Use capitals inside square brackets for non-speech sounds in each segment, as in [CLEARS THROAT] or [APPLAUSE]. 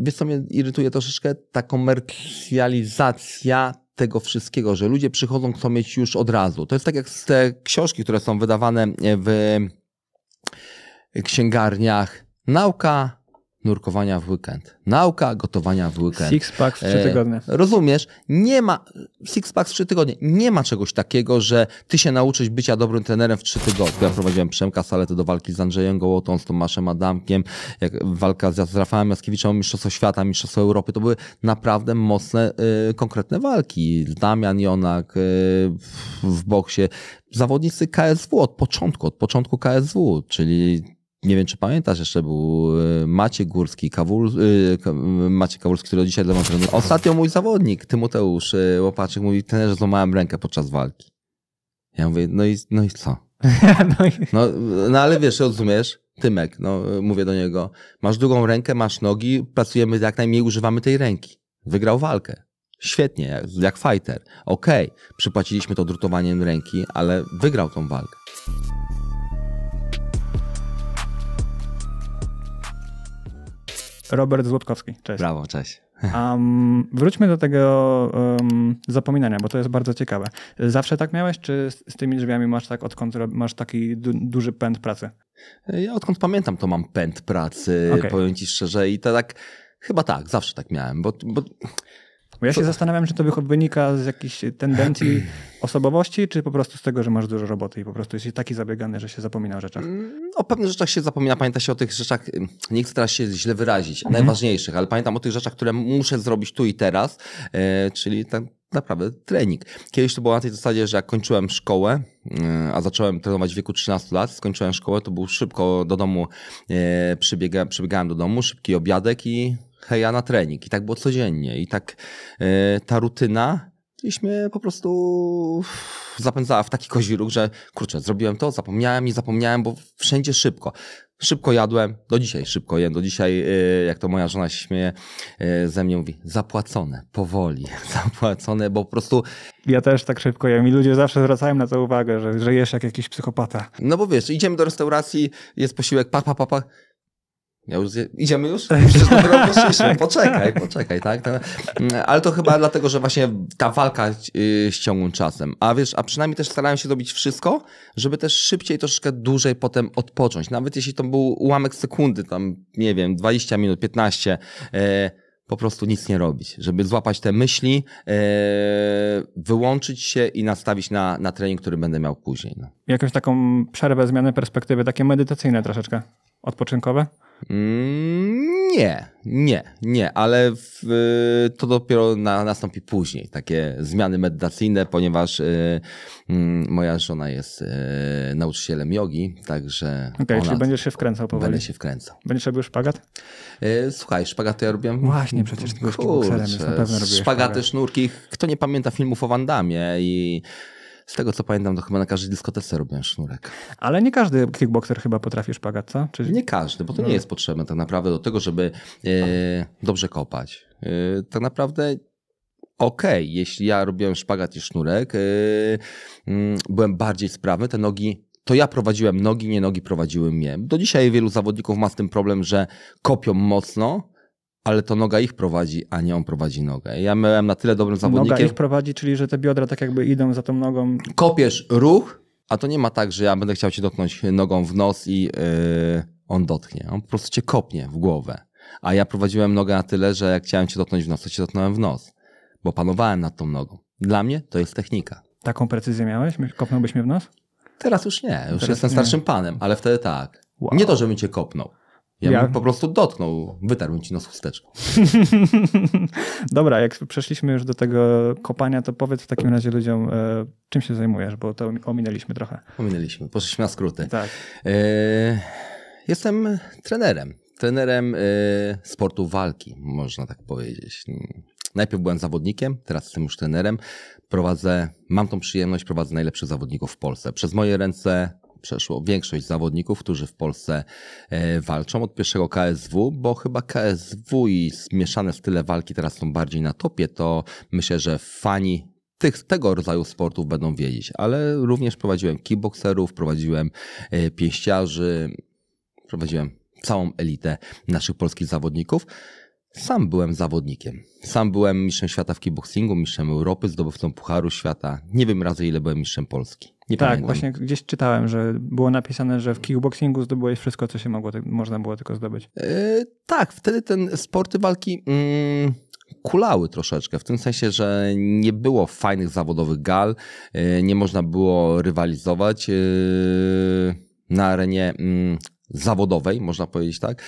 Wiesz, co mnie irytuje troszeczkę? Ta komercjalizacja tego wszystkiego, że ludzie przychodzą, chcą mieć już od razu. To jest tak jak te książki, które są wydawane w księgarniach. Nauka nurkowania w weekend. Nauka gotowania w weekend. Sixpacks w trzy e, tygodnie. E, rozumiesz? Nie ma, sixpacks w trzy tygodnie. Nie ma czegoś takiego, że ty się nauczysz bycia dobrym trenerem w trzy tygodnie. Ja prowadziłem Przemka Saletę do walki z Andrzejem Gołotą, z Tomaszem Adamkiem, jak walka z Rafałem Jaskiewiczem, Mistrzostwo Świata, Mistrzostwo Europy. To były naprawdę mocne, e, konkretne walki. Damian Jonak y, w boksie. Zawodnicy KSW od początku, od początku KSW, czyli nie wiem, czy pamiętasz, jeszcze był e, Maciek Górski, Kawul, e, Maciek Kawulski, który dzisiaj dla mnie Ostatnio mój zawodnik, Tymoteusz e, Łopaczyk, mówi, ten że złamałem rękę podczas walki. Ja mówię, no i, no i co? [LAUGHS] no, i... No, no ale wiesz, rozumiesz, Tymek, no mówię do niego, masz drugą rękę, masz nogi, pracujemy jak najmniej, używamy tej ręki. Wygrał walkę. Świetnie, jak fighter. Okej, okay, przypłaciliśmy to drutowaniem ręki, ale wygrał tą walkę. Robert Złotkowski, cześć. Brawo, cześć. Um, wróćmy do tego um, zapominania, bo to jest bardzo ciekawe. Zawsze tak miałeś, czy z, z tymi drzwiami masz tak, odkąd masz taki du duży pęd pracy? Ja odkąd pamiętam, to mam pęd pracy, okay. powiem ci szczerze, i to tak, chyba tak, zawsze tak miałem, bo, bo bo ja się zastanawiam, czy to wynika z jakiejś tendencji [CLEARS THROAT] osobowości, czy po prostu z tego, że masz dużo roboty i po prostu jesteś taki zabiegany, że się zapomina o rzeczach? Mm, o pewnych rzeczach się zapomina. Pamięta się o tych rzeczach, nie chcę teraz się źle wyrazić, mhm. najważniejszych, ale pamiętam o tych rzeczach, które muszę zrobić tu i teraz, e, czyli tak naprawdę trening. Kiedyś to było na tej zasadzie, że jak kończyłem szkołę, e, a zacząłem trenować w wieku 13 lat, skończyłem szkołę, to był szybko do domu, e, przybiega, przybiegałem do domu, szybki obiadek i heja na trening. I tak było codziennie. I tak e, ta rutyna gdzieś mnie po prostu zapędzała w taki kozi ruch, że kurczę, zrobiłem to, zapomniałem i zapomniałem, bo wszędzie szybko. Szybko jadłem, do dzisiaj szybko jem, do dzisiaj, e, jak to moja żona się śmieje e, ze mnie, mówi, zapłacone, powoli, [LAUGHS] zapłacone, bo po prostu... Ja też tak szybko jem i ludzie zawsze zwracają na to uwagę, że, że jesz jak jakiś psychopata. No bo wiesz, idziemy do restauracji, jest posiłek, pa, pa, pa, pa ja już zje... Idziemy już? [LAUGHS] Tak. Poczekaj, poczekaj, tak? Mm, ale to chyba dlatego, że właśnie ta walka z y, ciągłym czasem. A wiesz, a przynajmniej też starałem się robić wszystko, żeby też szybciej, troszeczkę dłużej potem odpocząć. Nawet jeśli to był ułamek sekundy, tam nie wiem, 20 minut, 15, e, po prostu nic nie robić, żeby złapać te myśli, e, wyłączyć się i nastawić na, na trening, który będę miał później. No. Jakąś taką przerwę, zmianę perspektywy, takie medytacyjne troszeczkę, odpoczynkowe? Mm, nie, nie, nie, ale w, y, to dopiero na, nastąpi później, takie zmiany medytacyjne, ponieważ y, y, moja żona jest y, nauczycielem jogi, także. Okej, okay, czyli będziesz się wkręcał powoli. Będę się wkręcał. Będziesz robił szpagat? Y, słuchaj, szpagat to ja robiłem. Właśnie, przecież tylko jest na pewno robiłem. Szpagaty, sznurki. Kto nie pamięta filmów o Wandamie i z tego co pamiętam, to chyba na każdej dyskotece robiłem sznurek. Ale nie każdy kickboxer chyba potrafi szpagat, co? Czy... Nie każdy, bo to no. nie jest potrzebne tak naprawdę do tego, żeby e, dobrze kopać. Yy, tak naprawdę okej, okay, jeśli ja robiłem szpagat i sznurek, e, mm, byłem bardziej sprawny, te nogi to ja prowadziłem nogi, nie nogi prowadziły mnie. Do dzisiaj wielu zawodników ma z tym problem, że kopią mocno, ale to noga ich prowadzi, a nie on prowadzi nogę. Ja miałem na tyle dobrym zawodnikiem. Noga ich prowadzi, czyli że te biodra tak jakby idą za tą nogą. Kopiesz ruch, a to nie ma tak, że ja będę chciał cię dotknąć nogą w nos i yy, on dotknie. On po prostu cię kopnie w głowę. A ja prowadziłem nogę na tyle, że jak chciałem cię dotknąć w nos, to cię dotknąłem w nos, bo panowałem nad tą nogą. Dla mnie to jest technika. Taką precyzję miałeś? Kopnąłbyś mnie w nos? Teraz już nie, już Teraz jestem nie. starszym panem, ale wtedy tak. Wow. Nie to, żebym cię kopnął. Ja, ja. bym po prostu dotknął, mi ci nos chusteczką. [LAUGHS] Dobra, jak przeszliśmy już do tego kopania, to powiedz w takim razie ludziom, e, czym się zajmujesz, bo to ominęliśmy trochę. Ominęliśmy, poszliśmy na skróty. Tak. E, jestem trenerem. Trenerem e, sportu walki, można tak powiedzieć. Najpierw byłem zawodnikiem, teraz jestem już trenerem. Prowadzę, mam tą przyjemność, prowadzę najlepszych zawodników w Polsce. Przez moje ręce przeszło większość zawodników, którzy w Polsce e, walczą od pierwszego KSW, bo chyba KSW i zmieszane style walki teraz są bardziej na topie, to myślę, że fani tych, tego rodzaju sportów będą wiedzieć, ale również prowadziłem kickboxerów, prowadziłem e, pięściarzy, prowadziłem całą elitę naszych polskich zawodników. Sam byłem zawodnikiem. Sam byłem mistrzem świata w kickboxingu, mistrzem Europy, zdobywcą Pucharu Świata. Nie wiem razy, ile byłem mistrzem Polski. Nie tak, właśnie gdzieś czytałem, że było napisane, że w kickboxingu zdobyłeś wszystko, co się mogło, tak- można było tylko zdobyć. Yy, tak, wtedy ten sporty walki yy, kulały troszeczkę, w tym sensie, że nie było fajnych zawodowych gal, yy, nie można było rywalizować e, na arenie mm, zawodowej, można powiedzieć tak.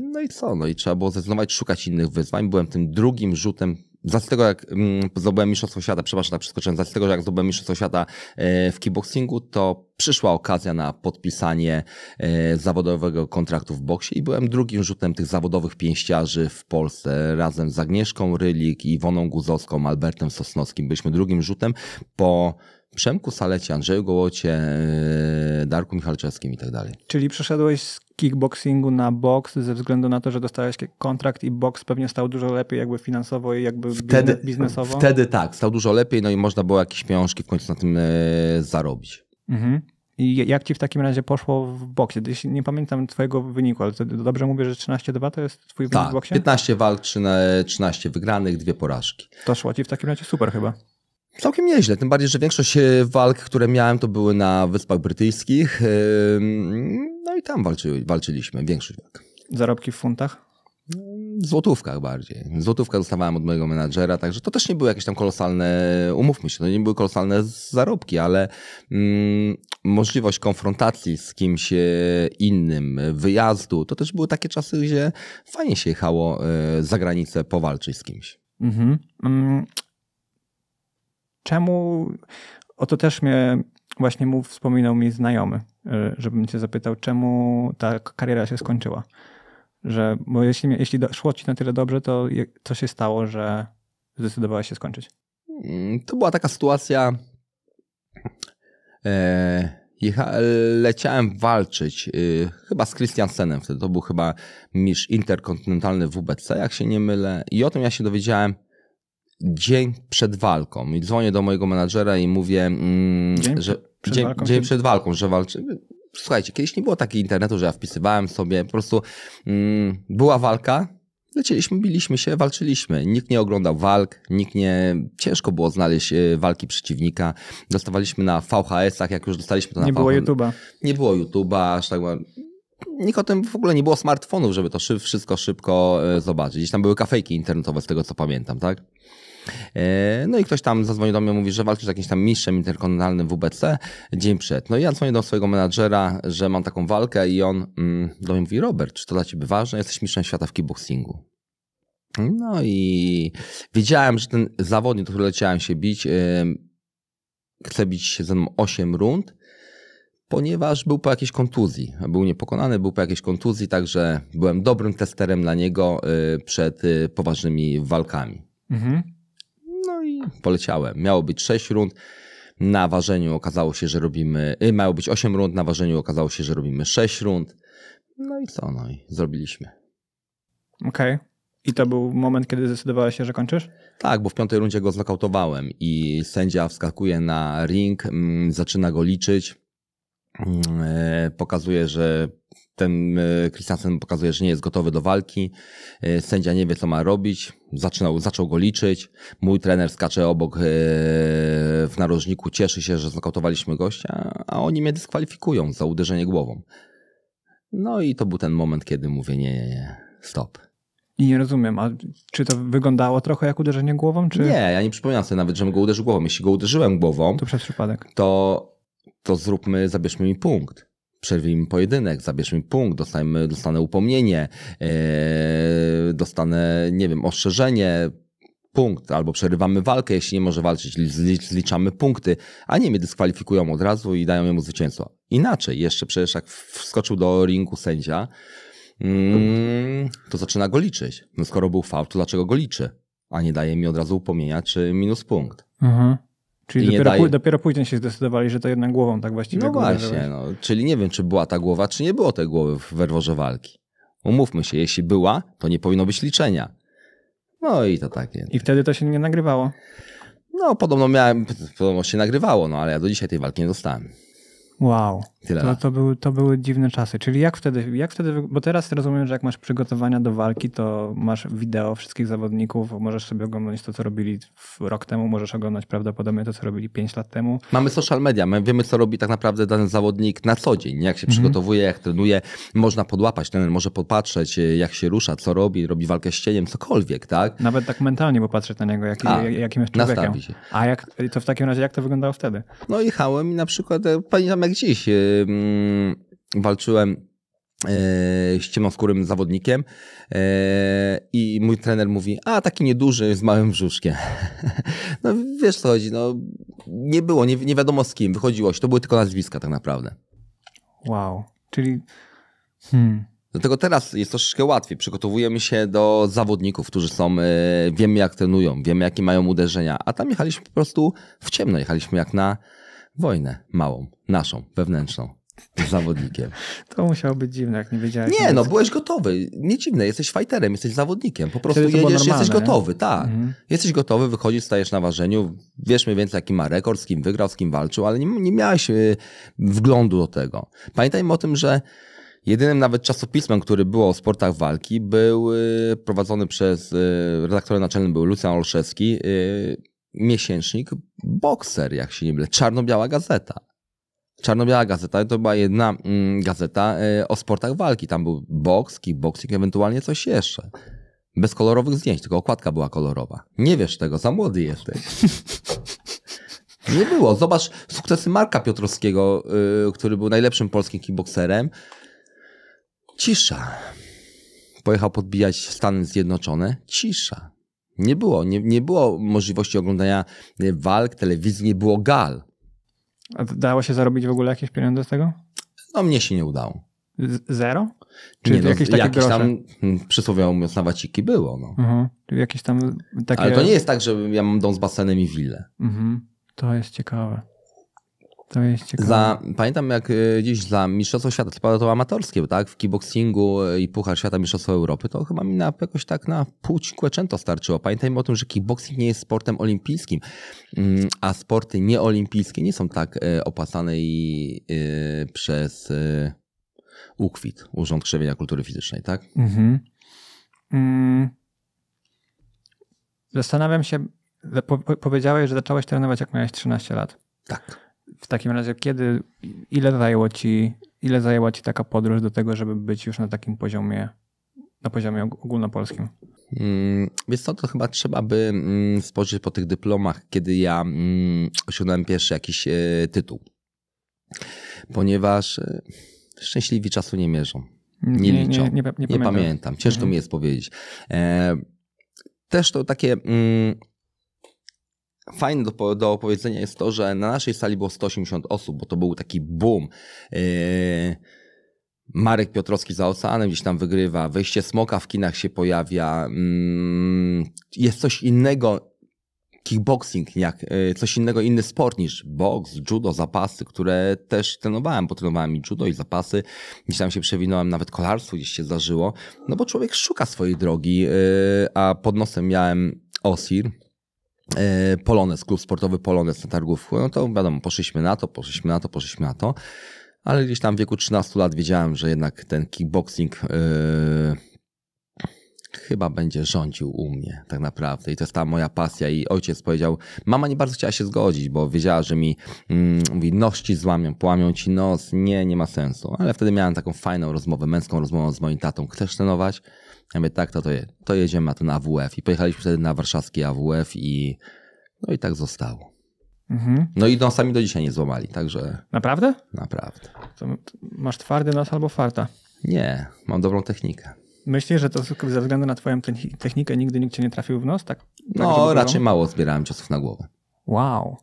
No i co? No i trzeba było zdecydować, szukać innych wyzwań. Byłem tym drugim rzutem z tego, jak mm, zdobyłem mistrzostwo świata, przepraszam, tak przeskoczyłem, z tego, że jak zdobyłem mistrzostwo świata e, w kickboxingu, to przyszła okazja na podpisanie e, zawodowego kontraktu w boksie i byłem drugim rzutem tych zawodowych pięściarzy w Polsce. Razem z Agnieszką Rylik, Iwoną Guzowską, Albertem Sosnowskim byliśmy drugim rzutem po Przemku Salecie, Andrzeju Gołocie, e, Darku Michalczewskim i tak dalej. Czyli przeszedłeś z kickboxingu na boks ze względu na to, że dostałeś kontrakt i boks pewnie stał dużo lepiej jakby finansowo i jakby wtedy, biznesowo? Wtedy tak, stał dużo lepiej, no i można było jakieś pieniążki w końcu na tym e, zarobić. Mhm. I jak ci w takim razie poszło w boksie? Jeśli nie pamiętam twojego wyniku, ale dobrze mówię, że 13-2 to jest twój wynik tak, w boksie? 15 walk, 13 wygranych, dwie porażki. To szło ci w takim razie super chyba. Całkiem nieźle, tym bardziej, że większość e, walk, które miałem, to były na Wyspach Brytyjskich. Yy i tam walczy, walczyliśmy, większość walk. Zarobki w funtach? złotówkach bardziej. Złotówka dostawałem od mojego menadżera, także to też nie były jakieś tam kolosalne, umówmy się, to no nie były kolosalne zarobki, ale mm, możliwość konfrontacji z kimś e, innym, wyjazdu, to też były takie czasy, gdzie fajnie się jechało e, za granicę powalczyć z kimś. Mhm. Mm. Czemu, o to też mnie właśnie mu wspominał mi znajomy, E, żebym cię zapytał, czemu ta kariera się skończyła. Że, bo jeśli, jeśli szło ci na tyle dobrze, to co się stało, że zdecydowałeś się skończyć? Mm, to była taka sytuacja. E, jecha, leciałem walczyć y, chyba z Christiansenem wtedy. To był chyba misz interkontynentalny WBC, jak się nie mylę. I o tym ja się dowiedziałem dzień przed walką. I dzwonię do mojego menadżera i mówię, mm, że przed dzień, walką dzień przed walką, że walczymy. Słuchajcie, kiedyś nie było takiego internetu, że ja wpisywałem sobie, po prostu mm, była walka, lecieliśmy, biliśmy się, walczyliśmy. Nikt nie oglądał walk, nikt nie... Ciężko było znaleźć e, walki przeciwnika. Dostawaliśmy na VHS-ach, jak już dostaliśmy to na Nie było YouTube'a. Nie było YouTube'a, aż tak nikt o tym w ogóle nie było smartfonów, żeby to wszystko szybko e, zobaczyć. Gdzieś tam były kafejki internetowe, z tego co pamiętam, tak? E, no i ktoś tam zadzwonił do mnie, mówi, że walczysz z jakimś tam mistrzem interkontynentalnym WBC dzień przed. No i ja dzwonię do swojego menadżera, że mam taką walkę i on mm, do mnie mówi, Robert, czy to dla ciebie ważne? Jesteś mistrzem świata w kickboxingu. No i wiedziałem, że ten zawodnik, do którego leciałem się bić, yy, chce bić się ze mną 8 rund, ponieważ był po jakiejś kontuzji. Był niepokonany, był po jakiejś kontuzji, także byłem dobrym testerem dla niego e, przed poważnymi walkami. Mhm poleciałem. Miało być 6 rund. Na ważeniu okazało się, że robimy. Y, Miało być 8 rund, na ważeniu okazało się, że robimy 6 rund. No i co, no i zrobiliśmy. Okej. Okay. I to był moment, kiedy zdecydowałeś się, że kończysz? Tak, bo w piątej rundzie go znokautowałem i sędzia wskakuje na ring, mm, zaczyna go liczyć, mm, e, pokazuje, że ten e, Christensen pokazuje, że nie jest gotowy do walki. E, sędzia nie wie, co ma robić. Zaczynał, zaczął go liczyć. Mój trener skacze obok e, w narożniku, cieszy się, że znokautowaliśmy gościa, a oni mnie dyskwalifikują za uderzenie głową. No i to był ten moment, kiedy mówię: nie, nie, nie, stop. I nie rozumiem, a czy to wyglądało trochę jak uderzenie głową? Czy... Nie, ja nie przypominam sobie nawet, żebym go uderzył głową. Jeśli go uderzyłem głową, to przez przypadek. To, to zróbmy, zabierzmy mi punkt przerwijmy pojedynek, zabierzmy punkt, dostanę, dostanę upomnienie, yy, dostanę, nie wiem, ostrzeżenie, punkt, albo przerywamy walkę, jeśli nie może walczyć, zliczamy punkty, a nie mnie dyskwalifikują od razu i dają mu zwycięstwo. Inaczej, jeszcze przecież jak wskoczył do ringu sędzia, mm, to zaczyna go liczyć. No skoro był fał, to dlaczego go liczy? A nie daje mi od razu upomnienia czy minus punkt. Mhm. Czyli dopiero, daje... dopiero, później się zdecydowali, że to jednak głową tak właściwie No właśnie, no. czyli nie wiem, czy była ta głowa, czy nie było tej głowy w werworze walki. Umówmy się, jeśli była, to nie powinno być liczenia. No i to takie. I wtedy to się nie nagrywało? No, podobno miałem, podobno się nagrywało, no ale ja do dzisiaj tej walki nie dostałem. Wow. Tyle to, to, były, to były dziwne czasy. Czyli jak wtedy, jak wtedy, bo teraz rozumiem, że jak masz przygotowania do walki, to masz wideo wszystkich zawodników, możesz sobie oglądać to, co robili rok temu, możesz oglądać prawdopodobnie to, co robili 5 lat temu. Mamy social media, my wiemy, co robi tak naprawdę dany zawodnik na co dzień, jak się mhm. przygotowuje, jak trenuje. Można podłapać, ten może popatrzeć, e, jak się rusza, co robi, robi walkę z cieniem, cokolwiek, tak? Nawet tak mentalnie popatrzeć na niego, jaki, A, jakim jest człowiekiem. A jak, to w takim razie, jak to wyglądało wtedy? No jechałem i na przykład, e, pamiętam jak dziś, e, walczyłem e, z ciemnoskórym zawodnikiem e, i mój trener mówi, a taki nieduży, z małym brzuszkiem. [LAUGHS] no wiesz co chodzi, no nie było, nie, nie wiadomo z kim, wychodziło się, to były tylko nazwiska tak naprawdę. Wow, czyli... Hmm. Dlatego teraz jest troszeczkę łatwiej. Przygotowujemy się do zawodników, którzy są, e, wiemy jak trenują, wiemy jakie mają uderzenia, a tam jechaliśmy po prostu w ciemno, jechaliśmy jak na wojnę małą, naszą, wewnętrzną z zawodnikiem. [LAUGHS] To musiało być dziwne, jak nie wiedziałeś. Nie, no byłeś gotowy. Nie dziwne, jesteś fighterem, jesteś zawodnikiem. Po prostu jedziesz, normalne, jesteś gotowy, nie? tak. Mhm. Jesteś gotowy, wychodzisz, stajesz na ważeniu, wiesz mniej więcej jaki ma rekord, z kim wygrał, z kim walczył, ale nie, nie miałeś y, wglądu do tego. Pamiętajmy o tym, że jedynym nawet czasopismem, który było o sportach walki, był y, prowadzony przez, y, redaktorem naczelnym był Lucian Olszewski, miesięcznik Boxer, jak się nie mylę, czarno-biała gazeta. Czarno-biała gazeta to była jedna mm, gazeta y, o sportach walki. Tam był boks, kickboxing, ewentualnie coś jeszcze. Bez kolorowych zdjęć, tylko okładka była kolorowa. Nie wiesz tego, za młody jesteś. nie było. Zobacz sukcesy Marka Piotrowskiego, y, który był najlepszym polskim kickboxerem. Cisza. Pojechał podbijać Stany Zjednoczone. Cisza. Nie było, nie, nie było możliwości oglądania e, walk, telewizji, nie było gal. A dało się zarobić w ogóle jakieś pieniądze z tego? No mnie się nie udało. Z zero? Czy nie, no, jakieś takie jakieś grosze? tam hmm, przysłowiowo mówiąc na waciki było. No. Mhm. Jakieś tam takie... Ale to nie jest tak, że ja mam dom z basenem i willę. Mhm. To jest ciekawe. To jest ciekawe. Za, pamiętam jak e, dziś za Mistrzostwo Świata, to, to amatorskie, tak? W kickboxingu e, i Puchar Świata Mistrzostwo Europy, to chyba mi na, jakoś tak na płci kłeczęto starczyło. Pamiętajmy o tym, że kickboxing nie jest sportem olimpijskim, mm, a sporty nieolimpijskie nie są tak e, opasane i przez UKWIT, Urząd Krzewienia Kultury Fizycznej, tak? Mhm. Mm. Zastanawiam się, powiedziałeś, że zacząłeś trenować jak miałeś 13 lat. Tak w takim razie kiedy, ile zajęło ci, ile zajęła ci taka podróż do tego, żeby być już na takim poziomie, na poziomie ogólnopolskim? Mm, Więc to, to chyba trzeba by mm, spojrzeć po tych dyplomach, kiedy ja mm, osiągnąłem pierwszy jakiś e, tytuł. Ponieważ e, szczęśliwi czasu nie mierzą. Nie, nie liczą. Nie, nie, nie pamiętam. pamiętam. Ciężko mhm. mi jest powiedzieć. E, też to takie Fajne do, do opowiedzenia jest to, że na naszej sali było 180 osób, bo to był taki boom. Yy... Marek Piotrowski za oceanem gdzieś tam wygrywa, wejście smoka w kinach się pojawia, mm, jest coś innego kickboxing, jak yy, coś innego, inny sport niż boks, judo, zapasy, które też trenowałem, bo trenowałem i judo i zapasy, gdzieś tam się przewinąłem, nawet kolarstwo gdzieś się zdarzyło, no bo człowiek szuka swojej drogi, yy, a pod nosem miałem Osir, E, Polonez klub sportowy Polonez na targówku, no to wiadomo, poszliśmy na to, poszliśmy na to, poszliśmy na to, ale gdzieś tam w wieku 13 lat wiedziałem, że jednak ten kickboxing yy, chyba będzie rządził u mnie tak naprawdę i to jest ta moja pasja i ojciec powiedział, mama nie bardzo chciała się zgodzić, bo wiedziała, że mi mm, mówi, ci złamią, połamią ci nos, nie, nie ma sensu, ale wtedy miałem taką fajną rozmowę, męską rozmowę z moim tatą, chcesz trenować? Ja mówię, tak, to, to, je, to jedziemy na ten AWF. I pojechaliśmy wtedy na warszawski AWF i no i tak zostało. Mhm. No i nosami sami do dzisiaj nie złamali, także... Naprawdę? Naprawdę. To masz twardy nos albo farta? Nie, mam dobrą technikę. Myślisz, że to tylko ze względu na twoją technikę nigdy nikt cię nie trafił w nos? Tak, tak no, raczej mało zbierałem ciosów na głowę. Wow.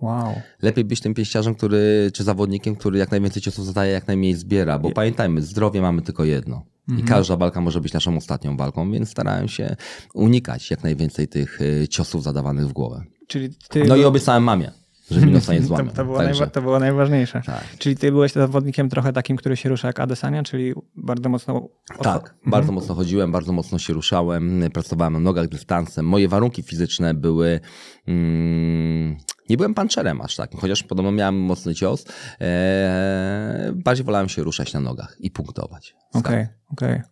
Wow. Lepiej być tym pięściarzem, który, czy zawodnikiem, który jak najwięcej ciosów zadaje, jak najmniej zbiera, bo pamiętajmy, zdrowie mamy tylko jedno. I mhm. każda walka może być naszą ostatnią walką, więc starałem się unikać jak najwięcej tych y, ciosów zadawanych w głowę. Czyli ty... No i obiecałem mamie że mi [LAUGHS] nosa nie złamie. To, to, było, Także... to było najważniejsze. Tak. Czyli ty byłeś zawodnikiem trochę takim, który się rusza jak Adesania, czyli bardzo mocno... Tak, mhm. bardzo mocno chodziłem, bardzo mocno się ruszałem, pracowałem na nogach, dystansem. Moje warunki fizyczne były... Mm nie byłem panczerem aż tak, chociaż podobno miałem mocny cios. Eee, bardziej wolałem się ruszać na nogach i punktować. Okej, okej. Okay, okay.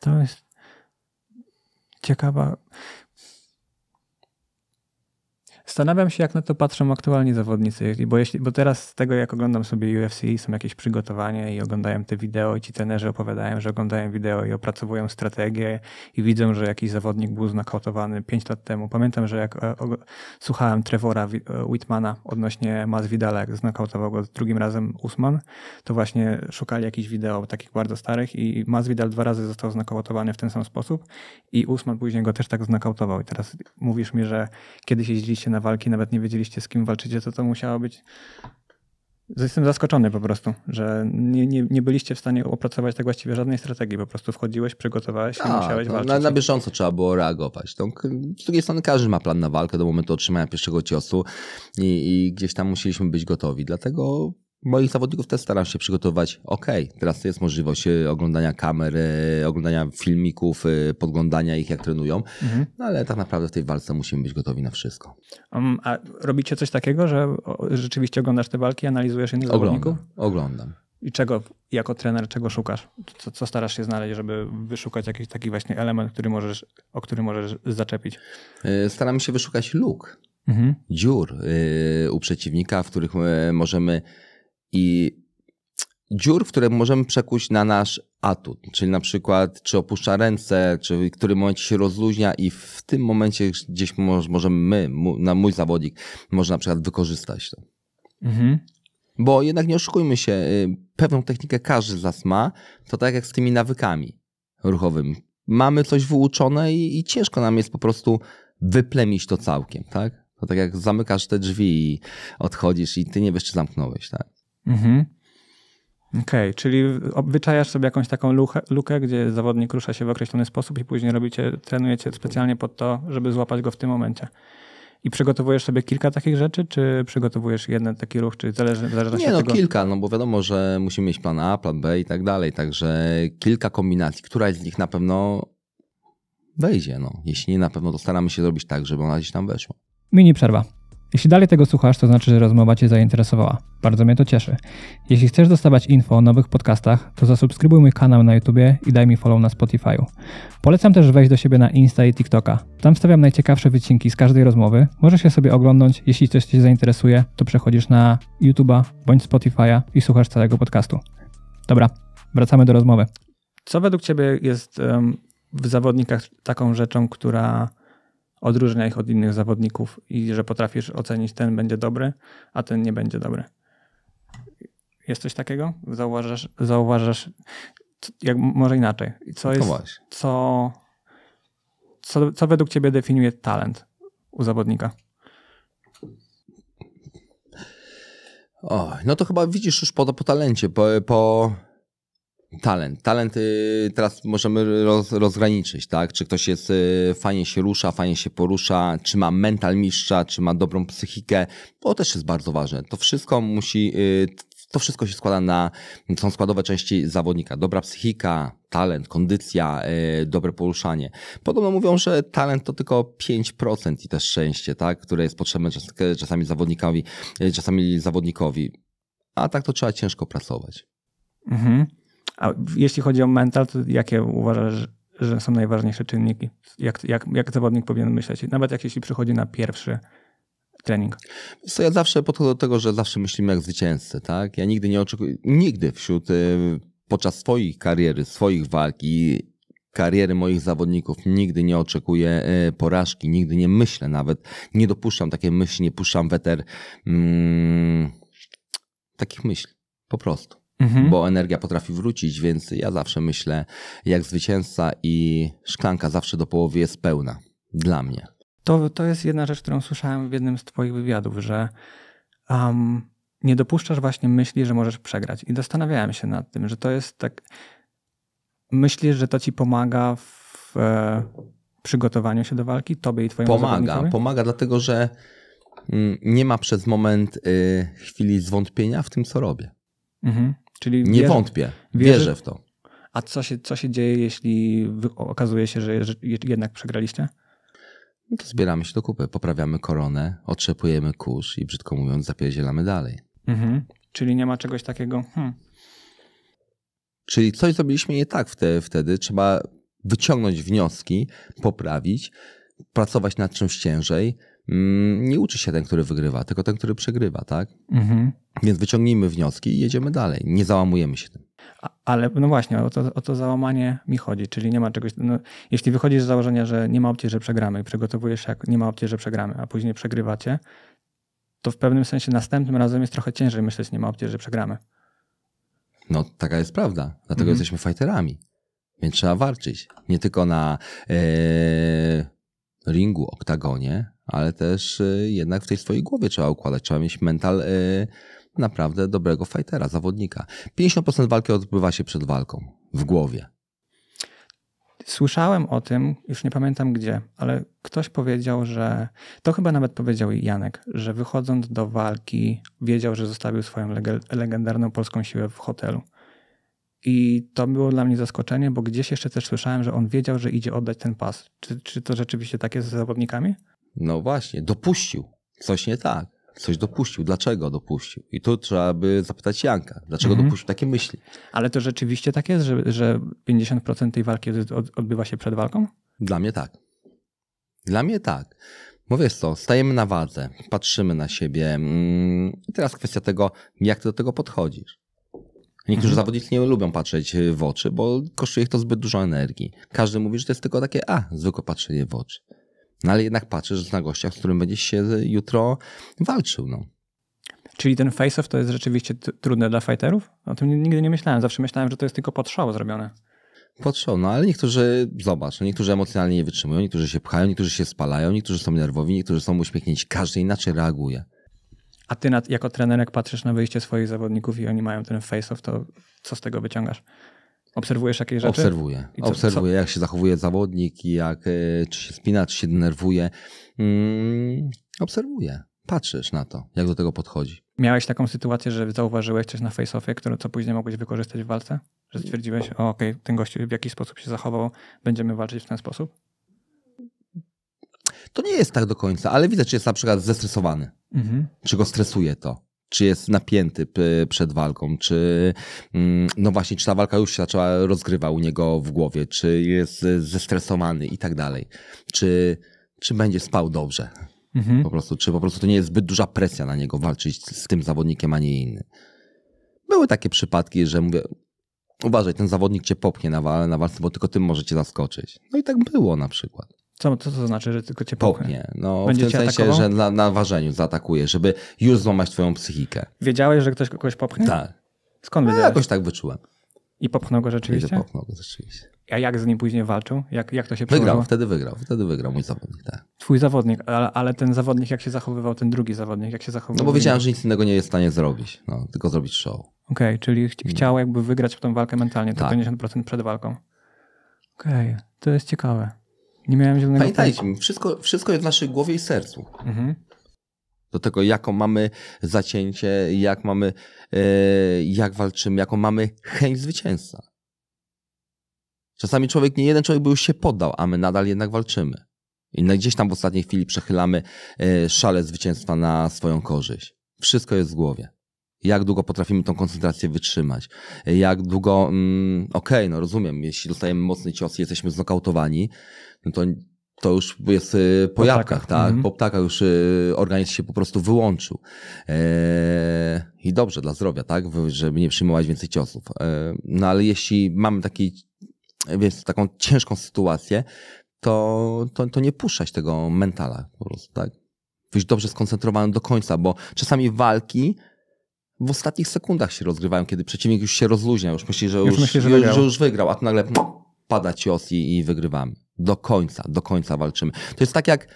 To jest ciekawa. Zastanawiam się, jak na to patrzą aktualnie zawodnicy, bo, jeśli, bo teraz z tego, jak oglądam sobie UFC, są jakieś przygotowania i oglądają te wideo i ci trenerzy opowiadają, że oglądają wideo i opracowują strategię i widzą, że jakiś zawodnik był znakautowany 5 lat temu. Pamiętam, że jak e, o, słuchałem Trevora e, Whitmana odnośnie Masvidala, jak znakautował go drugim razem Usman, to właśnie szukali jakichś wideo takich bardzo starych i Masvidal dwa razy został znakautowany w ten sam sposób i Usman później go też tak znakautował I teraz mówisz mi, że kiedyś jeździliście na walki, nawet nie wiedzieliście z kim walczycie, to to musiało być. Jestem zaskoczony po prostu, że nie, nie, nie byliście w stanie opracować tak właściwie żadnej strategii. Po prostu wchodziłeś, przygotowałeś się, tak, musiałeś no, walczyć. Na, na bieżąco trzeba było reagować. To, no, z drugiej strony każdy ma plan na walkę do momentu otrzymania pierwszego ciosu i, i gdzieś tam musieliśmy być gotowi. Dlatego moich zawodników też staram się przygotować. Ok, teraz jest możliwość y, oglądania kamer, y, oglądania filmików, y, podglądania ich, jak trenują, mhm. no ale tak naprawdę w tej walce musimy być gotowi na wszystko. Um, a robicie coś takiego, że rzeczywiście oglądasz te walki, analizujesz innych oglądam, zawodników? Oglądam. I czego jako trener, czego szukasz? Co, co, starasz się znaleźć, żeby wyszukać jakiś taki właśnie element, który możesz, o który możesz zaczepić? Staramy się wyszukać luk, mhm. dziur u przeciwnika, w których możemy i dziur, w które możemy przekuć na nasz atut, czyli na przykład czy opuszcza ręce, czy w którym momencie się rozluźnia i w tym momencie gdzieś możemy my, na mój zawodnik, może na przykład wykorzystać to. Mhm. Bo jednak nie oszukujmy się, y, pewną technikę każdy z nas ma, to tak jak z tymi nawykami ruchowymi. Mamy coś wyuczone i, i ciężko nam jest po prostu wyplemić to całkiem, tak? To tak jak zamykasz te drzwi i odchodzisz i ty nie wiesz, czy zamknąłeś, tak? Mhm. Okej, okay, czyli obwyczajasz sobie jakąś taką luchę, lukę, gdzie zawodnik rusza się w określony sposób i później robicie, trenujecie specjalnie pod to, żeby złapać go w tym momencie. I przygotowujesz sobie kilka takich rzeczy, czy przygotowujesz jeden taki ruch, czy zależy, zależy Nie, no tego? kilka, no bo wiadomo, że musimy mieć plan A, plan B i tak dalej, także kilka kombinacji, któraś z nich na pewno wejdzie, no. Jeśli nie, na pewno to staramy się zrobić tak, żeby ona gdzieś tam weszła. Mini przerwa. Jeśli dalej tego słuchasz, to znaczy, że rozmowa Cię zainteresowała. Bardzo mnie to cieszy. Jeśli chcesz dostawać info o nowych podcastach, to zasubskrybuj mój kanał na YouTube i daj mi follow na Spotify'u. Polecam też wejść do siebie na Insta i TikToka. Tam wstawiam najciekawsze wycinki z każdej rozmowy. Możesz je sobie oglądnąć. Jeśli coś Cię zainteresuje, to przechodzisz na YouTube'a bądź Spotify'a i słuchasz całego podcastu. Dobra, wracamy do rozmowy. Co według Ciebie jest um, w zawodnikach taką rzeczą, która odróżnia ich od innych zawodników i że potrafisz ocenić ten będzie dobry, a ten nie będzie dobry. Jest coś takiego? Zauważasz, zauważasz jak, może inaczej, co no jest, co, co, co według ciebie definiuje talent u zawodnika? O, no to chyba widzisz już po, po talencie, po, po Talent. Talent y, teraz możemy roz, rozgraniczyć, tak? Czy ktoś jest, y, fajnie się rusza, fajnie się porusza, czy ma mental mistrza, czy ma dobrą psychikę. To też jest bardzo ważne. To wszystko musi, y, to wszystko się składa na, są składowe części zawodnika. Dobra psychika, talent, kondycja, dobre poruszanie. Podobno mówią, że talent to tylko 5% i też szczęście, tak? które jest potrzebne czas, czasami zawodnikowi, czasami zawodnikowi. A tak to trzeba ciężko pracować. Mhm. A jeśli chodzi o mental, to jakie uważasz, że są najważniejsze czynniki? Jak, jak, jak zawodnik powinien myśleć? Nawet jak jeśli przychodzi na pierwszy trening? So, ja zawsze podchodzę do tego, że zawsze myślimy jak zwycięzcy, tak? Ja nigdy nie oczekuję, nigdy wśród, y, podczas swojej kariery, swoich walk i kariery moich zawodników nigdy nie oczekuję y, porażki, nigdy nie myślę nawet, nie dopuszczam takiej myśli, nie puszczam weter mm, takich myśli, po prostu. Mhm. Bo energia potrafi wrócić, więc ja zawsze myślę, jak zwycięzca i szklanka zawsze do połowy jest pełna. Dla mnie. To, to jest jedna rzecz, którą słyszałem w jednym z Twoich wywiadów, że um, nie dopuszczasz właśnie myśli, że możesz przegrać. I zastanawiałem się nad tym, że to jest tak. Myślisz, że to ci pomaga w e, przygotowaniu się do walki, tobie i twojemu Pomaga, pomaga, dlatego że mm, nie ma przez moment y, chwili zwątpienia w tym, co robię. Mhm. Czyli nie wierzę, wątpię, wierzę, wierzę w to. A co się, co się dzieje, jeśli okazuje się, że, jednak przegraliście? No to zbieramy się do kupy, poprawiamy koronę, otrzepujemy kurz i brzydko mówiąc zapierdzielamy dalej. Mhm. Czyli nie ma czegoś takiego. Hmm. Czyli coś zrobiliśmy nie tak wtedy. Trzeba wyciągnąć wnioski, poprawić, pracować nad czymś ciężej, Mm, nie uczy się ten, który wygrywa, tylko ten, który przegrywa, tak? Mhm. Więc wyciągnijmy wnioski i jedziemy dalej. Nie załamujemy się tym. Ale no właśnie, o to, o to załamanie mi chodzi, czyli nie ma czegoś. No, jeśli wychodzisz z założenia, że nie ma opcji, że przegramy, i przygotowujesz się, jak nie ma opcji, że przegramy, a później przegrywacie, to w pewnym sensie następnym razem jest trochę ciężej myśleć, nie ma opcji, że przegramy. No, taka jest prawda. Dlatego mhm. jesteśmy fighterami. Więc trzeba walczyć. Nie tylko na e, ringu, oktagonie, ale też y, jednak w tej swojej głowie trzeba układać. Trzeba mieć mental y, naprawdę dobrego fajtera, zawodnika. 50% walki odbywa się przed walką, w głowie. Słyszałem o tym, już nie pamiętam gdzie, ale ktoś powiedział, że to chyba nawet powiedział Janek, że wychodząc do walki wiedział, że zostawił swoją legendarną polską siłę w hotelu. I to było dla mnie zaskoczenie, bo gdzieś jeszcze też słyszałem, że on wiedział, że idzie oddać ten pas. Czy, czy to rzeczywiście tak jest z zawodnikami? No właśnie, dopuścił. Coś nie tak. Coś dopuścił. Dlaczego dopuścił? I tu trzeba by zapytać Janka, dlaczego mhm. dopuścił takie myśli. Ale to rzeczywiście tak jest, że, że 50% tej walki odbywa się przed walką? Dla mnie tak. Dla mnie tak. Mówię, wiesz co, stajemy na wadze, patrzymy na siebie. I mm, teraz kwestia tego, jak ty do tego podchodzisz. Niektórzy mhm. zawodnicy nie lubią patrzeć y, w oczy, bo kosztuje ich to zbyt dużo energii. Każdy mówi, że to jest tylko takie, a, zwykłe patrzenie w oczy. No ale jednak patrzysz na gościa, z którym będziesz się jutro walczył. No. Czyli ten face-off to jest rzeczywiście trudne dla fighterów? O tym nigdy nie myślałem. Zawsze myślałem, że to jest tylko pod show zrobione. Pod show, no ale niektórzy, zobacz, no, niektórzy emocjonalnie nie wytrzymują, niektórzy się pchają, niektórzy się spalają, niektórzy są nerwowi, niektórzy są uśmiechnięci. Każdy inaczej reaguje. A ty jako trener, jak patrzysz na wyjście swoich zawodników i oni mają ten face-off, to co z tego wyciągasz? Obserwujesz jakieś rzeczy? Obserwuję. Co, Obserwuję, co? jak się zachowuje zawodnik, jak, e, czy się spina, czy się denerwuje. Mm, obserwuję. Patrzysz na to, jak do tego podchodzi. Miałeś taką sytuację, że zauważyłeś coś na face-offie, które co później mogłeś wykorzystać w walce? Że stwierdziłeś, o okej, okay, ten gościu w jakiś sposób się zachował, będziemy walczyć w ten sposób? To nie jest tak do końca, ale widzę, czy jest na przykład zestresowany. Mhm. Czy go stresuje to czy jest napięty przed walką, czy mm, no właśnie, czy ta walka już się zaczęła rozgrywa u niego w głowie, czy jest e, zestresowany i tak dalej. Czy, czy będzie spał dobrze. Mhm. Po prostu, czy po prostu to nie jest zbyt duża presja na niego walczyć z tym zawodnikiem, a nie inny. Były takie przypadki, że mówię, uważaj, ten zawodnik cię popchnie na, wal, na walce, bo tylko tym możecie zaskoczyć. No i tak było na przykład. Co, co to znaczy, że tylko cię popchnie? No, Będzie w tym sensie, że na, na ważeniu zaatakuje, żeby już złamać twoją psychikę. Wiedziałeś, że ktoś kogoś popchnie? Tak. Skąd no, wiedziałeś? Jakoś tak wyczułem. I popchnął go rzeczywiście? I popchnął go rzeczywiście. A jak z nim później walczył? Jak, jak to się przeżyło? Wygrał, wtedy wygrał. Wtedy wygrał mój zawodnik, tak. Twój zawodnik, ale, ale, ten zawodnik jak się zachowywał, ten drugi zawodnik jak się zachowywał? No bo wiedziałem, że nic innego nie jest w stanie zrobić, no, tylko zrobić show. Okej, okay, czyli ch mhm. chciał jakby wygrać w tą walkę mentalnie, tak. to 50% przed walką. Okej, okay, to jest ciekawe. Nie miałem zielonego Pamiętajcie, wszystko, wszystko jest w naszej głowie i sercu. Mhm. Do tego, jaką mamy zacięcie, jak mamy, yy, jak walczymy, jaką mamy chęć zwycięstwa. Czasami człowiek, nie jeden człowiek by już się poddał, a my nadal jednak walczymy. I no gdzieś tam w ostatniej chwili przechylamy e, szale zwycięstwa na swoją korzyść. Wszystko jest w głowie jak długo potrafimy tą koncentrację wytrzymać, jak długo, mm, okej, okay, no rozumiem, jeśli dostajemy mocny cios i jesteśmy znokautowani, no to to już jest y, po, po jabłkach, tak? Mhm. Po ptakach już y, organizm się po prostu wyłączył. E, I dobrze dla zdrowia, tak? Żeby nie przyjmować więcej ciosów. E, no ale jeśli mamy taki, więc taką ciężką sytuację, to, to, to nie puszczać tego mentala po prostu, tak? Być dobrze skoncentrowany do końca, bo czasami walki w ostatnich sekundach się rozgrywają, kiedy przeciwnik już się rozluźnia, już myśli, że już, już myśli, że, już, że, już, wygrał, a tu nagle pada cios i, i wygrywamy. Do końca, do końca walczymy. To jest tak jak.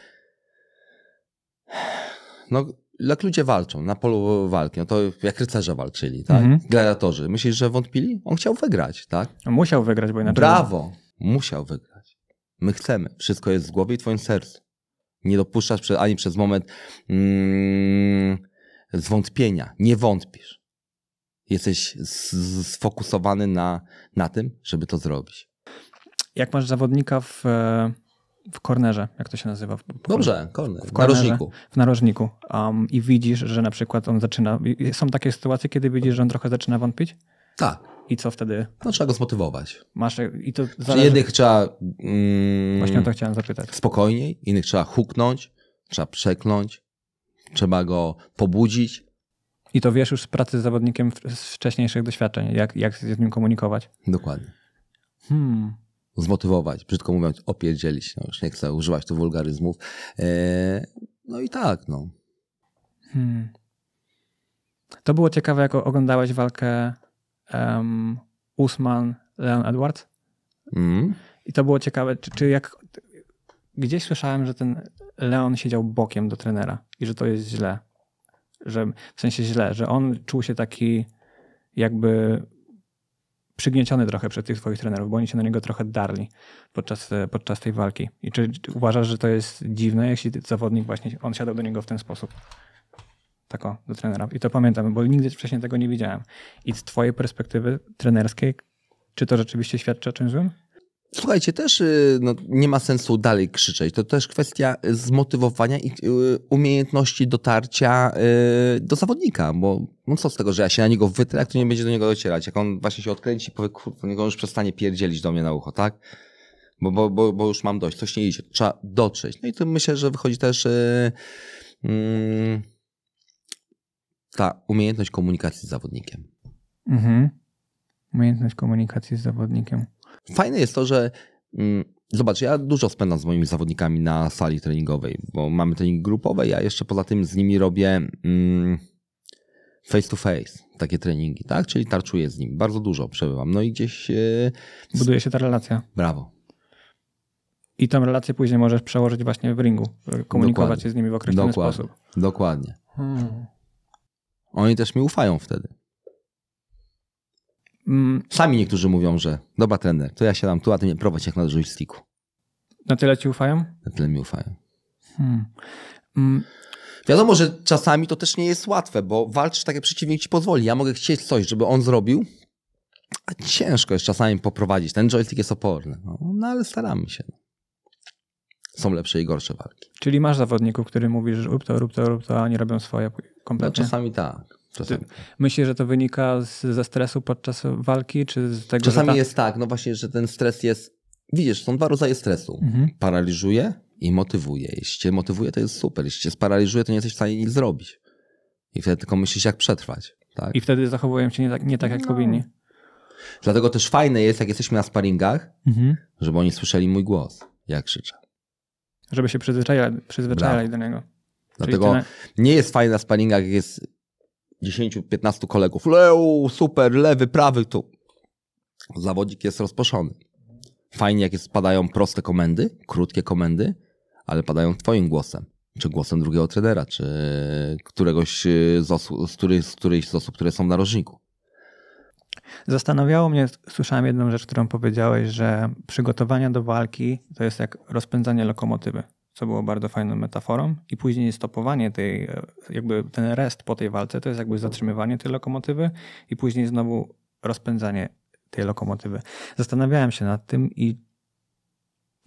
No, jak ludzie walczą na polu walki, no to jak rycerze walczyli, tak? Mhm. Gladiatorzy. Myślisz, że wątpili? On chciał wygrać, tak? Musiał wygrać, bo inaczej. Brawo! Musiał wygrać. My chcemy. Wszystko jest w głowie i twoim sercu. Nie dopuszczasz ani przez moment mm, zwątpienia. Nie wątpisz. Jesteś sfokusowany na, na tym, żeby to zrobić. Jak masz zawodnika w, e, w kornerze, jak to się nazywa? W, Dobrze, korner. W kornerze, narożniku. W narożniku. Um, I widzisz, że na przykład on zaczyna. Są takie sytuacje, kiedy widzisz, że on trochę zaczyna wątpić? Tak. I co wtedy? No trzeba go zmotywować. Masz, i to zależy... Czy jednych trzeba. Mm, Właśnie o to chciałem zapytać. Spokojniej, innych trzeba huknąć, trzeba przekląć, trzeba go pobudzić. I to wiesz już z pracy z zawodnikiem z wcześniejszych doświadczeń, jak, jak z nim komunikować. Dokładnie. Hmm zmotywować, brzydko mówiąc, opierdzielić. No, już nie chcę używać tu wulgaryzmów. E, no i tak, no. Hmm. To było ciekawe, jak oglądałeś walkę um, Usman, Leon Edwards. Mm. I to było ciekawe, czy, czy jak. Gdzieś słyszałem, że ten Leon siedział bokiem do trenera i że to jest źle. Że, w sensie źle, że on czuł się taki jakby przygnieciony trochę przez tych swoich trenerów, bo oni się na niego trochę darli podczas, e, podczas tej walki. I czy uważasz, że to jest dziwne, jeśli zawodnik właśnie, on siadał do niego w ten sposób? Tak o, do trenera. I to pamiętam, bo nigdy wcześniej tego nie widziałem. I z twojej perspektywy trenerskiej, czy to rzeczywiście świadczy o czymś złym? Słuchajcie, też y, no, nie ma sensu dalej krzyczeć. To też kwestia y, zmotywowania i y, umiejętności dotarcia do zawodnika, bo no co z tego, że ja się na niego wytrę, jak to nie będzie do niego docierać. Jak on właśnie się odkręci i powie, kurde, niego już przestanie pierdzielić do mnie na ucho, tak? Bo, bo, bo, bo już mam dość, coś nie idzie. Trzeba dotrzeć. No i to myślę, że wychodzi też yy, yy, ta umiejętność komunikacji z zawodnikiem. Mhm. Umiejętność komunikacji z zawodnikiem. Fajne jest to, że mm, Zobacz, ja dużo spędzam z moimi zawodnikami na sali treningowej, bo mamy trening grupowy, ja jeszcze poza tym z nimi robię mm, face to face, takie treningi, tak? Czyli tarczuję z nimi, bardzo dużo przebywam. No i gdzieś... Yy... Buduje się ta relacja. Brawo. I tę relację później możesz przełożyć właśnie w ringu, e, komunikować Dokładnie. się z nimi w określony Dokładnie. sposób. Dokładnie. Hmm. Oni też mi ufają wtedy. Mm, sami niektórzy mówią, że dobra trener, to ja siadam tu, a ty mnie prowadź jak na joysticku. Na tyle ci ufają? Na tyle mi ufają. Hmm. Mm. Wiadomo, że czasami to też nie jest łatwe, bo walczysz tak jak przeciwnik ci pozwoli. Ja mogę chcieć coś, żeby on zrobił, a ciężko jest czasami poprowadzić. Ten joystick jest oporny. No, no ale staramy się. Są lepsze i gorsze walki. Czyli masz zawodników, który mówisz, że rób to, rób to, rób to, a nie robią swoje no, kompletnie? No, czasami tak. Czasami. Myślisz, że to wynika z, ze stresu podczas walki, czy z tego, Czasami ta... jest tak, no właśnie, że ten stres jest... Widzisz, są dwa rodzaje stresu. Mhm. Paraliżuje i motywuje. Jeśli cię motywuje, to jest super. Jeśli cię sparaliżuje, to nie jesteś w stanie nic zrobić. I wtedy tylko myślisz, jak przetrwać. Tak? I wtedy zachowują się nie tak, nie tak jak no. powinni. Dlatego też fajne jest, jak jesteśmy na sparingach, mhm. żeby oni słyszeli mój głos, jak krzyczę. Żeby się przyzwyczajali, przyzwyczajali do niego. Dlatego ten... nie jest fajne na sparingach, jak jest 10-15 kolegów. Leu, super, lewy, prawy, tu. Zawodzik jest rozproszony. Fajnie, jak jest, padają proste komendy, krótkie komendy, ale padają twoim głosem. Czy głosem drugiego trenera, czy któregoś z, osób, z, których, z którychś z osób, które są na narożniku. Zastanawiało mnie, słyszałem jedną rzecz, którą powiedziałeś, że przygotowania do walki to jest jak rozpędzanie lokomotywy co było bardzo fajną metaforą. I później stopowanie tej, e, jakby ten rest po tej walce, to jest jakby zatrzymywanie tej lokomotywy i później znowu rozpędzanie tej lokomotywy. Zastanawiałem się nad tym i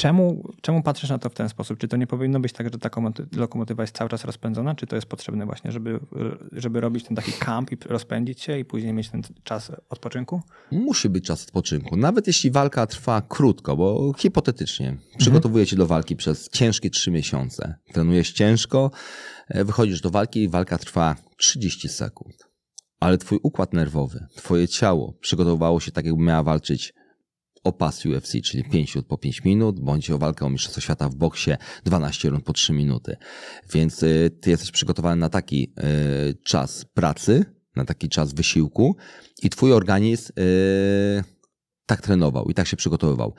Czemu, czemu patrzysz na to w ten sposób? Czy to nie powinno być tak, że ta lokomotywa jest cały czas rozpędzona, czy to jest potrzebne właśnie, żeby, żeby robić ten taki kamp i rozpędzić się i później mieć ten czas odpoczynku? Musi być czas odpoczynku, nawet jeśli walka trwa krótko, bo hipotetycznie przygotowuje cię do walki przez ciężkie trzy miesiące. Trenujesz ciężko, e, wychodzisz do walki i walka trwa 30 sekund. Ale twój układ nerwowy, twoje ciało przygotowało się tak, jakby miała walczyć o pas UFC, czyli 5 rund po 5 minut, bądź o walkę o Mistrzostwo Świata w boksie 12 rund po 3 minuty. Więc y, ty jesteś przygotowany na taki y, czas pracy, na taki czas wysiłku i twój organizm y, tak trenował i tak się przygotowywał.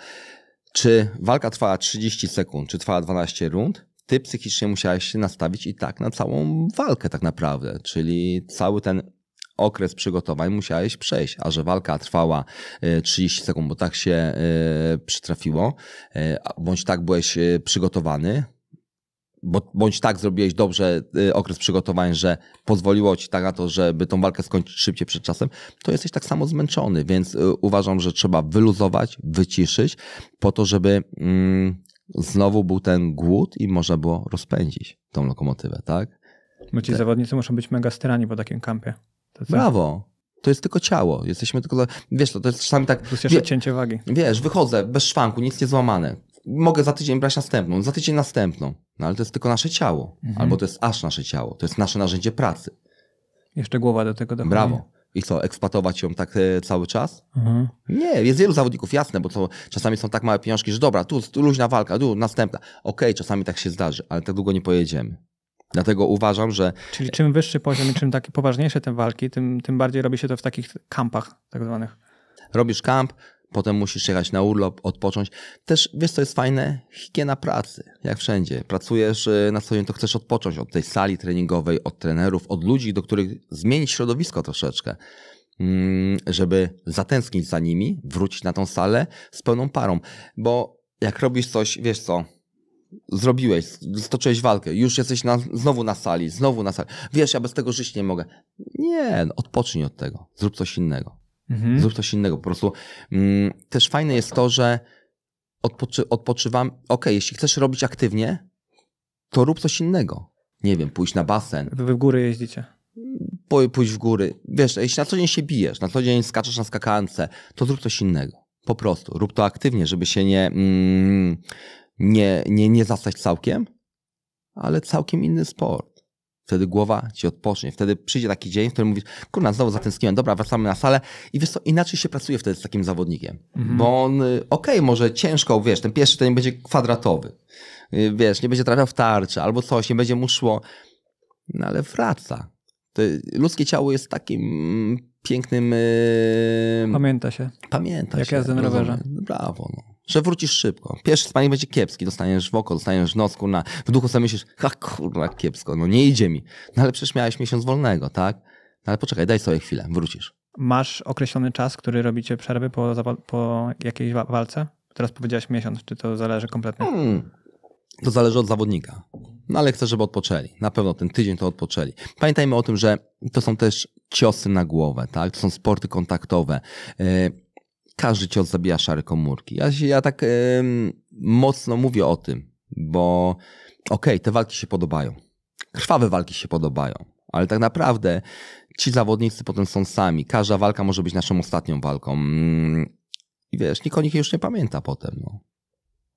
Czy walka trwała 30 sekund, czy trwała 12 rund? Ty psychicznie musiałeś się nastawić i tak na całą walkę tak naprawdę, czyli cały ten okres przygotowań musiałeś przejść, a że walka trwała 30 e, sekund, bo tak się e, przytrafiło, e, bądź tak byłeś przygotowany, bądź tak zrobiłeś dobrze okres przygotowań, że pozwoliło ci tak na to, żeby tą walkę skończyć szybciej przed czasem, to jesteś tak samo zmęczony, więc uważam, że trzeba wyluzować, wyciszyć po to, żeby mm, znowu był ten głód i można było rozpędzić tą lokomotywę, tak? Bo ci tak. zawodnicy muszą być mega sterani po takim kampie. To Brawo. To jest tylko ciało. Jesteśmy tylko. Wiesz, to, to jest czasami tak. Plus jeszcze cięcie wagi. Wiesz, wychodzę bez szwanku, nic nie złamane. Mogę za tydzień brać następną, za tydzień następną. No ale to jest tylko nasze ciało. Mhm. Albo to jest aż nasze ciało. To jest nasze narzędzie pracy. Jeszcze głowa do tego dochodzi. Brawo. I co, eksploatować ją tak e, cały czas? Mhm. Nie, jest wielu zawodników, jasne, bo to czasami są tak małe pieniążki, że dobra, tu, tu luźna walka, tu następna. Okej, okay, czasami tak się zdarzy, ale tak długo nie pojedziemy. Dlatego uważam, że. Czyli czym wyższy poziom i czym takie poważniejsze te walki, tym, tym bardziej robi się to w takich kampach, tak zwanych. Robisz kamp, potem musisz jechać na urlop, odpocząć. Też wiesz, co jest fajne? Higiena pracy, jak wszędzie. Pracujesz y, na co dzień, to chcesz odpocząć od tej sali treningowej, od trenerów, od ludzi, do których zmienić środowisko troszeczkę mm, żeby zatęsknić za nimi, wrócić na tą salę z pełną parą. Bo jak robisz coś, wiesz co, zrobiłeś, stoczyłeś walkę, już jesteś na, znowu na sali, znowu na sali. Wiesz, ja bez tego żyć nie mogę. Nie, no, odpocznij od tego, zrób coś innego. Mhm. Zrób coś innego. Po prostu mm, też fajne jest to, że odpoczy, odpoczywam. Ok, jeśli chcesz robić aktywnie, to rób coś innego. Nie wiem, pójść na basen. Wy w góry jeździcie. Pójść w góry. Wiesz, jeśli na co dzień się bijesz, na co dzień skaczesz na skakance, to zrób coś innego. Po prostu. Rób to aktywnie, żeby się nie. Mm, nie, nie, nie zastać całkiem, ale całkiem inny sport. Wtedy głowa ci odpocznie. Wtedy przyjdzie taki dzień, w którym mówisz, kurna, znowu zatęskniłem, dobra, wracamy na salę. I wiesz co, inaczej się pracuje wtedy z takim zawodnikiem. Mhm. Bo on, y, okej, okay, może ciężko, wiesz, ten pierwszy ten będzie kwadratowy. Y, wiesz, nie będzie trafiał w tarczę albo coś, nie będzie mu szło. No ale wraca. To ludzkie ciało jest takim mm, pięknym... Y, Pamięta się. Pamięta Jak się. Jak jazdę na rowerze. Brawo. No że wrócisz szybko. Pierwszy spanik będzie kiepski, dostaniesz w oko, dostaniesz w noc, kurna. W duchu sobie myślisz, ha kurwa, kiepsko, no nie idzie mi. No ale przecież miałeś miesiąc wolnego, tak? No ale poczekaj, daj sobie chwilę, wrócisz. Masz określony czas, który robicie przerwy po, po jakiejś walce? Teraz powiedziałeś miesiąc, czy to zależy kompletnie? Hmm. To zależy od zawodnika. No ale chcę, żeby odpoczęli. Na pewno ten tydzień to odpoczęli. Pamiętajmy o tym, że to są też ciosy na głowę, tak? To są sporty kontaktowe. E, każdy cios zabija szare komórki. Ja, się, ja tak mocno mówię o tym, bo okej, okay, te walki się podobają. Krwawe walki się podobają, ale tak naprawdę ci zawodnicy potem są sami. Każda walka może być naszą ostatnią walką. Mm, I wiesz, nikt o nich już nie pamięta potem. No.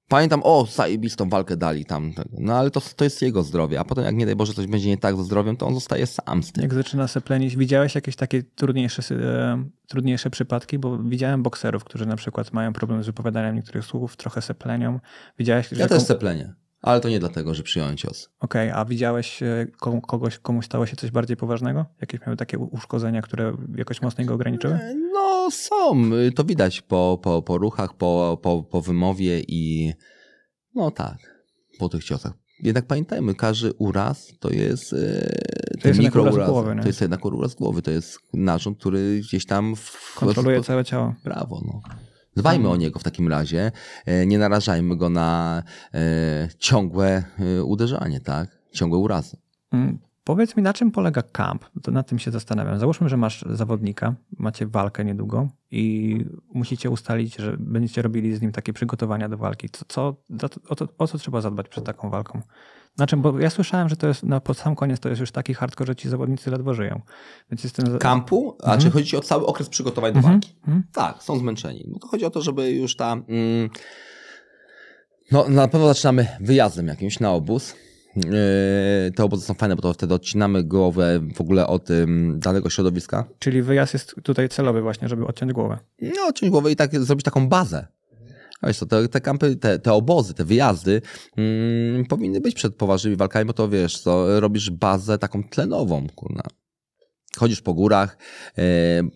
Pamiętam, o, zajebistą walkę dali tam, tak. no ale to, to jest jego zdrowie, a potem jak nie daj Boże coś będzie nie tak ze zdrowiem, to on zostaje sam z tym. Jak zaczyna się plenić, widziałeś jakieś takie trudniejsze, e, trudniejsze przypadki? Bo widziałem bokserów, którzy na przykład mają problem z wypowiadaniem niektórych słów, trochę seplenią. Widziałeś, ja też jaką... seplenię ale to nie dlatego, że przyjąłem cios. Okej, okay, a widziałeś e, kogoś, komu stało się coś bardziej poważnego? Jakieś miały takie uszkodzenia, które jakoś mocno go ograniczyły? No są, to widać po, po, po ruchach, po, po, po wymowie i no tak, po tych ciosach. Jednak pamiętajmy, każdy uraz to jest, e, to jest mikro Uraz głowy, nie? No to jest jednak uraz głowy, to jest narząd, który gdzieś tam w... kontroluje całe ciało. Brawo, no. Dbajmy mhm. o niego w takim razie, e, nie narażajmy go na e, ciągłe e, uderzanie, tak? Ciągłe urazy. Mm, powiedz mi, na czym polega kamp? To nad tym się zastanawiam. Załóżmy, że masz zawodnika, macie walkę niedługo i musicie ustalić, że będziecie robili z nim takie przygotowania do walki. Co, co, o, to, o co trzeba zadbać przed taką walką? Znaczy, bo ja słyszałem, że to jest na no, sam koniec to jest już taki hardcore, że ci zawodnicy ledwo żyją. Więc jestem... Kampu? A mhm. czy chodzi o cały okres przygotowań do mhm, walki? Mhm. Tak, są zmęczeni. No to chodzi o to, żeby już ta... Mm, no na pewno zaczynamy wyjazdem jakimś na obóz. Yy, te obozy są fajne, bo to wtedy odcinamy głowę w ogóle od danego środowiska. Czyli wyjazd jest tutaj celowy właśnie, żeby odciąć głowę. No, odciąć głowę i tak zrobić taką bazę. Wiesz co, te, te kampy, te, te obozy, te wyjazdy mm, powinny być przed poważnymi walkami, bo to wiesz co, robisz bazę taką tlenową, kurna. Chodzisz po górach, e,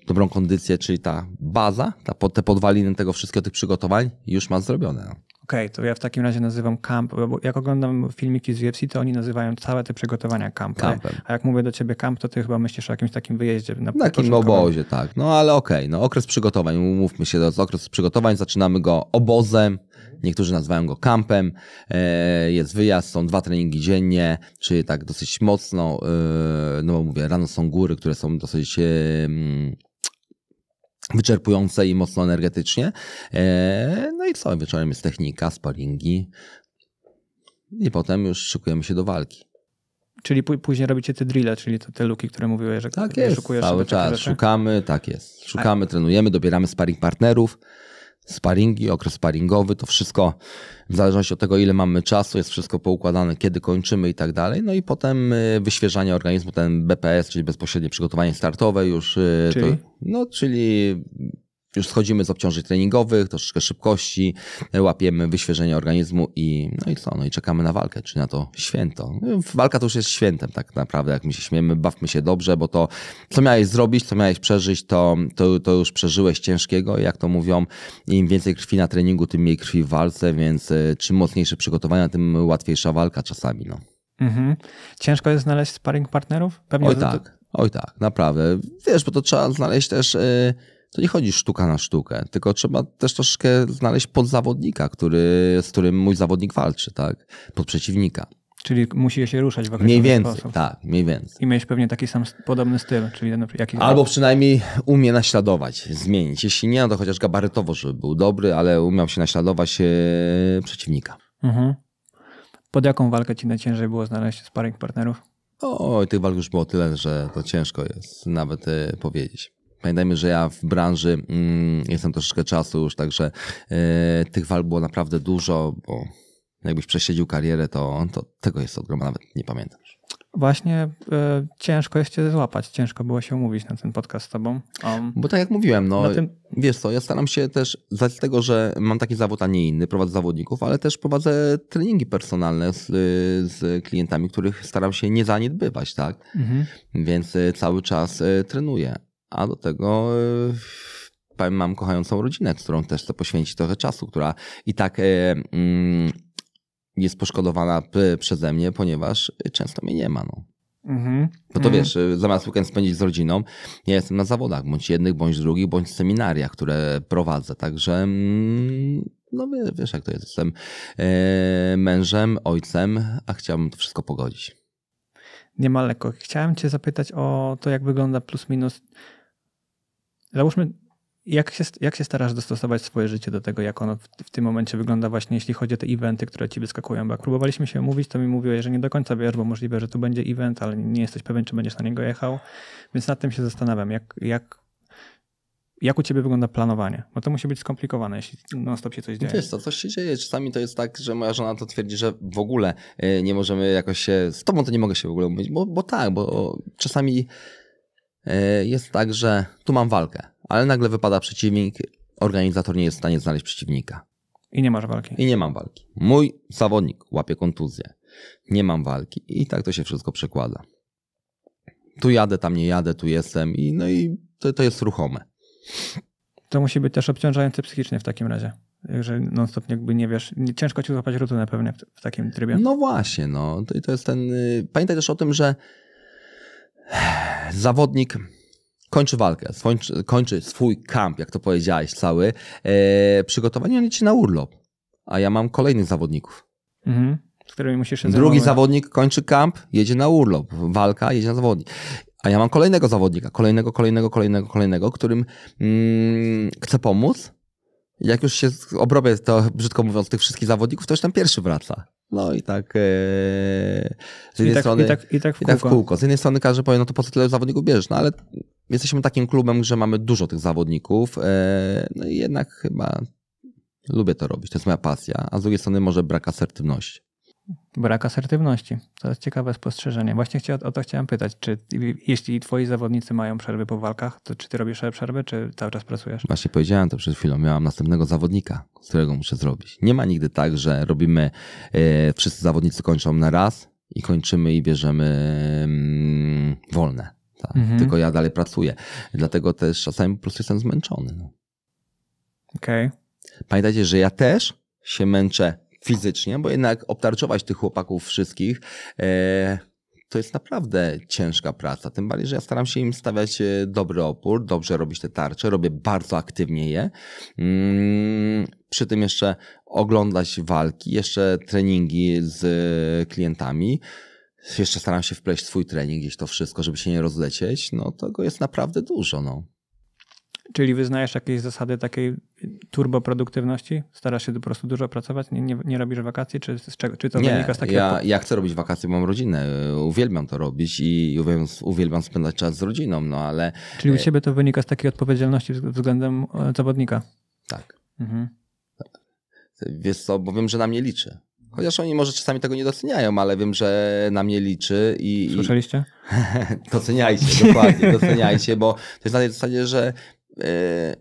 dobrą kondycję, czyli ta baza, ta, te podwaliny tego wszystkiego, tych przygotowań już masz zrobione. No okay, to ja w takim razie nazywam camp, bo jak oglądam filmiki z UFC, to oni nazywają całe te przygotowania camp, campem. A jak mówię do ciebie camp, to ty chyba myślisz o jakimś takim wyjeździe. Na takim obozie, tak. No ale okej, okay, no okres przygotowań, umówmy się, to okres przygotowań, zaczynamy go obozem, Niektórzy nazywają go campem. E, jest wyjazd, są dwa treningi dziennie, czyli tak dosyć mocno, e, no bo mówię, rano są góry, które są dosyć e, mm, wyczerpujące i mocno energetycznie. E, no i co? Wieczorem jest technika, sparingi i potem już szykujemy się do walki. Czyli później robicie te drille, czyli te, te luki, które mówiłeś, że tak jest, szukujesz cały czas szukamy, tak jest. Szukamy, A... trenujemy, dobieramy sparring partnerów, sparingi, okres sparingowy, to wszystko w zależności od tego, ile mamy czasu, jest wszystko poukładane, kiedy kończymy i tak dalej. No i potem e, wyświeżanie organizmu, ten BPS, czyli bezpośrednie przygotowanie startowe już. E, czyli? To, no, czyli już schodzimy z obciążeń treningowych, troszeczkę szybkości, łapiemy wyświeżenie organizmu i no i co, no i czekamy na walkę, czy na to święto. No, walka to już jest świętem tak naprawdę, jak my się śmiemy, bawmy się dobrze, bo to co miałeś zrobić, co miałeś przeżyć, to, to, to już przeżyłeś ciężkiego jak to mówią, im więcej krwi na treningu, tym mniej krwi w walce, więc e, czym mocniejsze przygotowania, tym łatwiejsza walka czasami, no. Mhm. Ciężko jest znaleźć sparring partnerów? Pewnie Oj tak, to... oj tak, naprawdę. Wiesz, bo to trzeba znaleźć też... Yy to nie chodzi sztuka na sztukę, tylko trzeba też troszkę znaleźć podzawodnika, który, z którym mój zawodnik walczy, tak? Pod przeciwnika. Czyli musi się ruszać w Mniej więcej, sposób. tak, mniej więcej. I mieć pewnie taki sam podobny styl, czyli jakiś... Albo przynajmniej umie naśladować, zmienić. Jeśli nie, no to chociaż gabarytowo, żeby był dobry, ale umiał się naśladować e, przeciwnika. Mhm. Pod jaką walkę ci najciężej było znaleźć sparring partnerów? O tych walk już było tyle, że to ciężko jest nawet e, powiedzieć. Pamiętajmy, że ja w branży mm, jestem troszeczkę czasu już, także y, tych wal było naprawdę dużo, bo jakbyś przesiedził karierę, to, to tego jest ogromna, nawet nie pamiętam. Właśnie y, ciężko jest cię złapać, ciężko było się umówić na ten podcast z tobą. Um, Bo tak jak mówiłem, no tym... wiesz co, ja staram się też, z tego, że mam taki zawód, a nie inny, prowadzę zawodników, ale też prowadzę treningi personalne z, z klientami, których staram się nie zaniedbywać, tak? Mhm. Więc e, cały czas trenuję a do tego y, mam kochającą rodzinę, którą też chcę poświęcić trochę czasu, która i tak y, mm, jest poszkodowana przeze mnie, ponieważ często mnie nie ma. No. Mm-hmm. Bo to mhm. wiesz, y, zamiast weekend spędzić z rodziną, ja jestem na zawodach, bądź jednych, bądź drugich, bądź seminariach, które prowadzę. Także mm, no wiesz, jak to jest. Jestem mężem, ojcem, a chciałbym to wszystko pogodzić. ma lekko. Chciałem Cię zapytać o to, jak wygląda plus minus załóżmy, jak się, jak się starasz dostosować swoje życie do tego, jak ono w, w, tym momencie wygląda właśnie, jeśli chodzi o te eventy, które ci wyskakują? Bo jak próbowaliśmy się mówić, to mi mówiłeś, że nie do końca wiesz, bo możliwe, że tu będzie event, ale nie jesteś pewien, czy będziesz na niego jechał. Więc nad tym się zastanawiam, jak, jak, jak u ciebie wygląda planowanie? Bo to musi być skomplikowane, jeśli na stop się coś no dzieje. Wiesz co, coś się dzieje. Czasami to jest tak, że moja żona to twierdzi, że w ogóle e, nie możemy jakoś się... Z tobą to nie mogę się w ogóle umówić, bo, bo tak, bo czasami E, jest tak, że tu mam walkę, ale nagle wypada przeciwnik, organizator nie jest w stanie znaleźć przeciwnika. I nie masz walki. I nie mam walki. Mój zawodnik łapie kontuzję. Nie mam walki i tak to się wszystko przekłada. Tu jadę, tam nie jadę, tu jestem i no i to, to jest ruchome. To musi być też obciążające psychicznie w takim razie że non-stop jakby nie wiesz, ciężko ci złapać rutynę pewnie w, takim trybie. No właśnie, no to, to jest ten, y, pamiętaj też o tym, że [SIGHS] Zawodnik kończy walkę, kończy swój kamp, jak to powiedziałeś, cały. E, przygotowanie idzie na urlop, a ja mam kolejnych zawodników. Mhm. Którymi musisz Drugi zajmować. zawodnik kończy kamp, jedzie na urlop. Walka, jedzie na zawodnik. A ja mam kolejnego zawodnika, kolejnego, kolejnego, kolejnego, kolejnego, którym mm, chcę pomóc. Jak już się obrobię, to brzydko mówiąc, tych wszystkich zawodników, to już tam pierwszy wraca. No i tak e, z jednej tak- I tak, strony. I tak, i tak, w, i tak w kółko. Z jednej strony każdy powie, no to po co tyle zawodników bierzesz? No ale jesteśmy takim klubem, że mamy dużo tych zawodników. E, no i jednak chyba lubię to robić, to jest moja pasja. A z drugiej strony może brak asertywności brak asertywności. To jest ciekawe spostrzeżenie. Właśnie chcia, o to chciałem pytać, czy jeśli twoi zawodnicy mają przerwy po walkach, to czy ty robisz przerwy, czy cały czas pracujesz? Właśnie powiedziałem to przed chwilą, miałam następnego zawodnika, z którego muszę zrobić. Nie ma nigdy tak, że robimy, yy, wszyscy zawodnicy kończą na raz i kończymy i bierzemy yy, wolne. Tak? Mhm. Tylko ja dalej pracuję. Dlatego też czasami po prostu jestem zmęczony. No. Okej. Okay. Pamiętajcie, że ja też się męczę fizycznie, bo jednak obtarczować tych chłopaków wszystkich e, to jest naprawdę ciężka praca. Tym bardziej, że ja staram się im stawiać e, dobry opór, dobrze robić te tarcze, robię bardzo aktywnie je. Mm, przy tym jeszcze oglądać walki, jeszcze treningi z e, klientami. Jeszcze staram się wpleść swój trening gdzieś to wszystko, żeby się nie rozlecieć. No tego jest naprawdę dużo. No. Czyli wyznajesz jakieś zasady takiej turboproduktywności? Starasz się po prostu dużo pracować? Nie, nie, nie robisz wakacji? Czy, z czego, czy to nie, wynika z takiego? Ja, ja chcę robić wakacje, mam rodzinę. Uwielbiam to robić i uwielbiam, uwielbiam spędzać czas z rodziną, no ale. Czyli u e, ciebie to wynika z takiej odpowiedzialności względem e, zawodnika? Tak. Mhm. Wiesz co, bo wiem, że na mnie liczy. Chociaż oni może czasami tego nie doceniają, ale wiem, że na mnie liczy i. Słyszeliście? I... [LAUGHS] doceniajcie, dokładnie, doceniajcie, bo to jest na tej zasadzie, że E,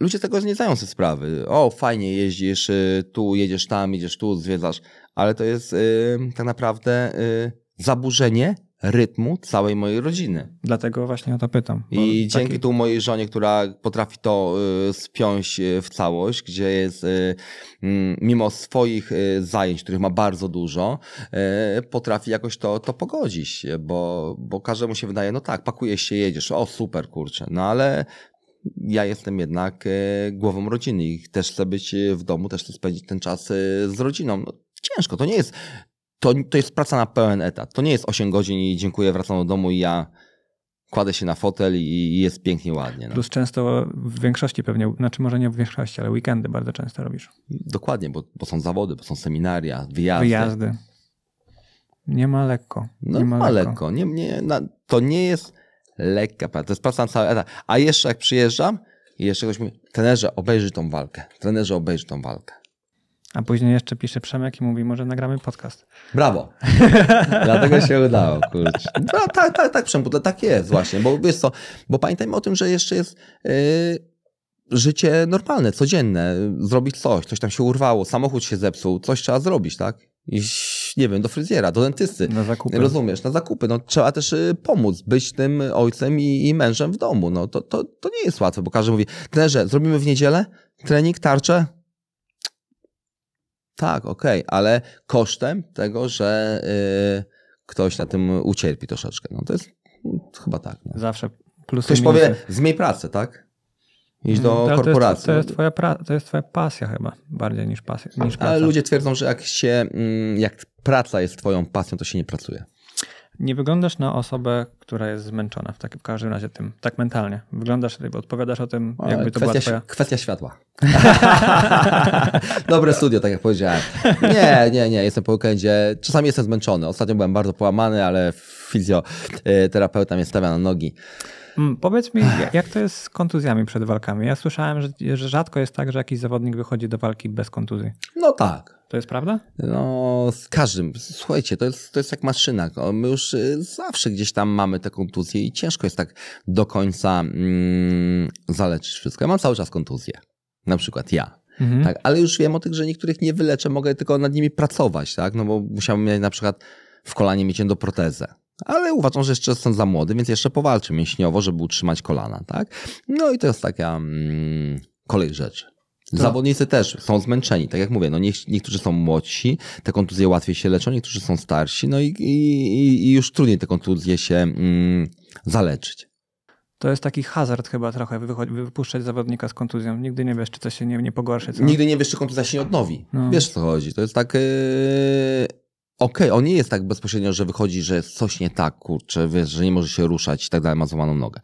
ludzie tego nie zdają sobie sprawy. O, fajnie jeździsz, y, tu jedziesz tam, jedziesz tu, zwiedzasz, ale to jest y, tak naprawdę y, zaburzenie rytmu całej mojej rodziny. Dlatego właśnie o to pytam. I dzięki tu mojej żonie, która potrafi to spiąć w całość, gdzie jest mm, mimo swoich zajęć, których ma bardzo dużo, potrafi jakoś to, to pogodzić, bo, bo każdemu się wydaje, no tak, pakujesz się, jedziesz, o super, kurczę, no ale ja jestem jednak e, głową rodziny i też chcę być w domu, też chcę spędzić ten czas e, z rodziną. No, ciężko, to nie jest, to, to jest praca na pełen etat. To nie jest 8 godzin i dziękuję, wracam do domu i ja kładę się na fotel i jest pięknie, ładnie. No. Plus często w większości pewnie, znaczy może nie w większości, ale weekendy bardzo często robisz. Dokładnie, bo, bo są zawody, bo są seminaria, wyjazdy. Wyjazdy. Nie ma lekko. No, nie no, ma, ma lekko. lekko. Nie, nie, na, to nie jest lekka praca. To jest praca na cały etap. A jeszcze jak przyjeżdżam i jeszcze ktoś mi, trenerze obejrzy tą walkę, trenerze obejrzy tą walkę. A później jeszcze pisze Przemek i mówi, może nagramy podcast. Brawo. [LAUGHS] Dlatego się udało, kurczę. No, tak, tak, tak, Przemku, tak jest właśnie, bo wiesz co, bo pamiętajmy o tym, że jeszcze jest yy, życie normalne, codzienne. Zrobić coś, coś tam się urwało, samochód się zepsuł, coś trzeba zrobić, tak? I nie wiem, do fryzjera, do dentysty. Na zakupy. Rozumiesz, na zakupy. No, trzeba też y, pomóc, być tym ojcem i, i mężem w domu. No, to, to, to nie jest łatwe, bo każdy mówi, trenerze, zrobimy w niedzielę trening, tarczę? Tak, okej, okay, ale kosztem tego, że yy, ktoś na tym ucierpi troszeczkę. No, to jest no, chyba tak. No. Zawsze plus Ktoś powie, zmień pracę, tak? Iść do mm, to, korporacji. To jest, to jest, twoja to jest twoja pasja chyba, bardziej niż, pasja, niż praca. Ale ludzie twierdzą, że jak się, mm, jak praca jest twoją pasją, to się nie pracuje. Nie wyglądasz na osobę, która jest zmęczona w, tak, w każdym razie tym, tak mentalnie. Wyglądasz, odpowiadasz o tym, jakby to kwestia, była twoja... Kwestia światła. [LAUGHS] Dobre studio, tak jak powiedziałem. Nie, nie, nie, jestem po weekendzie. Czasami jestem zmęczony. Ostatnio byłem bardzo połamany, ale fizjoterapeuta mnie stawia na nogi. Mm, powiedz mi, jak to jest z kontuzjami przed walkami? Ja słyszałem, że, rzadko jest tak, że jakiś zawodnik wychodzi do walki bez kontuzji. No tak. To jest prawda? No, z każdym. Słuchajcie, to jest, to jest jak maszyna. My już y, zawsze gdzieś tam mamy te kontuzje i ciężko jest tak do końca mm, zaleczyć wszystko. Ja mam cały czas kontuzje, Na przykład ja. Mhm. Tak, ale już wiem o tych, że niektórych nie wyleczę, mogę tylko nad nimi pracować, tak? No bo musiałbym mieć na przykład w kolanie mieć protezę ale uważam, że jeszcze jestem za młody, więc jeszcze powalczę mięśniowo, żeby utrzymać kolana, tak? No i to jest taka mm, kolej rzeczy. Tak. Zawodnicy też są zmęczeni, tak jak mówię, no nie, niektórzy są młodsi, te kontuzje łatwiej się leczą, niektórzy są starsi, no i, i, i już trudniej te kontuzje się mm, zaleczyć. To jest taki hazard chyba trochę, wychodzi, wypuszczać zawodnika z kontuzją. Nigdy nie wiesz, czy coś się nie, nie pogorszy. Co? Nigdy nie wiesz, czy kontuzja się nie odnowi. No. Wiesz, co chodzi. To jest tak... Yy Okej, okay, on nie jest tak bezpośrednio, że wychodzi, że coś nie tak, kurczę, wiesz, że nie może się ruszać i tak dalej, ma złamaną nogę.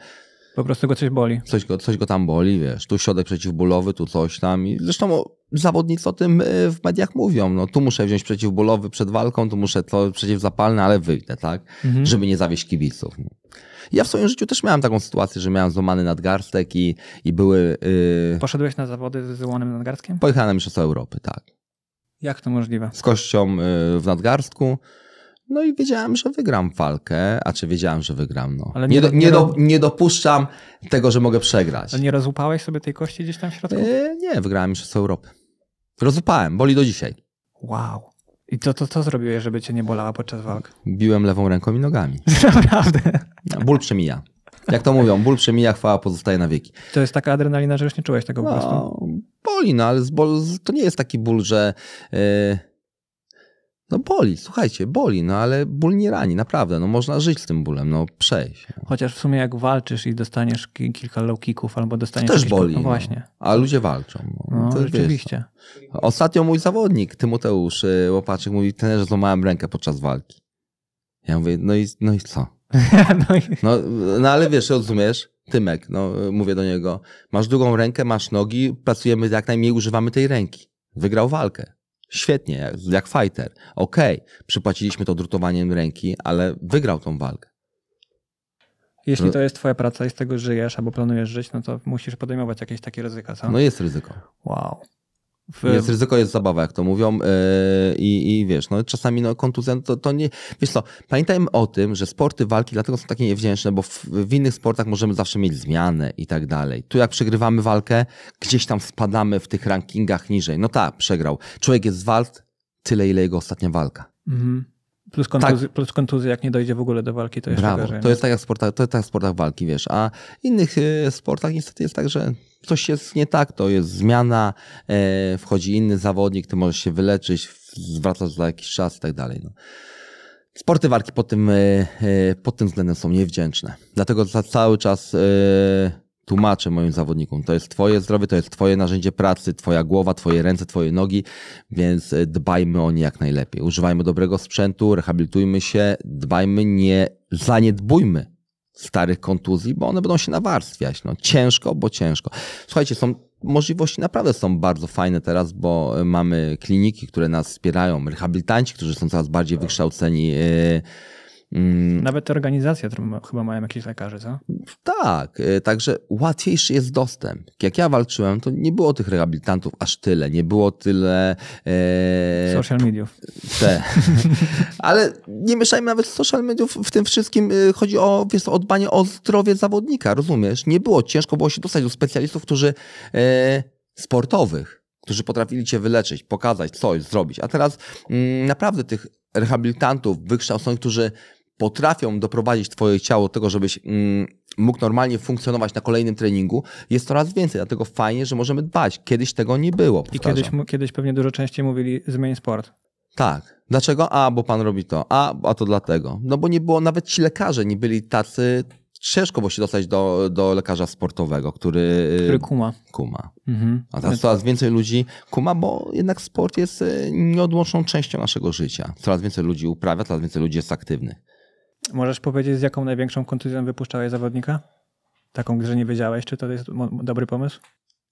Po prostu go coś boli. Coś go, coś go tam boli, wiesz. Tu środek przeciwbólowy, tu coś tam. I zresztą zawodnicy o tym e, w mediach mówią. No tu muszę wziąć przeciwbólowy przed walką, tu muszę to przeciwzapalne, ale wyjdę, tak? Mhm. Żeby nie zawieść kibiców. Ja w swoim życiu też miałem taką sytuację, że miałem złamany nadgarstek i, i były... Yy... Poszedłeś na zawody z złamanym nadgarstkiem? Pojechałem na Mistrzostwa Europy, tak. Jak to możliwe? Z kością y, w nadgarstku. No i wiedziałem, że wygram walkę, a czy wiedziałem, że wygram, no. Ale nie, nie, do, nie, do, nie dopuszczam tego, że mogę przegrać. Ale nie rozłupałeś sobie tej kości gdzieś tam w środku? Nie, y, nie, wygrałem Mistrzostwo Europy. Rozłupałem, boli do dzisiaj. Wow. I co to, to, to zrobiłeś, żeby cię nie bolała podczas walk? Biłem lewą ręką i nogami. [LAUGHS] Naprawdę? Ból przemija. Jak to mówią, ból przemija, chwała pozostaje na wieki. To jest taka adrenalina, że już nie czułeś tego no, po prostu? boli, no ale to nie jest taki ból, że e, no boli, słuchajcie, boli, no ale ból nie rani, naprawdę, no można żyć z tym bólem, no przejść. No. Chociaż w sumie jak walczysz i dostaniesz kilka low kicków albo dostaniesz... To też boli, kilka, no, no właśnie. No. a ludzie walczą. No, no to rzeczywiście. No. Ostatnio mój zawodnik, Tymoteusz e, Łopaczyk, mówi, że złamałem rękę podczas walki. Ja mówię, no i, no i co? [LAUGHS] no, i... no ale wiesz, rozumiesz, Tymek, no, mówię do niego, masz drugą rękę, masz nogi, pracujemy jak najmniej, używamy tej ręki. Wygrał walkę. Świetnie, jak fighter. Okej, okay, przypłaciliśmy to drutowaniem ręki, ale wygrał tą walkę. Jeśli no. to jest twoja praca i z tego żyjesz albo planujesz żyć, no to musisz podejmować jakieś takie ryzyka, co? No jest ryzyko. Wow. W... Jest ryzyko, jest zabawa, jak to mówią. Yy, I, i wiesz, no czasami no, kontuzja no to, to nie. Wiesz co, pamiętajmy o tym, że sporty walki dlatego są takie niewdzięczne, bo w, w, innych sportach możemy zawsze mieć zmianę i tak dalej. Tu jak przegrywamy walkę, gdzieś tam spadamy w tych rankingach niżej. No tak, przegrał. Człowiek jest walt tyle, ile jego ostatnia walka. Mhm. Tak. Plus kontuzje, tak. plus jak nie dojdzie w ogóle do walki, to jeszcze Brawo. Gorzej. To jest tak jak w sportach, to jest tak w sportach walki, wiesz. A w innych e, sportach niestety jest tak, że coś jest nie tak, to jest zmiana, e, wchodzi inny zawodnik, ty możesz się wyleczyć, zwracasz za jakiś czas i tak dalej. No. Sporty walki pod tym, e, pod tym względem są niewdzięczne. Dlatego cały czas tłumaczę moim zawodnikom. To jest twoje zdrowie, to jest twoje narzędzie pracy, twoja głowa, twoje ręce, twoje nogi, więc e, dbajmy o nie jak najlepiej. Używajmy dobrego sprzętu, rehabilitujmy się, dbajmy, nie zaniedbujmy starych kontuzji, bo one będą się nawarstwiać. No, ciężko, bo ciężko. Słuchajcie, są możliwości naprawdę są bardzo fajne teraz, bo e, mamy kliniki, które nas wspierają, rehabilitanci, którzy są coraz bardziej wykształceni. Yy, Mm. Nawet organizacja, którą chyba mają jakieś lekarzy, co? Tak, e, także łatwiejszy jest dostęp. Jak ja walczyłem, to nie było tych rehabilitantów aż tyle, nie było tyle... E... Social mediów. Te. [LAUGHS] Ale nie mieszajmy nawet social mediów w tym wszystkim. E, chodzi o, wiesz, o dbanie o zdrowie zawodnika, rozumiesz? Nie było ciężko, było się dostać do specjalistów, którzy e... sportowych, którzy potrafili cię wyleczyć, pokazać coś, zrobić. A teraz m, mm, naprawdę tych rehabilitantów wykształconych, którzy potrafią doprowadzić Twoje ciało do tego, żebyś mm, mógł normalnie funkcjonować na kolejnym treningu, jest coraz więcej. Dlatego fajnie, że możemy dbać. Kiedyś tego nie było. Powtarzam. I kiedyś, kiedyś pewnie dużo częściej mówili zmień sport. Tak. Dlaczego? A, bo pan robi to. A, a to dlatego. No bo nie było, nawet ci lekarze nie byli tacy, ciężko było się dostać do, do lekarza sportowego, który... Który kuma. Kuma. Mhm. A teraz coraz więcej ludzi kuma, bo jednak sport jest e, nieodłączną częścią naszego życia. Coraz więcej ludzi uprawia, coraz więcej ludzi jest aktywnych. Możesz powiedzieć, z jaką największą kontuzją wypuszczałeś zawodnika? Taką, że nie wiedziałeś, czy to jest dobry pomysł?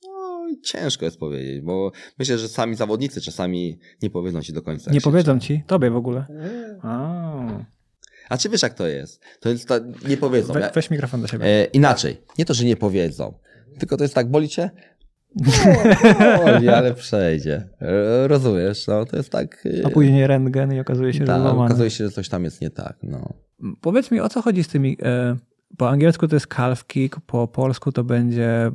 No, ciężko jest powiedzieć, bo myślę, że sami zawodnicy czasami nie powiedzą ci do końca. Nie powiedzą czy... ci? Tobie w ogóle? A. A czy wiesz, jak to jest? To jest ta... nie powiedzą. We, weź mikrofon do siebie. E, inaczej. Nie to, że nie powiedzą, tylko to jest tak, boli cię? [LAUGHS] No, boli, ale przejdzie. E, rozumiesz, no to jest tak. E, A później rentgen i okazuje się, że. Tak, okazuje się, że coś tam jest nie tak. No. Powiedz mi, o co chodzi z tymi... E, po angielsku to jest calf kick, po polsku to będzie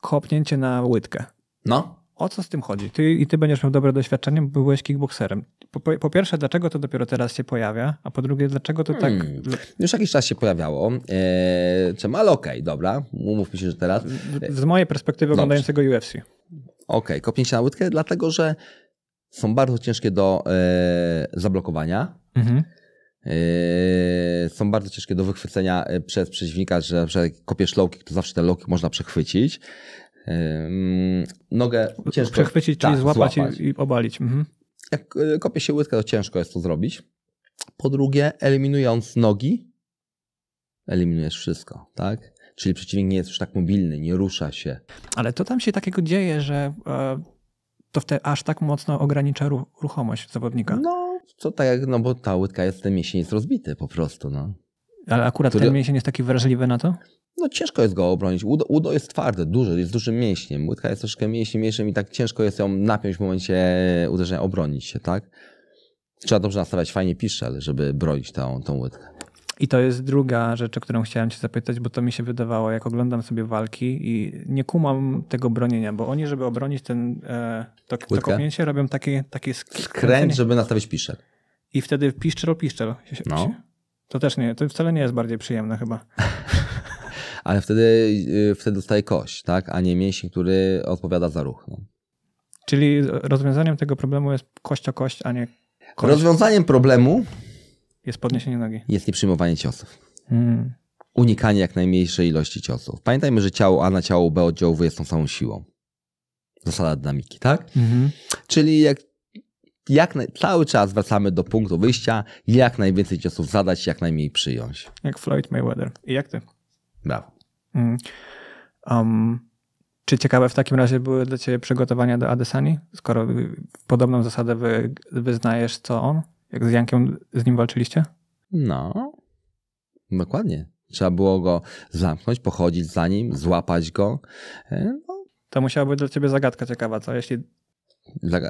kopnięcie na łydkę. No. O co z tym chodzi? Ty i ty będziesz miał dobre doświadczenie, bo byłeś kickboxerem. Po, po, pierwsze, dlaczego to dopiero teraz się pojawia? A po drugie, dlaczego to tak. Hmm. Już jakiś czas się pojawiało. Eee, czym, ale okej, okay, dobra, umówmy się, że teraz. Z, z mojej perspektywy Dobrze. oglądającego UFC. Okej, okay. kopnięcie na łydkę, dlatego że są bardzo ciężkie do e, zablokowania. Mhm. Yy, są bardzo ciężkie do wychwycenia yy, przez przeciwnika, że na przykład kopiesz to zawsze te loki można przechwycić. Yy, nogę ciężko... Przechwycić, czyli tak, złapać, złapać, i obalić. Mhm. Jak kopie się łyska, to ciężko jest to zrobić. Po drugie, eliminując nogi, eliminujesz wszystko, tak? Czyli przeciwnik nie jest już tak mobilny, nie rusza się. Ale to tam się takiego dzieje, że e, to wtedy aż tak mocno ogranicza ruch, ruchomość zawodnika. No, co tak jak, no bo ta łydka jest, ten mięsień jest rozbity po prostu, no. Ale akurat Który... ten mięsień jest taki wrażliwy na to? No ciężko jest go obronić. Udo, udo jest twarde, duże jest dużym mięśniem. Łydka jest troszkę mięśniem mniejszym i tak ciężko jest ją napiąć w momencie uderzenia, obronić się, tak? Trzeba dobrze nastawiać, fajnie pisze, ale żeby bronić tą, tą łydkę. I to jest druga rzecz, o którą chciałem Cię zapytać, bo to mi się wydawało, jak oglądam sobie walki i nie kumam tego bronienia, bo oni, żeby obronić ten, e, to, to kopnięcie, robią takie, taki skręcenie. skręt, żeby nastawić piszczel. I wtedy piszczel o piszczel. No. To też nie, to wcale nie jest bardziej przyjemne chyba. [LAUGHS] Ale wtedy, y, wtedy dostaje kość, tak? a nie mięsień, który odpowiada za ruch. No. Czyli rozwiązaniem tego problemu jest kość o kość, a nie kość. Rozwiązaniem problemu jest podniesienie nogi. Jest nieprzyjmowanie ciosów. Hmm. Unikanie jak najmniejszej ilości ciosów. Pamiętajmy, że ciało A na ciało B oddziałuje z tą samą siłą. Zasada dynamiki, tak? Mhm. Czyli jak, jak na, cały czas wracamy do punktu wyjścia, jak najwięcej ciosów zadać, jak najmniej przyjąć. Jak Floyd Mayweather. I jak ty? Brawo. Mm. Um, czy ciekawe w takim razie były dla ciebie przygotowania do Adesani, skoro podobną zasadę wy, wyznajesz co on? Jak z Jankiem z nim walczyliście? No, dokładnie. Trzeba było go zamknąć, pochodzić za nim, złapać go. E, no. To musiała być dla ciebie zagadka ciekawa, co jeśli... Zag e,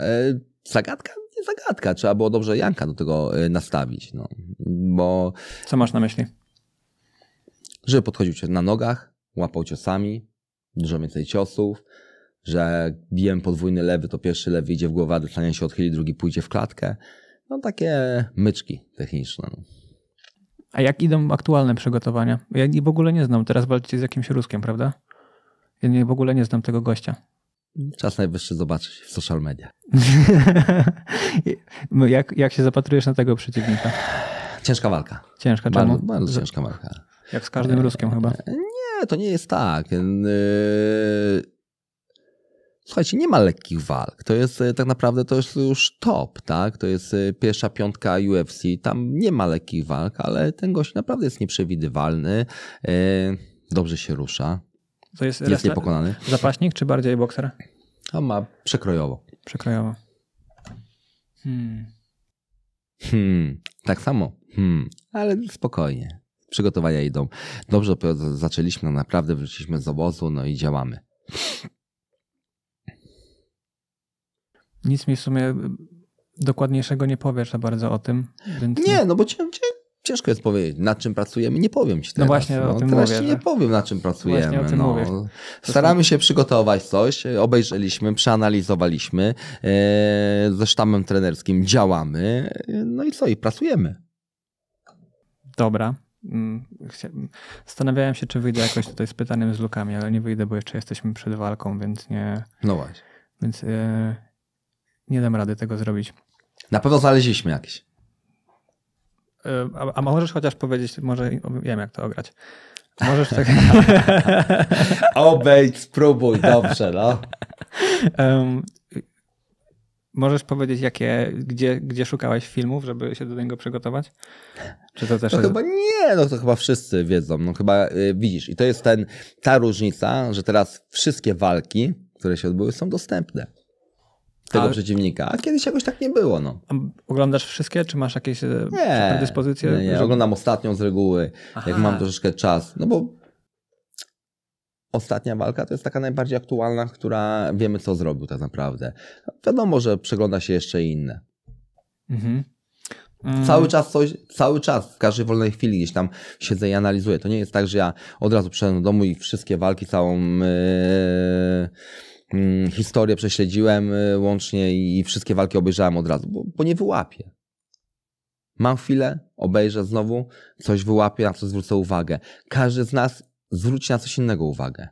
zagadka? Nie zagadka. Trzeba było dobrze Janka do tego e, nastawić. No. Bo... Co masz na myśli? Że podchodził cię na nogach, łapał ciosami, dużo więcej ciosów, że bijem podwójny lewy, to pierwszy lewy idzie w głowę, a dostanie się odchyli, drugi pójdzie w klatkę no takie myczki techniczne. No. A jak idą aktualne przygotowania? Ja w ogóle nie znam. Teraz walczycie z jakimś Ruskiem, prawda? Ja nie, w ogóle nie znam tego gościa. Czas najwyższy zobaczyć w social media. [LAUGHS] jak, jak się zapatrujesz na tego przeciwnika? Ciężka walka. Ciężka, czemu? Bardzo, bardzo ciężka walka. Jak z każdym Ruskiem chyba. Nie, to nie jest tak. Yy, Słuchajcie, nie ma lekkich walk. To jest e, tak naprawdę to jest już top, tak? To jest e, pierwsza piątka UFC. Tam nie ma lekkich walk, ale ten gość naprawdę jest nieprzewidywalny. E, dobrze się rusza. To jest, jest niepokonany. Zapaśnik czy bardziej bokser? On ma przekrojowo. Przekrojowo. Hmm. Hmm. Tak samo. Hmm. Ale spokojnie. Przygotowania idą. Dobrze, zaczęliśmy, naprawdę wróciliśmy z obozu, no i działamy. Nic mi w sumie dokładniejszego nie powiesz za bardzo o tym. Więc... Nie, no bo cię, ciężko jest powiedzieć, nad czym pracujemy, nie powiem ci no teraz. No właśnie o tym teraz mówię. nie że... powiem, nad czym pracujemy. No. Mówię. Staramy się przygotować coś, obejrzeliśmy, przeanalizowaliśmy, e, ze sztamem trenerskim działamy, e, no i co, i pracujemy. Dobra. Mm, zastanawiałem się, czy wyjdę jakoś tutaj z pytaniem z lukami, ale nie wyjdę, bo jeszcze jesteśmy przed walką, więc nie... No właśnie. Więc e, nie dam rady tego zrobić. Na pewno znaleźliśmy jakieś. E, a, a możesz chociaż powiedzieć, może wiem jak to ograć. Możesz tak. [LAUGHS] Obejdź, spróbuj, dobrze, no. Um, [LAUGHS] możesz powiedzieć, jakie, gdzie, gdzie szukałeś filmów, żeby się do niego przygotować? Czy to też. No chyba nie, no to chyba wszyscy wiedzą. No chyba y, widzisz. I to jest ten, ta różnica, że teraz wszystkie walki, które się odbyły, są dostępne tego przeciwnika. A kiedyś jakoś tak nie było. No. oglądasz wszystkie, czy masz jakieś e, nie, predyspozycje? Nie, nie. Że... oglądam ostatnią z reguły, Aha. jak mam troszeczkę czas. No bo ostatnia walka to jest taka najbardziej aktualna, która wiemy, co zrobił tak naprawdę. Wiadomo, że przegląda się jeszcze inne. Mhm. Mm. Cały czas coś, cały czas, w każdej wolnej chwili gdzieś tam siedzę i analizuję. To nie jest tak, że ja od razu przyszedłem do domu i wszystkie walki całą. Yy Mm, historię prześledziłem y, łącznie i wszystkie walki obejrzałem od razu, bo, bo nie wyłapię. Mam chwilę, obejrzę znowu, coś wyłapię, na co zwrócę uwagę. Każdy z nas zwróci na coś innego uwagę.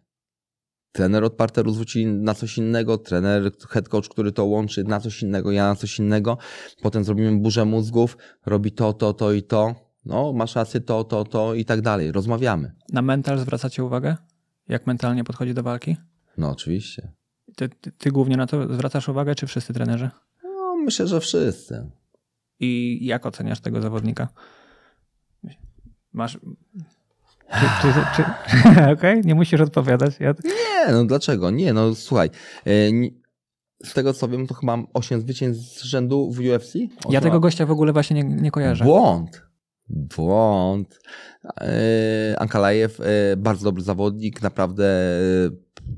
Trener od parteru zwróci na coś innego, trener, head coach, który to łączy, na coś innego, ja na coś innego. Potem zrobimy burzę mózgów, robi to, to, to i to. No, masz rację, to, to, to i tak dalej. Rozmawiamy. Na mental zwracacie uwagę? Jak mentalnie podchodzi do walki? No, oczywiście ty, ty, głównie na to zwracasz uwagę, czy wszyscy trenerzy? No, myślę, że wszyscy. I jak oceniasz tego zawodnika? Masz. Czy, czy, czy... [LAUGHS] Okej, okay, nie musisz odpowiadać. Ja... Nie, no dlaczego? Nie, no słuchaj. E, z tego co wiem, to chyba mam 8 zwycięstw z rzędu w UFC. Ja tego gościa w ogóle właśnie nie, nie kojarzę. Błąd. Błąd. E, Ankalajew, e, bardzo dobry zawodnik, naprawdę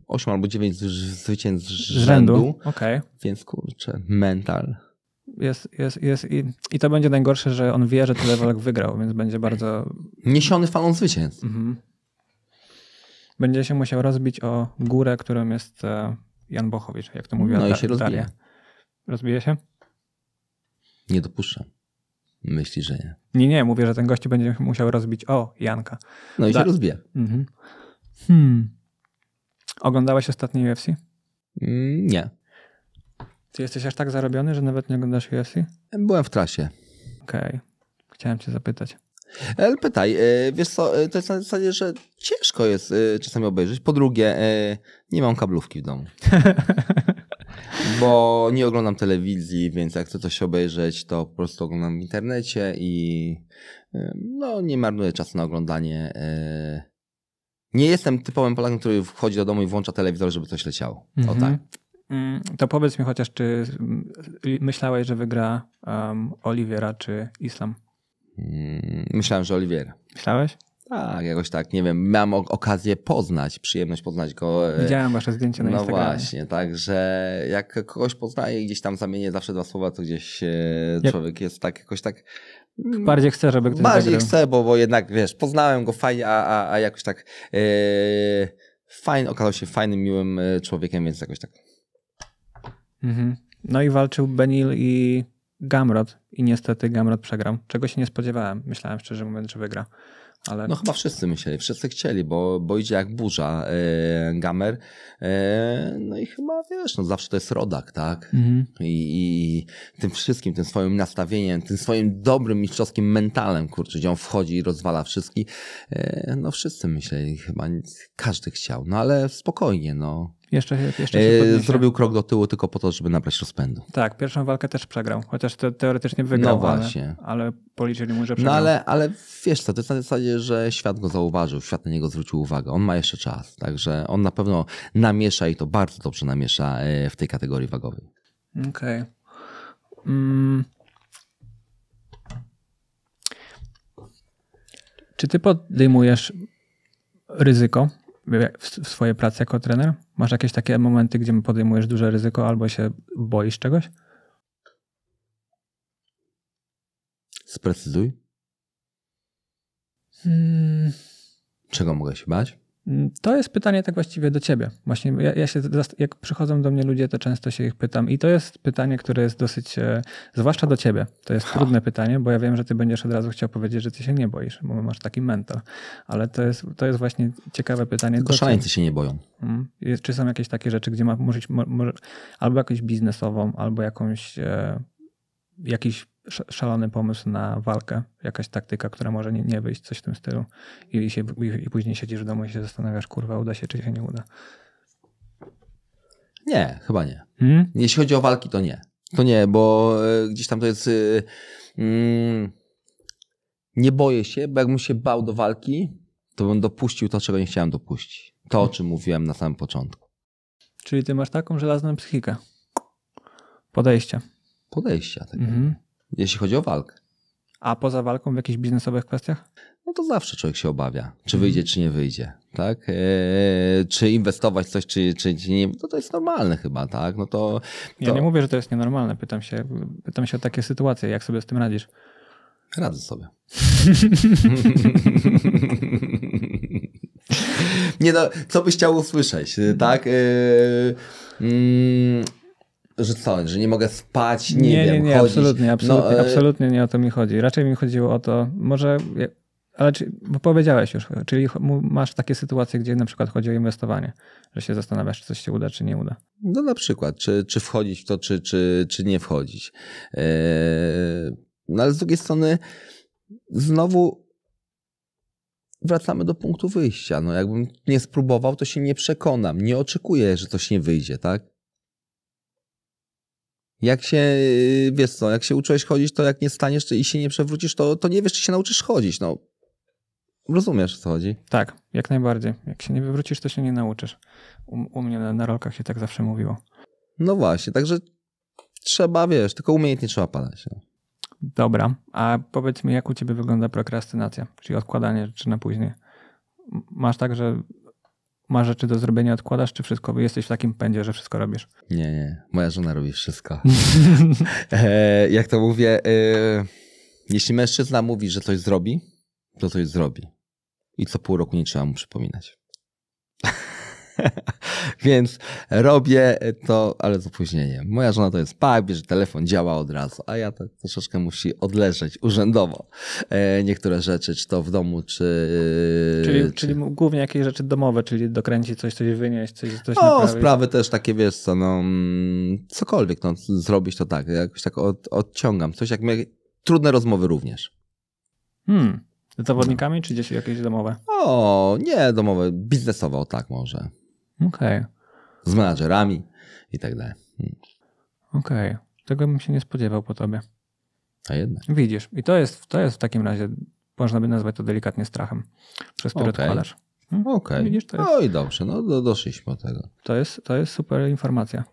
8 albo 9 zwycięstw z rzędu. rzędu. Okay. Więc kurczę, mental. Jest, jest, jest i, i to będzie najgorsze, że on wie, że tyle walk wygrał, więc będzie bardzo... Niesiony falą zwycięstw. Mhm. Będzie się musiał rozbić o górę, którą jest e, Jan Bochowicz, jak to mówiła No i się rozbije. Rozbije się? Nie dopuszczam. Myśli, że nie. Nie, nie, mówię, że ten gość będzie musiał rozbić o Janka. No i da. się rozbije. Mhm. Hmm. Oglądałeś ostatnie UFC? Mm, nie. Ty jesteś aż tak zarobiony, że nawet nie oglądasz UFC? Byłem w trasie. Okej. Okay. Chciałem cię zapytać. Ale pytaj, e, wiesz co, e, to jest na zasadzie, że ciężko jest e, czasami obejrzeć. Po drugie, nie mam kablówki w domu. [LAUGHS] Bo nie oglądam telewizji, więc jak chcę coś obejrzeć, to po prostu oglądam w internecie i no, nie marnuję czasu na oglądanie nie jestem typowym Polakiem, który wchodzi do domu i włącza telewizor, żeby coś leciało. Mhm. O tak. Mm, to powiedz mi chociaż, czy mm, myślałeś, że wygra um, Oliwiera czy Islam? Mm, myślałem, że Oliwiera. Myślałeś? Tak, jakoś tak, nie wiem, miałem okazję poznać, przyjemność poznać go. E, Widziałem wasze zdjęcie na no Instagramie. No właśnie, także jak kogoś poznaję i gdzieś tam zamienię zawsze dwa słowa, to gdzieś e, człowiek jest tak jakoś tak Mm. Bardziej chcę, żeby ktoś Bardziej zagrał. chcę, bo, bo jednak, wiesz, poznałem go fajnie, a, a, a jakoś tak yy, e, fajny, okazał się fajnym, miłym e, człowiekiem, więc jakoś tak. Mhm. No i walczył Benil i Gamrot i niestety Gamrot przegrał, czego się nie spodziewałem. Myślałem szczerze mówiąc, że wygra. Ale... No chyba wszyscy myśleli, wszyscy chcieli, bo, bo idzie jak burza e, Gamer. E, no i chyba wiesz, no zawsze to jest rodak, tak? Mhm. I, I, tym wszystkim, tym swoim nastawieniem, tym swoim dobrym mistrzowskim mentalem, kurczę, gdzie on wchodzi i rozwala wszystkich. E, no wszyscy myśleli, chyba każdy chciał, no ale spokojnie, no jeszcze, jeszcze e, Zrobił krok do tyłu tylko po to, żeby nabrać rozpędu. Tak, pierwszą walkę też przegrał, chociaż te, teoretycznie no wygrał, no właśnie. Ale, ale policzyli mu, że no przegrał. No ale, ale wiesz co, to jest na zasadzie, że świat go zauważył, świat na niego zwrócił uwagę. On ma jeszcze czas, także on na pewno namiesza i to bardzo dobrze namiesza e, w tej kategorii wagowej. Okej. Okay. Mm. Czy ty podejmujesz ryzyko w swojej pracy jako trener? Masz jakieś takie momenty, gdzie podejmujesz duże ryzyko albo się boisz czegoś? Sprecyzuj. Hmm. Czego mogę się bać? Mm, to jest pytanie tak właściwie do ciebie. Właśnie ja, ja, się, jak przychodzą do mnie ludzie, to często się ich pytam i to jest pytanie, które jest dosyć, e, zwłaszcza do ciebie. To jest ha. trudne pytanie, bo ja wiem, że ty będziesz od razu chciał powiedzieć, że ty się nie boisz, bo masz taki mentor. Ale to jest, to jest właśnie ciekawe pytanie. Tylko szaleńcy się nie boją. Mm. Czy są jakieś takie rzeczy, gdzie ma może, może albo jakąś biznesową, albo jakąś, e, jakiś szalony pomysł na walkę, jakaś taktyka, która może nie, nie wyjść, coś w tym stylu. I, się, I później siedzisz w domu i się zastanawiasz, kurwa, uda się czy się nie uda. Nie, chyba nie. Hmm? Jeśli chodzi o walki, to nie. To nie, bo e, gdzieś tam to jest. Yy, nie boję się, bo jakbym się bał do walki, to bym dopuścił to, czego nie chciałem dopuścić. To, o czym mówiłem na samym początku. Czyli ty masz taką żelazną psychikę. Podejścia. Podejścia, tak. Mhm jeśli chodzi o walkę. A poza walką w jakichś biznesowych kwestiach? No to zawsze człowiek się obawia, czy mhm. wyjdzie, czy nie wyjdzie, tak? Eee, czy inwestować coś, czy, czy nie, no to jest normalne chyba, tak? No to, to... Ja nie mówię, że to jest nienormalne, pytam się, pytam się o takie sytuacje, jak sobie z tym radzisz? Radzę sobie. [LAUGHS] nie no, co byś chciał usłyszeć, tak? Eee, mm że co, że nie mogę spać, nie, nie wiem, nie, nie, Absolutnie, absolutnie, no, e, absolutnie nie o to mi chodzi. Raczej mi chodziło o to, może, ale czy, bo powiedziałeś już, czyli masz takie sytuacje, gdzie na przykład chodzi o inwestowanie, że się zastanawiasz, czy coś się uda, czy nie uda. No na przykład, czy, czy wchodzić w to, czy, czy, czy nie wchodzić. E, no ale z drugiej strony znowu wracamy do punktu wyjścia. No jakbym nie spróbował, to się nie przekonam. Nie oczekuję, że coś nie wyjdzie, tak? Jak się, y, wiesz co, jak się uczyłeś chodzić, to jak nie staniesz i się nie przewrócisz, to, to nie wiesz, czy się nauczysz chodzić. No, rozumiesz, o co chodzi. Tak, jak najbardziej. Jak się nie wywrócisz, to się nie nauczysz. U, u mnie na, na rolkach się tak zawsze mówiło. No właśnie, także trzeba, wiesz, tylko umiejętnie trzeba padać. No. Dobra, a powiedz mi, jak u ciebie wygląda prokrastynacja, czyli odkładanie rzeczy na później. Masz tak, że masz rzeczy do zrobienia, odkładasz, czy wszystko? Jesteś w takim pędzie, że wszystko robisz? Nie, nie. Moja żona robi wszystko. [LAUGHS] e, jak to mówię, e, jeśli mężczyzna mówi, że coś zrobi, to coś zrobi. I co pół roku nie trzeba mu przypominać. [LAUGHS] [LAUGHS] Więc robię to, ale z opóźnieniem. Moja żona to jest pak, bierze telefon, działa od razu, a ja tak troszeczkę musi odleżeć urzędowo e, niektóre rzeczy, czy to w domu, czy... E, czyli, czy... czyli głównie jakieś rzeczy domowe, czyli dokręcić coś, coś wynieść, coś, coś O, sprawy też takie, wiesz co, no mm, cokolwiek, no zrobić to tak, jakoś tak od, odciągam. Coś jak trudne rozmowy również. Hmm. Z no. zawodnikami, czy gdzieś jakieś domowe? O, nie, domowe, biznesowe, o tak może. Okej. Okay. Z menadżerami i tak dalej. Hmm. Okej. Okay. Tego bym się nie spodziewał po tobie. A jednak. Widzisz. I to jest, to jest w takim razie, można by nazwać to delikatnie strachem, przez który okay. odpalasz. Okej. Hmm? Okay. No jest... No i dobrze, no do, doszliśmy do tego. To jest, to jest super informacja.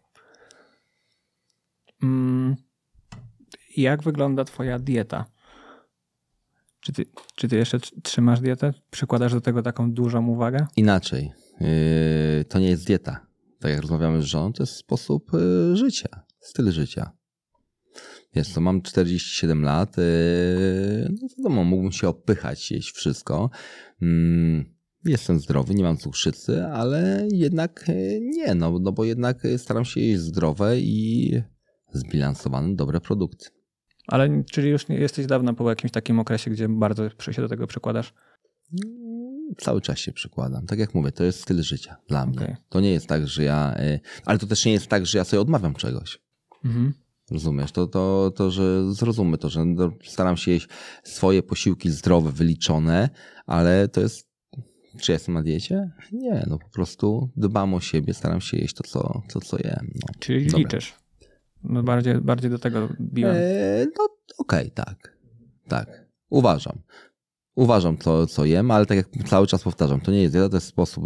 Mm. Jak wygląda twoja dieta? Czy ty, czy ty jeszcze trzymasz dietę? Przykładasz do tego taką dużą uwagę? Inaczej. Yy, to nie jest dieta. Tak jak rozmawiamy z żoną, to jest sposób yy, życia, styl życia. Więc yy, no to mam 47 lat, no wiadomo, mógłbym się opychać, jeść wszystko. Mm, jestem zdrowy, nie mam cukrzycy, ale jednak nie, no, no bo jednak staram się jeść zdrowe i zbilansowane, dobre produkty. Ale czyli już nie jesteś dawno po jakimś takim okresie, gdzie bardzo się do tego przekładasz? Mm, cały czas się przykładam. Tak jak mówię, to jest styl życia dla mnie. Okay. To nie jest tak, że ja. E, ale to też nie jest tak, że ja sobie odmawiam czegoś. Mhm. Rozumiesz? To, to, to, że zrozummy to, że no, staram się jeść swoje posiłki zdrowe, wyliczone, ale to jest. Czy ja jestem na diecie? Nie, no po prostu dbam o siebie, staram się jeść to, co, to, co jem. No, Czyli dobra. liczysz. No bardziej, bardziej do tego biłem. Eee, no okej, okay, tak. Tak. Uważam. Uważam to, co jem, ale tak jak cały czas powtarzam, to nie jest dieta, to jest sposób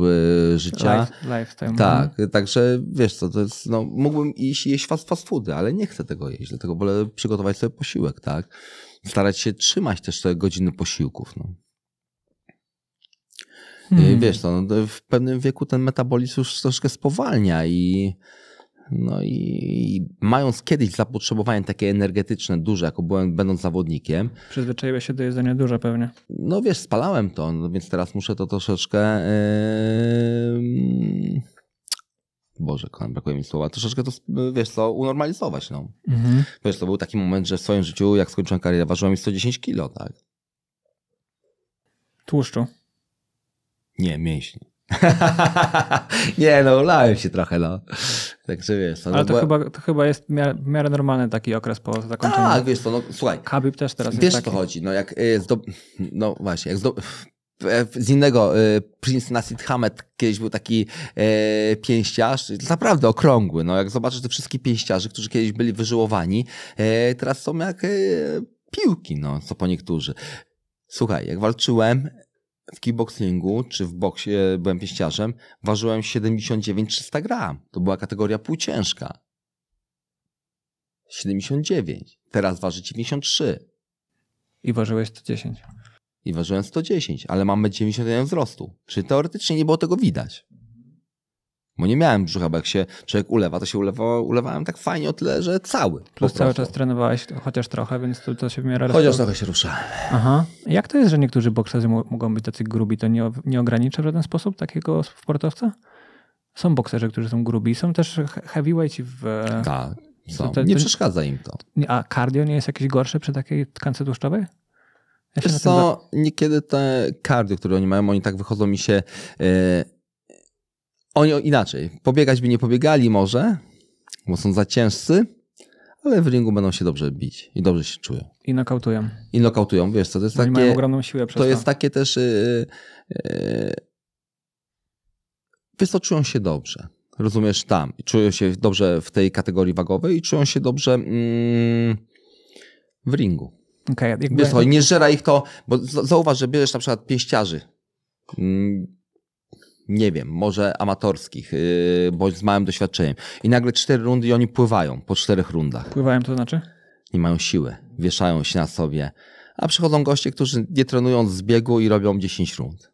e, życia. Life, lifetime. No. Tak, także wiesz co, to jest, no, mógłbym iść jeść fast, fast foody, ale nie chcę tego jeść, dlatego wolę przygotować sobie posiłek, tak? Starać się trzymać też te godziny posiłków, no. Hmm. E, wiesz co, no, w pewnym wieku ten metabolizm już troszkę spowalnia i no i, i, mając kiedyś zapotrzebowanie takie energetyczne, duże, jako byłem, będąc zawodnikiem. Przyzwyczaiłeś się do jedzenia duże pewnie. No wiesz, spalałem to, no więc teraz muszę to troszeczkę. Yy... Boże, kocham, brakuje mi słowa. Troszeczkę to, wiesz co, unormalizować. No. Mhm. Wiesz, to był taki moment, że w swoim życiu, jak skończyłem karierę, ważyłem 110 kilo, tak? Tłuszczu? Nie, mięśni. [LAUGHS] nie, no lałem się trochę, no. Także wiesz. No, Ale no to, bo... chyba, to chyba jest w miarę, normalny taki okres po zakończeniu. Tak, wiesz to, no słuchaj. Habib też teraz Wiesz o co chodzi, no jak y, zdob... No właśnie, jak zdob... Z innego, y, Prince Nasid Hamed kiedyś był taki y, pięściarz, naprawdę okrągły. No, jak zobaczysz te wszystkie pięściarzy, którzy kiedyś byli wyżyłowani, y, teraz są jak y, piłki, no, co po niektórzy. Słuchaj, jak walczyłem w kickboxingu czy w boksie, byłem pięściarzem, ważyłem 79-300 gram. To była kategoria półciężka. 79. Teraz waży 93. I ważyłeś 110. I ważyłem 110, ale mamy 91 wzrostu. Czyli teoretycznie nie było tego widać. Bo nie miałem brzucha, bo jak się człowiek ulewa, to się ulewa, ulewałem tak fajnie o tyle, że cały. Plus cały czas trenowałeś chociaż trochę, więc to, to się w miarę... Chociaż trochę się ruszałem. Aha. Jak to jest, że niektórzy bokserzy mogą być tacy grubi? To nie, nie ogranicza w żaden sposób takiego sportowca? Są bokserzy, którzy są grubi. Są też heavyweights w... Tak, są. nie przeszkadza im to. A cardio nie jest jakieś gorsze przy takiej tkance tłuszczowej? Ja Wiesz co, za... niekiedy te cardio, które oni mają, oni tak wychodzą mi się... Yy oni inaczej, pobiegać by nie pobiegali może, bo są za ciężcy, ale w ringu będą się dobrze bić i dobrze się czują. I nokautują. I nokautują, wiesz co, to jest no takie... ogromną siłę przez to. to jest takie też... Yy, yy, wiesz co, czują się dobrze. Rozumiesz, tam. Czują się dobrze w tej kategorii wagowej i czują się dobrze mm, w ringu. Okay, jakby... Wiesz co, nie żera ich to, bo zauważ, że bierzesz na przykład pięściarzy. Mm, nie wiem, może amatorskich, yy, bądź z małym doświadczeniem. I nagle cztery rundy i oni pływają po czterech rundach. Pływają to znaczy? Nie mają siły, wieszają się na sobie. A przychodzą goście, którzy nie trenują z biegu i robią 10 rund.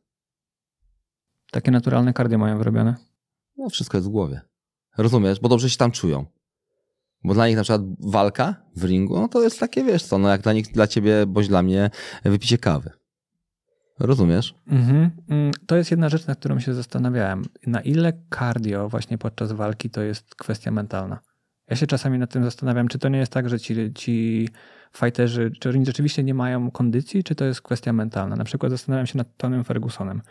Takie naturalne kardio mają wyrobione? No, wszystko jest w głowie. Rozumiesz? Bo dobrze się tam czują. Bo dla nich na przykład walka w ringu, no to jest takie, wiesz co, no jak dla nich, dla ciebie, bądź dla mnie wypicie kawy. Rozumiesz? Mhm. Mm, to jest jedna rzecz, na którą się zastanawiałem. Na ile cardio właśnie podczas walki to jest kwestia mentalna? Ja się czasami nad tym zastanawiam, czy to nie jest tak, że ci, ci fighterzy, czy oni rzeczywiście nie mają kondycji, czy to jest kwestia mentalna. Na przykład zastanawiam się nad Tonym Fergusonem,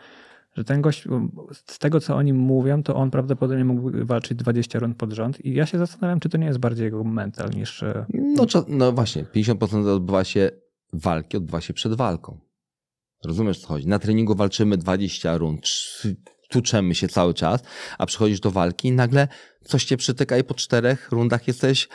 że ten gość, z tego co o nim mówią, to on prawdopodobnie mógł walczyć 20 rund pod rząd i ja się zastanawiam, czy to nie jest bardziej jego mental niż... E, no, no właśnie, 50% odbywa się walki, odbywa się przed walką. Rozumiesz, co chodzi? Na treningu walczymy 20 rund, tuczemy się cały czas, a przychodzisz do walki i nagle coś cię przytyka i po czterech rundach jesteś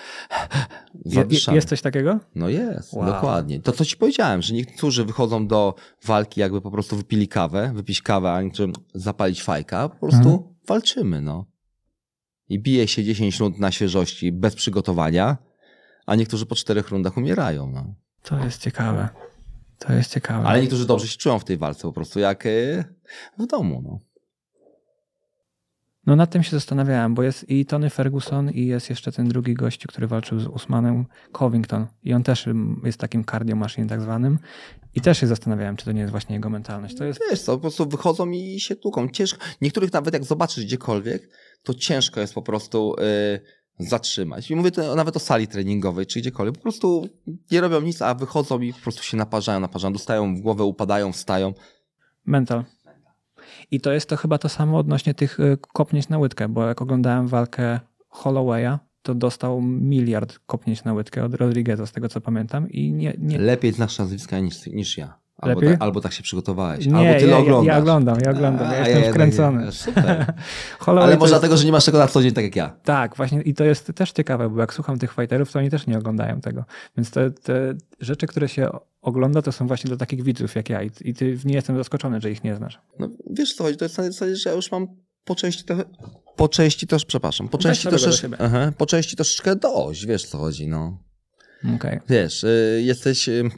je, Jest coś takiego? No jest, wow. dokładnie. To co ci powiedziałem, że niektórzy wychodzą do walki jakby po prostu wypili kawę, wypić kawę, a niektórzy zapalić fajka, po prostu mhm. walczymy, no. I bije się 10 rund na świeżości bez przygotowania, a niektórzy po czterech rundach umierają, no. To jest ciekawe. To jest ciekawe. Ale niektórzy dobrze się czują w tej walce, po prostu jak e, w domu. No. No nad tym się zastanawiałem, bo jest i Tony Ferguson i jest jeszcze ten drugi gościu, który walczył z Usmanem, Covington. I on też mm, jest takim cardio machine tak zwanym. I też się zastanawiałem, czy to nie jest właśnie jego mentalność. To jest... Wiesz co, po prostu wychodzą i się tłuką. Ciężko. Niektórych nawet jak zobaczysz gdziekolwiek, to ciężko jest po prostu... Yy zatrzymać. I mówię to nawet o sali treningowej czy gdziekolwiek. Po prostu nie robią nic, a wychodzą i po prostu się naparzają, naparzają, dostają w głowę, upadają, wstają. Mental. I to jest to chyba to samo odnośnie tych y, kopnięć na łydkę, bo jak oglądałem walkę Hollowaya, to dostał miliard kopnięć na łydkę od Rodriguez'a, z tego co pamiętam. i nie, nie... Lepiej znasz nazwiska niż, niż ja. Albo, ta, albo tak się przygotowałeś, nie, albo tyle ja, oglądasz. Ja, ja oglądam, ja oglądam, A, ja jestem ja, wkręcony. super. [LAUGHS] Ale może jest... dlatego, że nie masz tego na co dzień tak jak ja. Tak, właśnie i to jest też ciekawe, bo jak słucham tych fighterów, to oni też nie oglądają tego. Więc te, te rzeczy, które się ogląda, to są właśnie dla takich widzów jak ja i, i ty nie jestem zaskoczony, że ich nie znasz. No wiesz co, to jest na zasadzie, że ja już mam po części trochę, po części też, przepraszam, po części, troszeczkę, do aha, po części troszeczkę dość, wiesz co chodzi, no. Okay. Wiesz, y, jesteś... Y,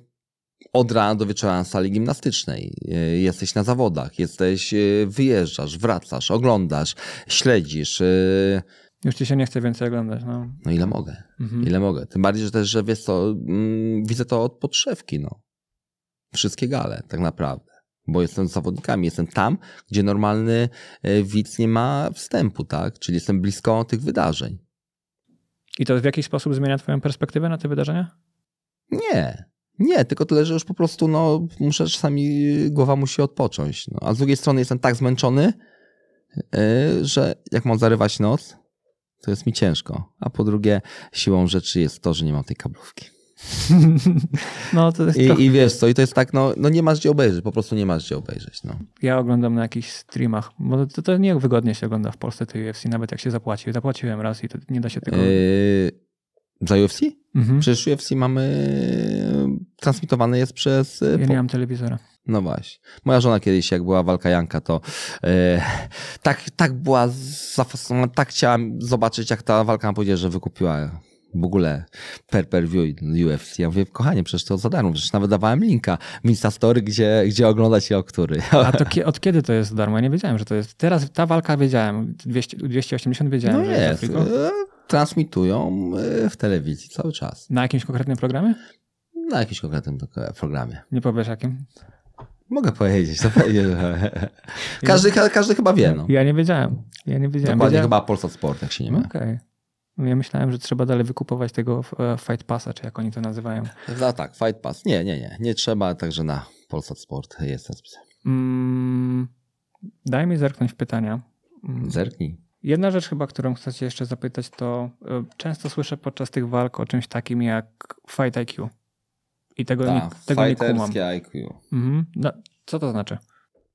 od rana do wieczora na sali gimnastycznej. Y, jesteś na zawodach, jesteś, y, wyjeżdżasz, wracasz, oglądasz, śledzisz. Y. Już ci się nie chce więcej oglądać. No, no ile mogę. Mhm. Ile mogę. Tym bardziej, że też, że wiesz co, mm, widzę to od podszewki, no. Wszystkie gale, tak naprawdę. Bo jestem zawodnikami, jestem tam, gdzie normalny widz nie ma wstępu, tak? Czyli jestem blisko tych wydarzeń. I to w jakiś sposób zmienia twoją perspektywę na te wydarzenia? Nie. Nie, tylko tyle, że już po prostu no, muszę czasami, y, głowa musi odpocząć. No. A z drugiej strony jestem tak zmęczony, y, że jak mam zarywać noc, to jest mi ciężko. A po drugie, siłą rzeczy jest to, że nie mam tej kablówki. [LAUGHS] No, to jest I, trochę... I wiesz co, i to jest tak, no, no nie masz gdzie obejrzeć, po prostu nie masz gdzie obejrzeć. No. Ja oglądam na jakichś streamach, bo to, to nie wygodnie się ogląda w Polsce tej UFC, nawet jak się zapłaci. Zapłaciłem raz i to nie da się tego... Yy dla UFC? Mhm. Przecież UFC mamy. transmitowany jest przez. E, ja nie mam telewizora. No właśnie. Moja żona kiedyś, jak była walka Janka, to yy, tak, tak była zafascynowana, tak chciałam zobaczyć, jak ta walka na powiedzieć, że wykupiła w ogóle per per view UFC. Ja mówię, kochanie, przecież to za darmo, przecież nawet dawałem linka w Instastory, gdzie, gdzie oglądać i o który. A to ki od kiedy to jest darmo? Ja nie wiedziałem, że to jest. Teraz ta walka wiedziałem, 200, 280 wiedziałem. No jest. Jest, transmitują y, w telewizji cały czas. Na jakimś konkretnym programie? Na jakimś konkretnym programie. Nie powiesz jakim? Mogę powiedzieć, to [LAUGHS] każdy, każdy chyba wie. No. Ja nie wiedziałem. Ja nie wiedziałem. Dokładnie wiedziałem. chyba Polsat Sport, jak się nie ma. Okej. Okay. No ja myślałem, że trzeba dalej wykupować tego e, Fight Passa, czy jak oni to nazywają. No tak, Fight Pass. Nie, nie, nie. Nie trzeba, także na Polsat Sport jest ten spis. Mm, daj mi zerknąć pytania. Mm. Zerknij. Jedna rzecz chyba, którą chcę cię jeszcze zapytać, to y, często słyszę podczas tych walk o czymś takim jak fight IQ. I tego, Ta, nie, tego nie kumam. IQ. Mhm. No, co to znaczy?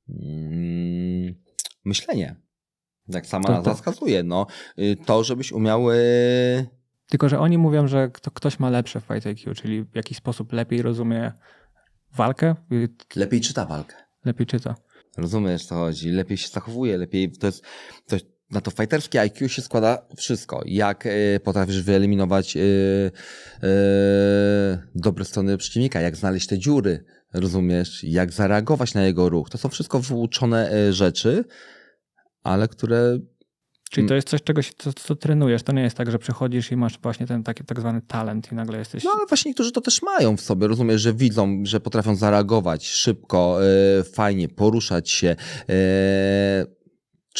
Mm, myślenie. Jak sama to, nazwa to... wskazuje. No, y, to, żebyś umiał... Y, Tylko, że oni mówią, że ktoś ma lepsze fight IQ, czyli w jakiś sposób lepiej rozumie walkę. Lepiej czyta walkę. Lepiej czyta. Rozumiesz, co chodzi. Lepiej się zachowuje, lepiej... To jest, to jest na to fighterskie IQ się składa wszystko. Jak e, potrafisz wyeliminować e, e, dobre strony przeciwnika, jak znaleźć te dziury, rozumiesz, jak zareagować na jego ruch. To są wszystko wyuczone rzeczy, ale które Czyli to jest coś, czego się, co, co, trenujesz. To nie jest tak, że przychodzisz i masz właśnie ten taki tak zwany talent i nagle jesteś. No ale właśnie niektórzy to też mają w sobie. Rozumiesz, że widzą, że potrafią zareagować szybko, y, fajnie, poruszać się. Y,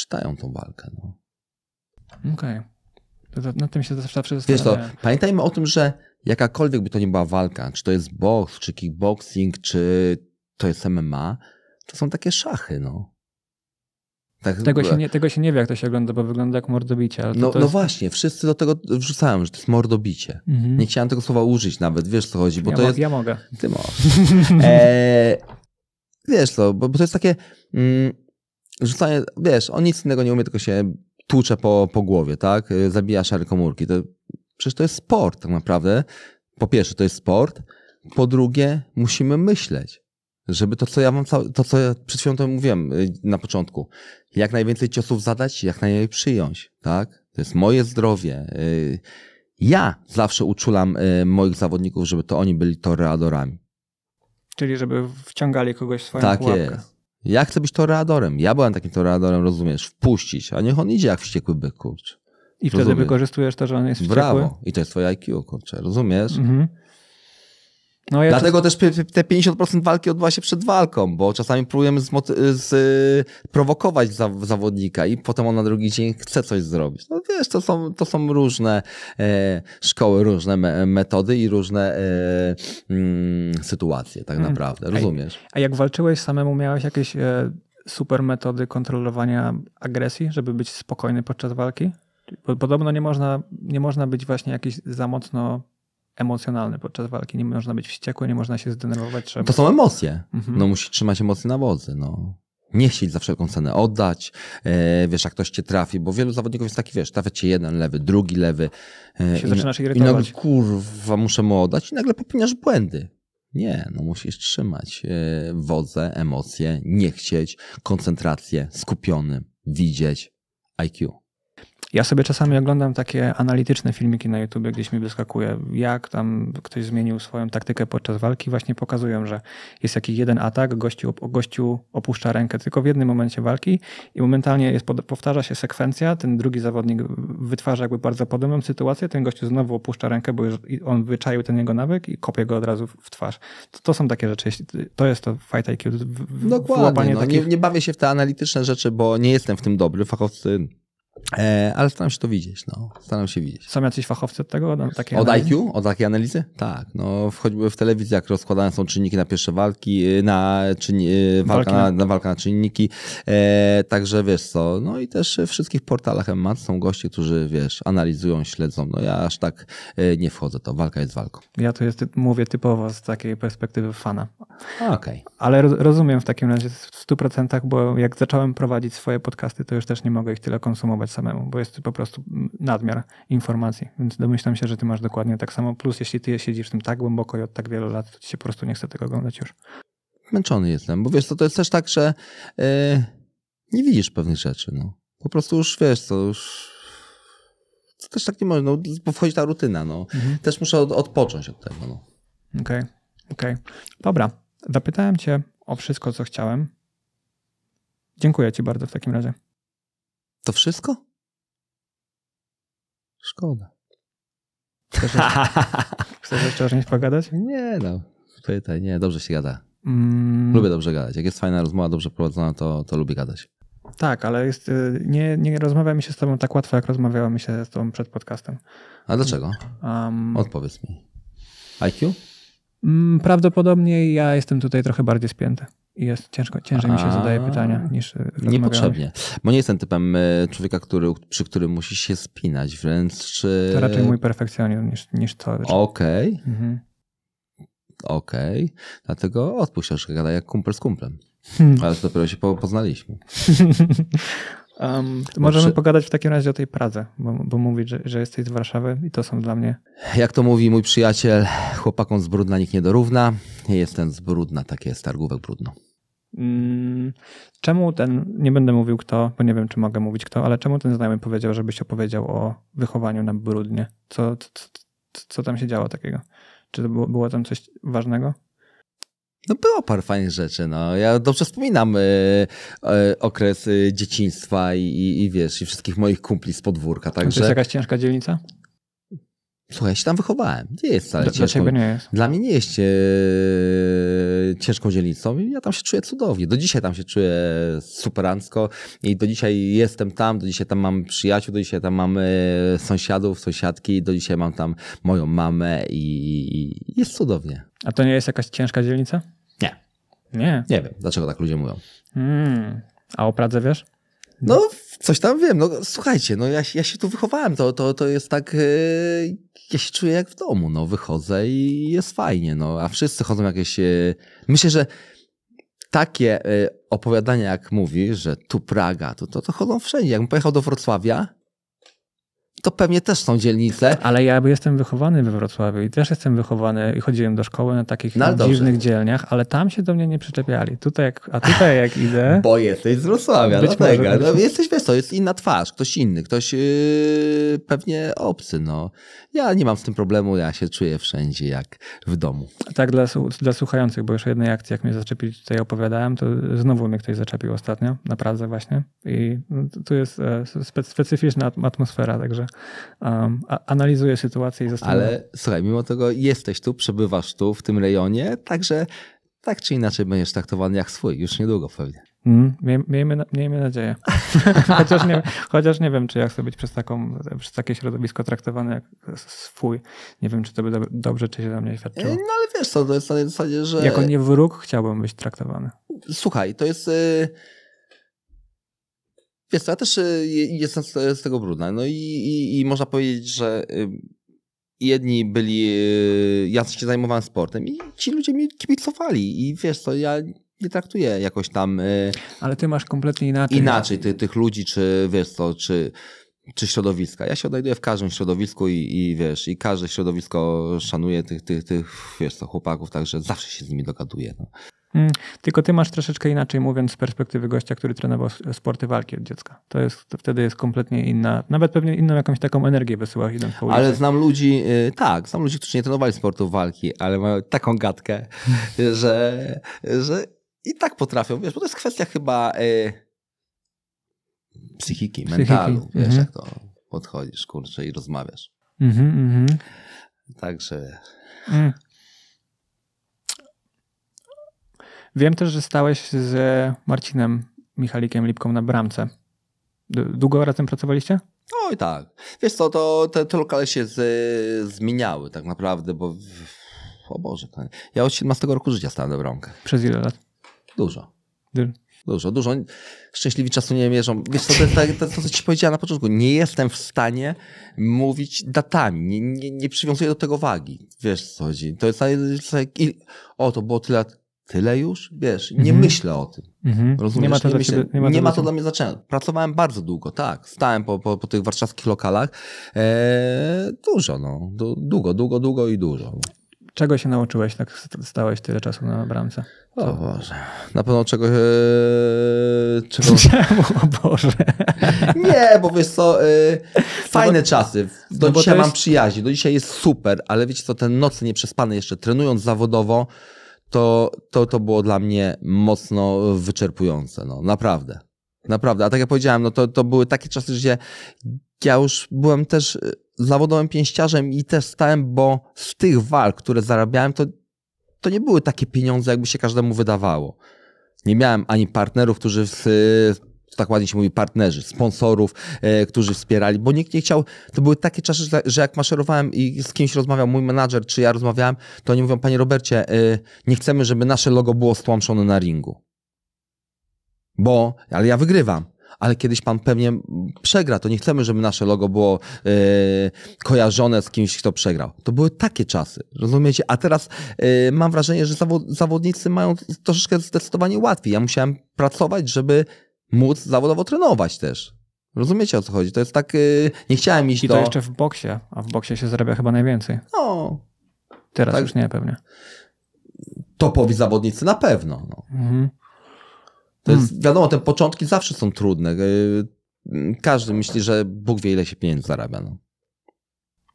czytają tą walkę. No. Okej. Okay. Na tym się zawsze Wiesz to, pamiętajmy o tym, że jakakolwiek by to nie była walka, czy to jest boks, czy kickboxing, czy to jest MMA, to są takie szachy, no. Tak tego, się nie, tego się nie wie, jak to się ogląda, bo wygląda jak mordobicie. no, no jest... właśnie, wszyscy do tego wrzucałem, że to jest mordobicie. Mhm. Nie chciałem tego słowa użyć nawet, wiesz co chodzi, bo ja to jest... Ja mogę. Ty możesz. eee, [LAUGHS] wiesz co, bo, bo to jest takie... Mm, rzucanie, wiesz, on nic innego nie umie, tylko się tłucze po, po głowie, tak? Y, zabija szare komórki. To, przecież to jest sport tak naprawdę. Po pierwsze, to jest sport. Po drugie, musimy myśleć, żeby to, co ja wam, to, co ja przed chwilą to mówiłem y, na początku, jak najwięcej ciosów zadać, jak najmniej przyjąć, tak? To jest moje zdrowie. Y, ja zawsze uczulam moich zawodników, żeby to oni byli toreadorami. Czyli żeby wciągali kogoś w swoją tak pułapkę. Jest. Ja chcę być toreadorem. Ja byłem takim toreadorem, rozumiesz? Wpuścić, a niech on idzie jak wściekły byk, kurczę. I wtedy rozumiesz? wykorzystujesz to, że on jest wściekły? Brawo. I to jest twoje IQ, kurczę. Rozumiesz? Mhm. No, ja Dlatego też... też te 50% walki odbywa się przed walką, bo czasami próbujemy sprowokować y, za zawodnika i potem on na drugi dzień chce coś zrobić. No wiesz, to są, to są różne e, szkoły, różne me metody i różne e, mm, sytuacje tak mm. naprawdę, rozumiesz? A, a, jak walczyłeś samemu, miałeś jakieś e, super metody kontrolowania agresji, żeby być spokojny podczas walki? Podobno nie można, nie można być właśnie jakiś za mocno emocjonalny podczas walki. Nie można być wściekły, nie można się zdenerwować. Trzeba... To są emocje. Mhm. No musi trzymać emocje na wodzy. No. Nie chcieć za wszelką cenę oddać, e, wiesz, jak ktoś cię trafi, bo wielu zawodników jest taki, wiesz, trafia cię jeden lewy, drugi lewy. E, się i, zaczynasz irytować. I nagle, kurwa, muszę mu oddać i nagle popełniasz błędy. Nie, no musisz trzymać e, wodze, emocje, nie chcieć, koncentrację, skupiony, widzieć, IQ. Ja sobie czasami oglądam takie analityczne filmiki na YouTube, gdzieś mi wyskakuje, jak tam ktoś zmienił swoją taktykę podczas walki. Właśnie pokazują, że jest jakiś jeden atak, gościu, gościu opuszcza rękę tylko w jednym momencie walki i momentalnie jest, powtarza się sekwencja, ten drugi zawodnik wytwarza jakby bardzo podobną sytuację, ten gościu znowu opuszcza rękę, bo on wyczaił ten jego nawyk i kopie go od razu w twarz. To, to są takie rzeczy, to jest to fight IQ. W, Dokładnie, no, takich... nie, nie bawię się w te analityczne rzeczy, bo nie jestem w tym dobry, fachowcy E, ale staram się to widzieć, no. Staram się widzieć. Są jacyś fachowcy od tego? No, od IQ? Od takiej analizy? Tak. No, choćby w telewizji, jak rozkładane są czynniki na pierwsze walki, y, na, y, walka, na, na, walka na czynniki. E, także wiesz co, no i też w wszystkich portalach MMAT są goście, którzy wiesz, analizują, śledzą. No ja aż tak e, nie wchodzę, to walka jest walką. Ja to jest, mówię typowo z takiej perspektywy fana. Okej. Okay. Ale rozumiem w takim razie w 100%, bo jak zacząłem prowadzić swoje podcasty, to już też nie mogę ich tyle konsumować samemu, bo jest po prostu nadmiar informacji. Więc domyślam się, że ty masz dokładnie tak samo. Plus, jeśli ty siedzisz w tym tak głęboko i od tak wielu lat, to ci się po prostu nie chce tego oglądać już. Męczony jestem, bo wiesz, to, to jest też tak, że yy, nie widzisz pewnych rzeczy. No. Po prostu już wiesz, to już to też tak nie może, no, bo wchodzi ta rutyna. No. Mhm. Też muszę od, odpocząć od tego. Okej, no. okej. Okay, okay. Dobra, zapytałem cię o wszystko, co chciałem. Dziękuję ci bardzo w takim razie. To wszystko? Szkoda. [LAUGHS] Chcesz, chcesz jeszcze o czymś pogadać? Nie, no. Pytaj, nie, dobrze się gada. Mm. Lubię dobrze gadać. Jak jest fajna rozmowa, dobrze prowadzona, to, to lubię gadać. Tak, ale jest, y, nie, nie rozmawia mi się z tobą tak łatwo, jak rozmawiałam się z tobą przed podcastem. A dlaczego? Um, Odpowiedz mi. IQ? Mm, prawdopodobnie ja jestem tutaj trochę bardziej spięty i jest ciężko, ciężej mi się zadaje pytania niż e, Niepotrzebnie, bo nie jestem typem e, człowieka, który, przy którym musisz się spinać, wręcz... To raczej mój perfekcjonizm niż, niż to. Znaczy- Okej. Okay. Mhm. Okej, okay. dlatego odpuść troszkę, gadaj jak kumpel z kumplem. Hmm. Ale to dopiero się poznaliśmy. [LAUGHS] Um, możemy znaczy- pogadać w takim razie o tej Pradze, bo, bo mówić, że, że, jesteś z Warszawy i to są dla mnie. Jak to mówi mój przyjaciel, chłopakom z brudna nikt nie dorówna. Jestem z brudna, takie jest targówek brudno. Mm, czemu ten, nie będę mówił kto, bo nie wiem, czy mogę mówić kto, ale czemu ten znajomy powiedział, żebyś opowiedział o wychowaniu na brudnie? Co, co, co, co tam się działo takiego? Czy było, było tam coś ważnego? No było parę fajnych rzeczy. No. Ja dobrze wspominam e, e, okres e, dzieciństwa i, i, i, wiesz, i wszystkich moich kumpli z podwórka. Także... To jest jakaś ciężka dzielnica? Słuchaj, ja się tam wychowałem. Nie jest wcale ciężko. Dlaczego nie jest? Dla mnie nie jest e, ciężką dzielnicą. Ja tam się czuję cudownie. Do dzisiaj tam się czuję superansko i do dzisiaj jestem tam, do dzisiaj tam mam przyjaciół, do dzisiaj tam mam e, sąsiadów, sąsiadki, do dzisiaj mam tam moją mamę i, i jest cudownie. A to nie jest jakaś ciężka dzielnica? Nie. Nie? Nie wiem, dlaczego tak ludzie mówią. Hmm. A o Pradze wiesz? No, no, coś tam wiem. No, słuchajcie, no ja, ja się tu wychowałem. To, to, to jest tak. Yy, ja się czuję jak w domu. No, wychodzę i jest fajnie. No, a wszyscy chodzą jakieś. Yy, myślę, że takie e, opowiadania, jak mówi, że tu Praga, to, to, to chodzą wszędzie. Jakbym pojechał do Wrocławia, to pewnie też są dzielnice. Ale ja jestem wychowany we Wrocławiu i też jestem wychowany i chodziłem do szkoły na takich no, dziwnych dzielniach, ale tam się do mnie nie przyczepiali. Tutaj jak, a tutaj jak [LAUGHS] idę... Bo jesteś z Wrocławia, być dlatego. Może, no, jesteś, wiesz co, jest inna twarz, ktoś inny, ktoś yy, pewnie obcy, no. Ja nie mam z tym problemu, ja się czuję wszędzie jak w domu. Tak dla, dla słuchających, bo już o jednej akcji, jak mnie zaczepili, tutaj opowiadałem, to znowu mnie ktoś zaczepił ostatnio, na Pradze właśnie i no, tu jest e, specyficzna atmosfera, także um, analizuje sytuację i zastanawia. Ale słuchaj, mimo tego jesteś tu, przebywasz tu, w tym rejonie, także tak czy inaczej będziesz traktowany jak swój, już niedługo pewnie. Mm, miejmy, miejmy nadzieję. [LAUGHS] chociaż, nie, chociaż nie wiem, czy ja chcę być przez, taką, przez takie środowisko traktowany jak swój. Nie wiem, czy to by do, dobrze, czy się dla mnie świadczyło. E, no ale wiesz co, to jest w zasadzie, że... Jako nie wróg chciałbym być traktowany. Słuchaj, to jest... Y, Wiesz, ja też e, jestem z tego brudna. No i, i, i można powiedzieć, że y, jedni byli, y, ja się zajmowałem sportem i ci ludzie mi kibicowali i wiesz co, ja nie traktuję jakoś tam... Y, Ale ty masz kompletnie inaczej. Inaczej ty, tych ludzi, czy wiesz co, czy, czy środowiska. Ja się odnajduję w każdym środowisku i, i wiesz, i każde środowisko szanuje tych, tych, tych, wiesz co, chłopaków, także zawsze się z nimi dogaduję. No. Mm. tylko ty masz troszeczkę inaczej mówiąc z perspektywy gościa, który trenował sporty walki od dziecka. To, jest, to wtedy jest kompletnie inna, nawet pewnie inną jakąś taką energię wysyłasz idąc po ulicy. Ale znam ludzi, y, tak, znam ludzi, którzy nie trenowali sportu walki, ale mają taką gadkę, [LAUGHS] że, że i tak potrafią, wiesz, bo to jest kwestia chyba y, psychiki, mentalu, wiesz, mhm. jak to podchodzisz, kurczę, i rozmawiasz. Mhm, mhm. Także... Mm. Wiem też, że stałeś z Marcinem Michalikiem Lipką na bramce. Długo razem pracowaliście? Oj tak. Wiesz co, to te, te lokale się z, zmieniały tak naprawdę, bo o Boże, ja od 17 roku życia stałem na bramkę. Przez ile lat? Dużo. Dy dużo, dużo. Szczęśliwi czasu nie mierzą. Wiesz, to, to, tak, to, to, co ci powiedziałem na początku. Nie jestem w stanie mówić datami. Nie, nie, nie przywiązuję do tego wagi. Wiesz, co chodzi. To jest... O, to było tyle lat tyle już, wiesz, nie mm -hmm. myślę o tym. Mm -hmm. Rozumiesz? Nie ma to, nie dla, myślę, ciebie, nie ma nie to, ma to dla mnie znaczenia. Pracowałem bardzo długo, tak. Stałem po, po, po tych warszawskich lokalach. Eee, dużo, no. Du długo, długo, długo i dużo. Czego się nauczyłeś, tak stałeś tyle czasu na bramce? Co? O Boże. Na pewno czegoś... Eee, czego... E, [LAUGHS] Czemu? O Boże. Nie, bo wiesz co, e, [LAUGHS] fajne no bo, czasy. Do no dzisiaj jest... mam przyjaźń, do dzisiaj jest super, ale wiecie co, nocy nie przespany jeszcze, trenując zawodowo, to, to, to było dla mnie mocno wyczerpujące, no naprawdę. Naprawdę, a tak jak powiedziałem, no to, to były takie czasy, że ja już byłem też y, zawodowym pięściarzem i też stałem, bo z tych walk, które zarabiałem, to, to nie były takie pieniądze, jakby się każdemu wydawało. Nie miałem ani partnerów, którzy w, to tak ładnie się mówi, partnerzy, sponsorów, e, którzy wspierali, bo nikt nie chciał. To były takie czasy, że, jak maszerowałem i z kimś rozmawiał, mój menadżer czy ja rozmawiałem, to oni mówią, panie Robercie, e, nie chcemy, żeby nasze logo było stłamszone na ringu. Bo, ale ja wygrywam. Ale kiedyś pan pewnie przegra. To nie chcemy, żeby nasze logo było e, kojarzone z kimś, kto przegrał. To były takie czasy, rozumiecie? A teraz e, mam wrażenie, że zawodnicy mają troszeczkę zdecydowanie łatwiej. Ja musiałem pracować, żeby móc zawodowo trenować też. Rozumiecie o co chodzi? To jest tak, yy, nie chciałem iść I do... I to jeszcze w boksie, a w boksie się zarabia chyba najwięcej. No. Teraz tak... już nie, pewnie. Topowi zawodnicy na pewno. No. Mhm. To jest, hmm. wiadomo, te początki zawsze są trudne. Y, każdy myśli, że Bóg wie ile się pieniędzy zarabia. No.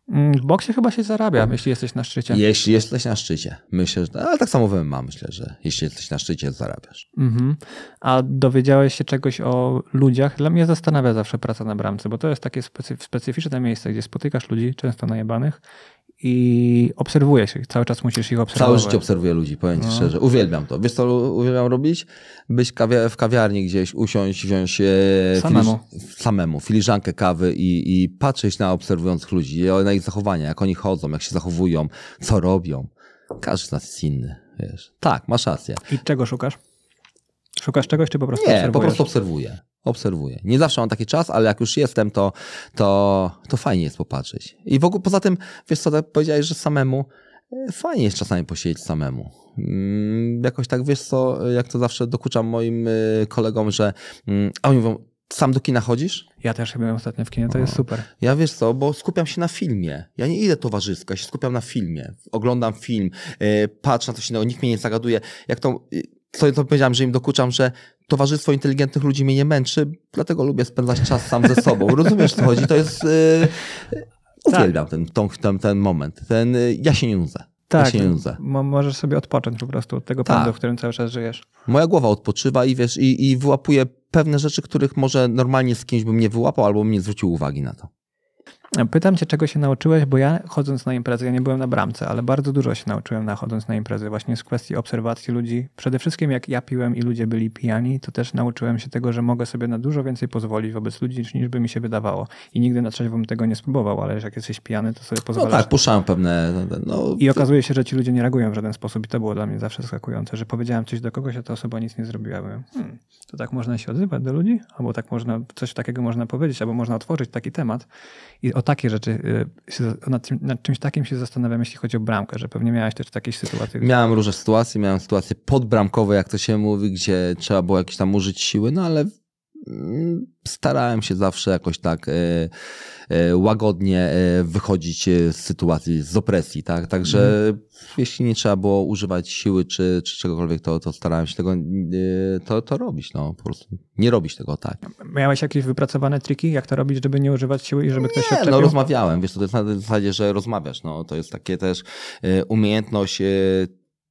Mm, w boksie chyba się zarabia, jeśli jesteś na szczycie. Jeśli jesteś na szczycie. Myślę, że, ale tak samo w MMA myślę, że jeśli jesteś na szczycie, zarabiasz. Mhm. A dowiedziałeś się czegoś o ludziach? Dla mnie zastanawia zawsze praca na bramce, bo to jest takie specyficzne miejsce, gdzie spotykasz ludzi, często najebanych i obserwujesz się cały czas musisz ich obserwować. Całe życie obserwuję ludzi, powiem ci no. szczerze. Uwielbiam to. Wiesz co uwielbiam robić? Być kawia w kawiarni gdzieś, usiąść, wziąć się samemu. samemu filiżankę kawy i, i patrzeć na obserwujących ludzi, na ich zachowania, jak oni chodzą, jak się zachowują, co robią. Każdy z nas jest inny, wiesz. Tak, masz rację. I czego szukasz? Szukasz czegoś, czy po prostu Nie, obserwujesz? po prostu obserwuję obserwuję. Nie zawsze mam taki czas, ale jak już jestem, to, to, to fajnie jest popatrzeć. I w ogóle, poza tym, wiesz co, tak powiedziałeś, że samemu e, fajnie jest czasami posiedzieć samemu. Mm, jakoś tak, wiesz co, jak to zawsze dokuczam moim e, kolegom, że mm, a oni mówią, sam do kina chodzisz? Ja też byłem ostatnio w kinie, to o. jest super. Ja wiesz co, bo skupiam się na filmie. Ja nie idę towarzyska, ja się skupiam na filmie. Oglądam film, e, patrzę na coś innego, nikt mnie nie zagaduje. Jak to to, to powiedziałem, że im dokuczam, że towarzystwo inteligentnych ludzi mnie nie męczy, dlatego lubię spędzać czas sam ze sobą. Rozumiesz, co chodzi? To jest... Yy, uwielbiam ten, ten, ten moment. Ten, e, ja się nie nudzę. Tak, ja możesz sobie odpocząć po prostu od tego tak. pędu, w którym cały czas żyjesz. Moja głowa odpoczywa i wiesz, i, i wyłapuje pewne rzeczy, których może normalnie z kimś bym nie wyłapał albo bym nie zwrócił uwagi na to. Pytam cię, czego się nauczyłeś, bo ja chodząc na imprezy, ja nie byłem na bramce, ale bardzo dużo się nauczyłem na chodząc na imprezy, właśnie z kwestii obserwacji ludzi. Przede wszystkim jak ja piłem i ludzie byli pijani, to też nauczyłem się tego, że mogę sobie na dużo więcej pozwolić wobec ludzi, niż by mi się wydawało. I nigdy na trzeźwo bym tego nie spróbował, ale jak jesteś pijany, to sobie no pozwalasz. No tak, puszczałem pewne... No, I okazuje się, że ci ludzie nie reagują w żaden sposób i to było dla mnie zawsze zaskakujące, że powiedziałem coś do kogoś, a ta osoba nic nie zrobiła. hmm, to tak można się odzywać do ludzi? Albo tak można, coś takiego można powiedzieć, albo można otworzyć taki temat i od takie rzeczy, y, nad, nad, czymś takim się zastanawiam, jeśli chodzi o bramkę, że pewnie miałeś też takie sytuacje. Miałem różne sytuacje, miałem sytuacje podbramkowe, jak to się mówi, gdzie trzeba było jakieś tam użyć siły, no ale starałem się zawsze jakoś tak e, e, łagodnie e, wychodzić z sytuacji, z opresji, tak? Także mm. jeśli nie trzeba było używać siły czy, czy czegokolwiek, to, to starałem się tego to, to robić, no po prostu nie robić tego tak. Miałeś jakieś wypracowane triki, jak to robić, żeby nie używać siły i żeby ktoś się no, odczepił? no rozmawiałem, wiesz, to jest na zasadzie, że rozmawiasz, no to jest takie też umiejętność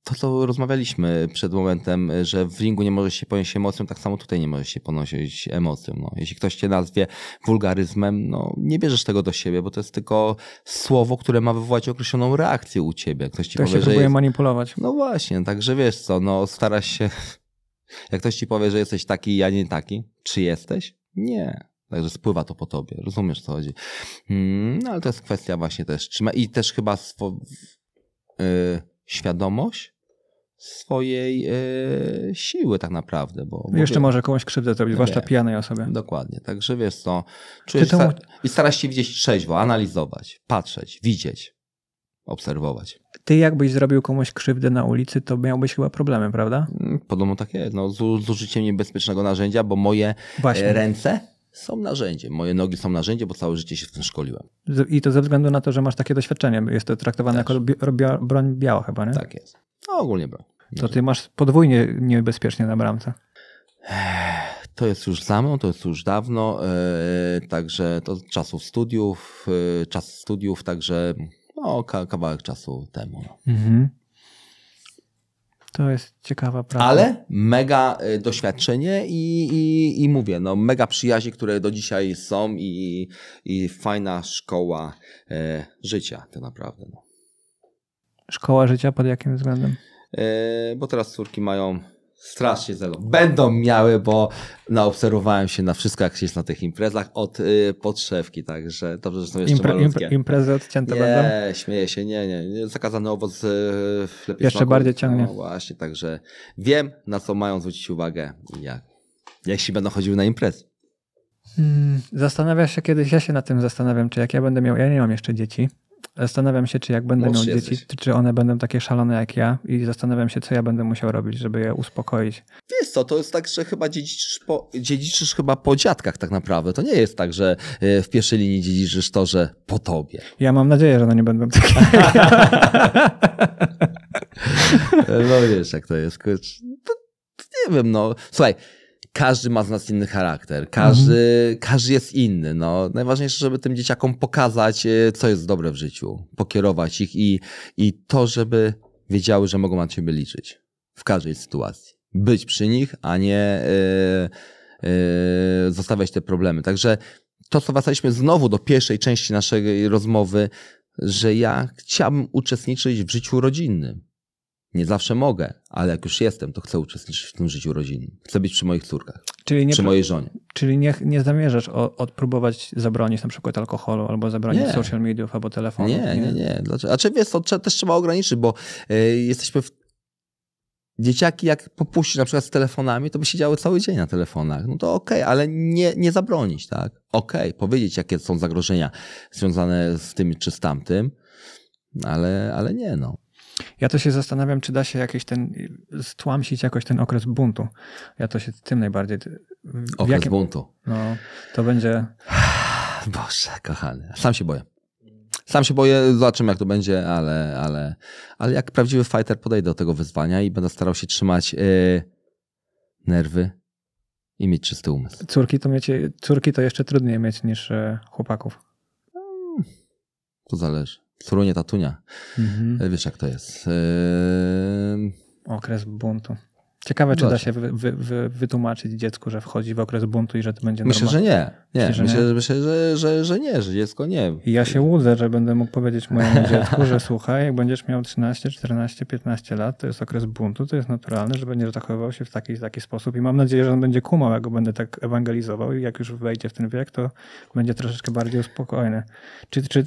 to, co rozmawialiśmy przed momentem, że w ringu nie możesz się ponieść emocją, tak samo tutaj nie możesz się ponosić emocją. No, jeśli ktoś cię nazwie wulgaryzmem, no, nie bierzesz tego do siebie, bo to jest tylko słowo, które ma wywołać określoną reakcję u ciebie. Ktoś ci to powie, się że próbuje jest... manipulować. No właśnie, także wiesz co, no, starasz się... Jak ktoś ci powie, że jesteś taki, a nie taki, czy jesteś? Nie. Także spływa to po tobie. Rozumiesz, co chodzi. Hmm, no ale to jest kwestia właśnie też. I też chyba swo... yy, świadomość swojej e, siły tak naprawdę. Bo, bo Jeszcze wie, może komuś krzywdę zrobić, zwłaszcza pijanej osobie. Dokładnie, także wiesz co, czujesz to... i starasz się widzieć trzeźwo, analizować, patrzeć, widzieć, obserwować. Ty jakbyś zrobił komuś krzywdę na ulicy, to miałbyś chyba problemy, prawda? Mm, podobno takie, no z, z użyciem niebezpiecznego narzędzia, bo moje Właśnie. E, ręce są narzędziem. Moje nogi są narzędziem, bo całe życie się w tym szkoliłem. I to ze względu na to, że masz takie doświadczenie. Jest to traktowane Też. jako bia broń biała chyba, nie? Tak jest. No ogólnie broń. To ty masz podwójnie niebezpiecznie na bramce. To jest już zamą, to jest już dawno, e, także to czasów studiów, e, czas studiów, także no, kawałek czasu temu. Mhm. To jest ciekawa prawda. Ale mega e, doświadczenie i, i, i mówię, no mega przyjaźnie, które do dzisiaj są i, i fajna szkoła życia tak naprawdę. No. Szkoła życia pod jakim względem? E, bo teraz córki mają strasznie zelo, Będą miały, bo naobserwowałem się na wszystko, jak się jest na tych imprezach, od y, podszewki, także dobrze, że są jeszcze impre, Imprezy odcięte nie, będą? Nie, śmieję się, nie, nie. zakazany owoc y, w lepiej Jeszcze smaku. bardziej ciągnie. No właśnie, także wiem, na co mają zwrócić uwagę, jak, się będą chodziły na imprezy. Hmm, zastanawiasz się kiedyś, ja się nad tym zastanawiam, czy jak ja będę miał, ja nie mam jeszcze dzieci, Zastanawiam się, czy jak będę Mąż miał jesteś. dzieci, czy one będą takie szalone jak ja i zastanawiam się, co ja będę musiał robić, żeby je uspokoić. Wiesz co, to jest tak, że chyba dziedziczysz po, dziedziczysz chyba po dziadkach tak naprawdę. To nie jest tak, że e, w pierwszej linii dziedziczysz to, że po tobie. Ja mam nadzieję, że one nie będą takie. [LAUGHS] no wiesz, jak to jest. To, nie wiem, no. Słuchaj, każdy ma z nas inny charakter, każdy, mhm. każdy jest inny. No. Najważniejsze, żeby tym dzieciakom pokazać, e, co jest dobre w życiu, pokierować ich i, i to, żeby wiedziały, że mogą na ciebie liczyć w każdej sytuacji. Być przy nich, a nie yy, yy, zostawiać te problemy. Także to, co wracaliśmy znowu do pierwszej części naszej rozmowy, że ja chciałbym uczestniczyć w życiu rodzinnym nie zawsze mogę, ale jak już jestem, to chcę uczestniczyć w tym życiu rodzinnym. Chcę być przy moich córkach, czyli nie, przy mojej żonie. Czyli nie, nie zamierzasz odpróbować zabronić na przykład alkoholu, albo zabronić nie. social mediów, albo telefonu. Nie, nie, nie. nie. A czy wiesz, to też trzeba ograniczyć, bo e, jesteśmy w Dzieciaki, jak popuści na przykład z telefonami, to by siedziały cały dzień na telefonach. No to okej, okay, ale nie, nie zabronić, tak? Okej, okay, powiedzieć, jakie są zagrożenia związane z tym czy z tamtym, ale, ale nie, no. Ja to się zastanawiam, czy da się jakiś ten, stłamsić jakoś ten okres buntu. Ja to się tym najbardziej... Okres jakim, buntu. No, to będzie... Boże, kochany. Sam się boję. Sam się boję, zobaczymy jak to będzie, ale, ale, ale jak prawdziwy fighter podejdę do tego wyzwania i będę starał się trzymać yy, nerwy i mieć czysty umysł. Córki to, miecie, córki to jeszcze trudniej mieć niż e, chłopaków. To zależy. Trunie, tatunia. Mhm. Wiesz jak to jest. Okres buntu. Ciekawe, czy no da się wy, wy, wytłumaczyć dziecku, że wchodzi w okres buntu i że to będzie Myślę, normalne. że nie. nie. Myślę, że myślę, nie. Myślę, że, że, że nie, że dziecko nie. Ja się łudzę, że będę mógł powiedzieć mojemu [LAUGHS] dziecku, że słuchaj, jak będziesz miał 13, 14, 15 lat, to jest okres buntu, to jest naturalne, że będziesz zachowywał się w taki taki sposób i mam nadzieję, że on będzie kumał, jak go będę tak ewangelizował i jak już wejdzie w ten wiek, to będzie troszeczkę bardziej spokojny. Czy... czy...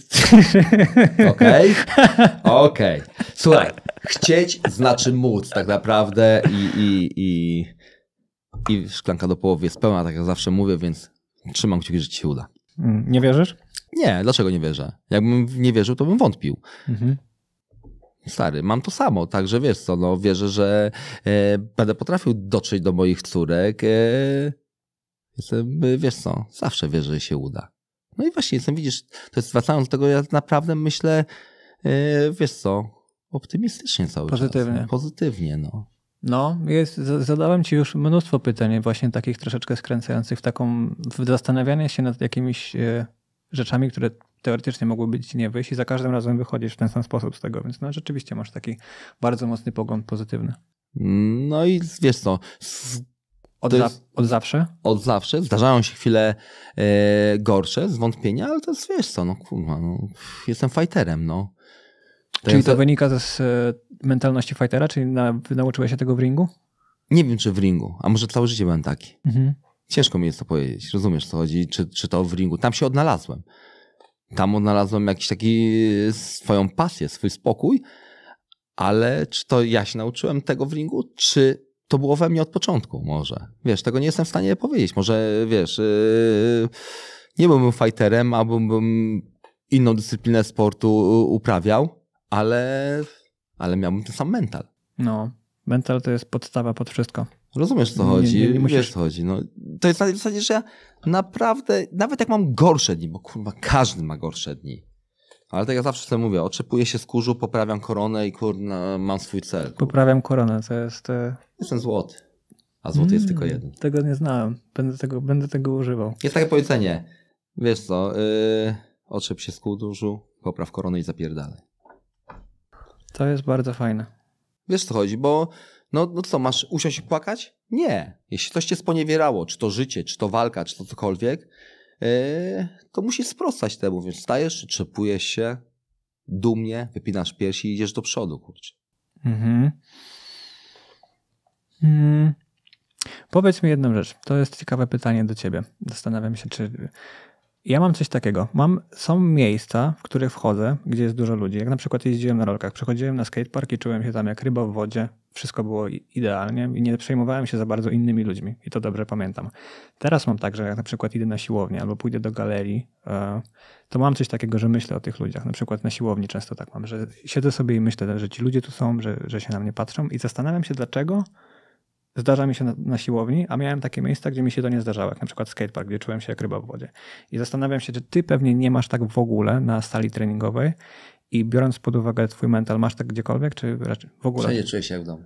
Okej, [LAUGHS] okej. Okay. Okay. Słuchaj, chcieć znaczy móc tak naprawdę i, i i, i, szklanka do połowy jest pełna, tak jak zawsze mówię, więc trzymam kciuki, że ci się uda. Mm, nie wierzysz? Nie, dlaczego nie wierzę? Jakbym nie wierzył, to bym wątpił. Mhm. Stary, mam to samo, także wiesz co, no wierzę, że e, będę potrafił dotrzeć do moich córek. E, jestem, e, wiesz co, zawsze wierzę, że się uda. No i właśnie, jestem, widzisz, to jest wracając do tego, ja naprawdę myślę, e, wiesz co, optymistycznie cały Pozytywnie. czas. Pozytywnie. Pozytywnie, no. No, jest, zadałem Ci już mnóstwo pytań, właśnie takich troszeczkę skręcających w taką, w zastanawianie się nad jakimiś e, rzeczami, które teoretycznie mogłyby Ci nie wyjść i za każdym razem wychodzisz w ten sam sposób z tego, więc no rzeczywiście masz taki bardzo mocny pogląd pozytywny. No i wiesz co, od, za, od, zawsze? Od zawsze. Zdarzają się chwile gorsze, gorsze, zwątpienia, ale to jest, wiesz co, no kurwa, no, jestem fighterem, no. To Czyli jest... to wynika z e, mentalności fightera, czyli na, nauczyłeś się tego w ringu? Nie wiem, czy w ringu, a może całe życie byłem taki. Mhm. Ciężko mi jest to powiedzieć, rozumiesz co chodzi, czy, czy to w ringu. Tam się odnalazłem. Tam odnalazłem jakiś taki e, swoją pasję, swój spokój, ale czy to ja się nauczyłem tego w ringu, czy to było we mnie od początku może. Wiesz, tego nie jestem w stanie powiedzieć. Może, wiesz, yy, nie byłbym fighterem, albo bym inną dyscyplinę sportu e, uprawiał, ale ale miałbym ten sam mental. No, mental to jest podstawa pod wszystko. Rozumiesz, co chodzi, nie, nie, nie musisz... wiesz, co chodzi. No, to jest na zasadzie, że ja naprawdę, nawet jak mam gorsze dni, bo kurwa każdy ma gorsze dni, ale tak jak zawsze sobie mówię, oczepuję się z kurzu, poprawiam koronę i kurna, mam swój cel. Kurwa. Poprawiam koronę, to jest... E, Jestem złoty, a złoty mm, jest tylko jeden. Tego nie znałem, będę tego, będę tego używał. Jest takie powiedzenie, wiesz co, yy, oczep się z kurzu, popraw koronę i zapierdalaj. To jest bardzo fajne. Wiesz co chodzi, bo no, no co, masz usiąść i płakać? Nie. Jeśli coś cię sponiewierało, czy to życie, czy to walka, czy to cokolwiek, yy, to musisz sprostać temu, więc stajesz, trzepujesz się, dumnie, wypinasz piersi i idziesz do przodu, kurczę. Mhm. Mm. Powiedz mi jedną rzecz. To jest ciekawe pytanie do ciebie. Zastanawiam się, czy ja mam coś takiego. Mam, są miejsca, w które wchodzę, gdzie jest dużo ludzi. Jak na przykład jeździłem na rolkach, przechodziłem na skatepark i czułem się tam jak ryba w wodzie. Wszystko było idealnie i nie przejmowałem się za bardzo innymi ludźmi. I to dobrze pamiętam. Teraz mam tak, że jak na przykład idę na siłownię albo pójdę do galerii, e, to mam coś takiego, że myślę o tych ludziach. Na przykład na siłowni często tak mam, że siedzę sobie i myślę, że ci ludzie tu są, że, że się na mnie patrzą i zastanawiam się dlaczego Zdarza mi się na, na, siłowni, a miałem takie miejsca, gdzie mi się to nie zdarzało, jak na przykład skatepark, gdzie czułem się jak ryba w wodzie. I zastanawiam się, czy ty pewnie nie masz tak w ogóle na sali treningowej i biorąc pod uwagę twój mental, masz tak gdziekolwiek, czy raczej w ogóle? Wszędzie czuję się jak w domu.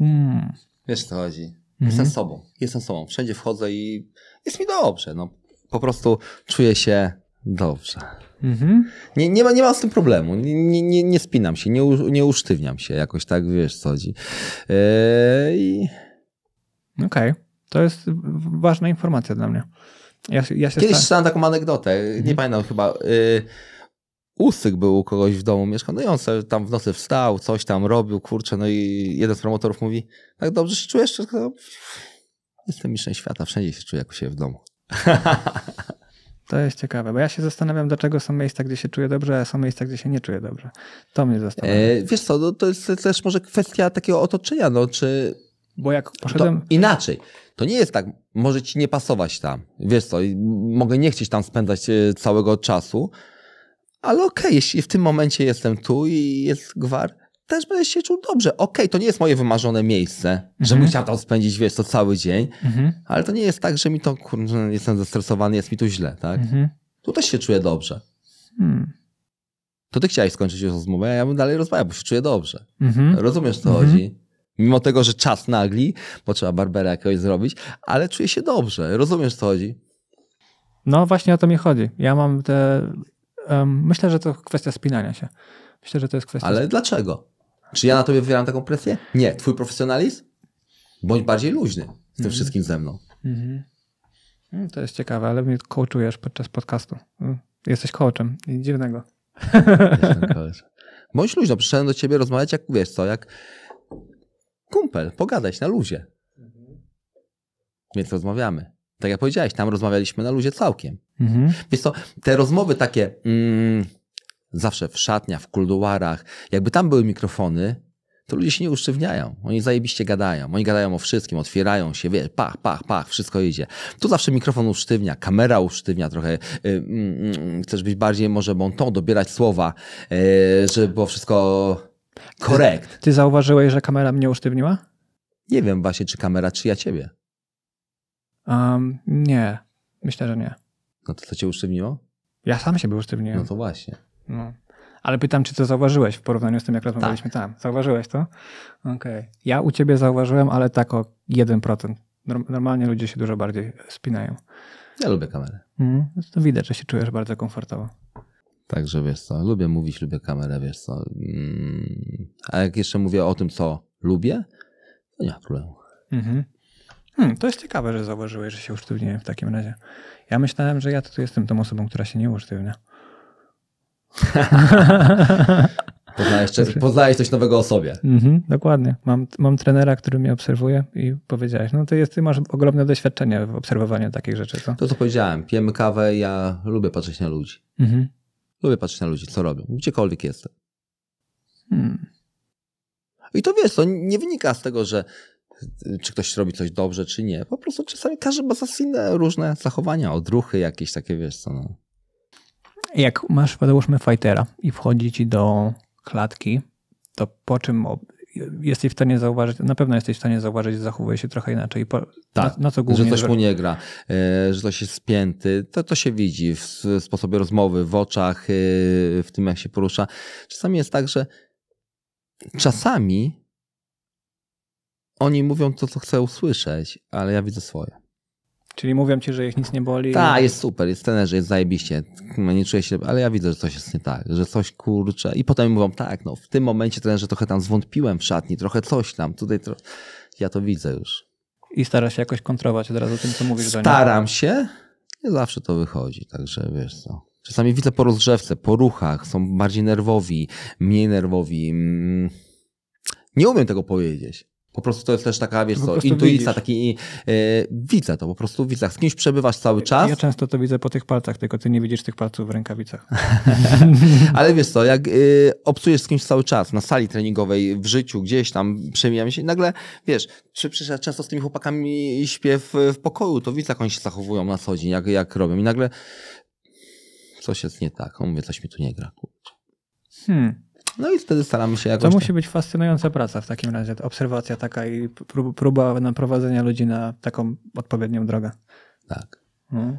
Mm. Wiesz co chodzi. Mhm. Jestem sobą. Jestem sobą. Wszędzie wchodzę i jest mi dobrze. No, po prostu czuję się dobrze. Mhm. Nie, nie, ma, nie mam z tym problemu. Nie, nie, nie spinam się, nie, u, nie usztywniam się jakoś, tak wiesz, co chodzi. Eee... Okej. Okay. To jest ważna informacja dla mnie. Ja, ja się Kiedyś czytałem taką anegdotę, mhm. nie pamiętam chyba. Y usyk był u kogoś w domu mieszkał, no i on sobie tam w nocy wstał, coś tam robił, kurczę, no i jeden z promotorów mówi, tak dobrze się czujesz? Tak, no, jestem mistrzem świata, wszędzie się czuję jak u siebie w domu. [LAUGHS] To jest ciekawe, bo ja się zastanawiam, dlaczego są miejsca, gdzie się czuję dobrze, a są miejsca, gdzie się nie czuję dobrze. To mnie zastanawia. E, wiesz co, no, to jest też może kwestia takiego otoczenia, no czy... Bo jak poszedłem... To inaczej. To nie jest tak, może ci nie pasować tam. Wiesz co, mogę nie chcieć tam spędzać e, całego czasu, ale okej, okay, jeśli w tym momencie jestem tu i jest gwar, też będę się czuł dobrze. Okej, okay, to nie jest moje wymarzone miejsce, mhm. żebym chciał tam spędzić, wiesz, to cały dzień, mhm. ale to nie jest tak, że mi to, kurczę, jestem zestresowany, jest mi tu źle, tak? Mhm. Tu też się czuję dobrze. Hmm. To ty chciałeś skończyć rozmowę, a ja bym dalej rozmawiał, bo się czuję dobrze. Mhm. Rozumiesz, co mhm. chodzi? Mimo tego, że czas nagli, bo trzeba barbera jakiegoś zrobić, ale czuję się dobrze. Rozumiesz, co chodzi? No właśnie o to mi chodzi. Ja mam te... Um, myślę, że to kwestia spinania się. Myślę, że to jest kwestia... Ale dlaczego? Czy ja na tobie wywieram taką presję? Nie. Twój profesjonalizm? Bądź bardziej luźny z tym mhm. wszystkim ze mną. Mhm. No, to jest ciekawe, ale mnie coachujesz podczas podcastu. Mm. Jesteś coachem. Nic dziwnego. Jestem [LAUGHS] coach. Bądź luźno. Przyszedłem do ciebie rozmawiać jak, wiesz co, jak kumpel. Pogadać na luzie. Mhm. Więc rozmawiamy. Tak jak powiedziałeś, tam rozmawialiśmy na luzie całkiem. Mhm. Więc to te rozmowy takie... Mm, zawsze w szatniach, w kulduarach. jakby tam były mikrofony, to ludzie się nie usztywniają. Oni zajebiście gadają. Oni gadają o wszystkim, otwierają się, wiesz, pach, pach, pach, wszystko idzie. Tu zawsze mikrofon usztywnia, kamera usztywnia trochę. Yy, yy, chcesz być bardziej może to dobierać słowa, y, żeby było wszystko korekt. Ty, ty zauważyłeś, że kamera mnie usztywniła? Nie wiem właśnie, czy kamera, czy ja ciebie. Um, nie, myślę, że nie. No to co cię usztywniło? Ja sam się był usztywniłem. No to właśnie. No. Ale pytam, czy to zauważyłeś w porównaniu z tym, jak rozmawialiśmy tak. tam. Zauważyłeś to? Okej. Okay. Ja u ciebie zauważyłem, ale tak o 1%. Normalnie ludzie się dużo bardziej spinają. Ja lubię kamerę. Mm, to widać, że się czujesz bardzo komfortowo. Także wiesz co, lubię mówić, lubię kamerę, wiesz co. Mm, a jak jeszcze mówię o tym, co lubię, to nie ma problemu. Mhm. Hmm, to jest ciekawe, że zauważyłeś, że się usztywniłem w takim razie. Ja myślałem, że ja tu jestem tą osobą, która się nie usztywnia. [LAUGHS] poznałeś, poznałeś coś nowego o sobie. Mhm, dokładnie. Mam, mam trenera, który mnie obserwuje i powiedziałeś, no ty, jest, ty masz ogromne doświadczenie w obserwowaniu takich rzeczy. Co? To, co powiedziałem, pijemy kawę, ja lubię patrzeć na ludzi. Mhm. Lubię patrzeć na ludzi, co robią, gdziekolwiek jestem. Hmm. I to wiesz, to nie wynika z tego, że czy ktoś robi coś dobrze, czy nie. Po prostu czasami każdy ma różne zachowania, odruchy jakieś takie, wiesz co, no. Jak masz, załóżmy, fightera i wchodzi ci do klatki, to po czym jesteś w stanie zauważyć, na pewno jesteś w stanie zauważyć, że zachowuje się trochę inaczej. Po, tak, na, na, co głównie, że coś mu nie gra, e, że coś jest spięty, to, to się widzi w sposobie rozmowy, w oczach, e, w tym jak się porusza. Czasami jest tak, że czasami oni mówią to, co chcę usłyszeć, ale ja widzę swoje. Czyli mówią ci, że ich nic nie boli. Tak, jest super, jest że jest zajebiście. Nie czuję się, ale ja widzę, że coś jest nie tak, że coś kurczę. I potem mówią, tak, no w tym momencie trenerze trochę tam zwątpiłem w szatni, trochę coś tam, tutaj tro... ja to widzę już. I starasz się jakoś kontrolować od razu tym, co mówisz Staram do Staram się, nie zawsze to wychodzi, także wiesz co. Czasami widzę po rozgrzewce, po ruchach, są bardziej nerwowi, mniej nerwowi. Mm, nie umiem tego powiedzieć. Po prostu to jest też taka, wiesz co, intuicja, taki e, widzę to po prostu widzę Z kimś przebywasz cały czas. Ja często to widzę po tych palcach, tylko ty nie widzisz tych palców w rękawicach. [LAUGHS] Ale wiesz co, jak e, obcujesz z kimś cały czas, na sali treningowej, w życiu, gdzieś tam przemijam się i nagle, wiesz, czy, przecież ja często z tymi chłopakami śpię w, w pokoju, to widzę jak oni się zachowują na co dzień, jak, jak robią i nagle coś jest nie tak. On mówi, coś mi tu nie gra. Kurczę. Hmm. No i wtedy staramy się jakoś... To musi tak. być fascynująca praca w takim razie, obserwacja taka i próba naprowadzenia ludzi na taką odpowiednią drogę. Tak. No.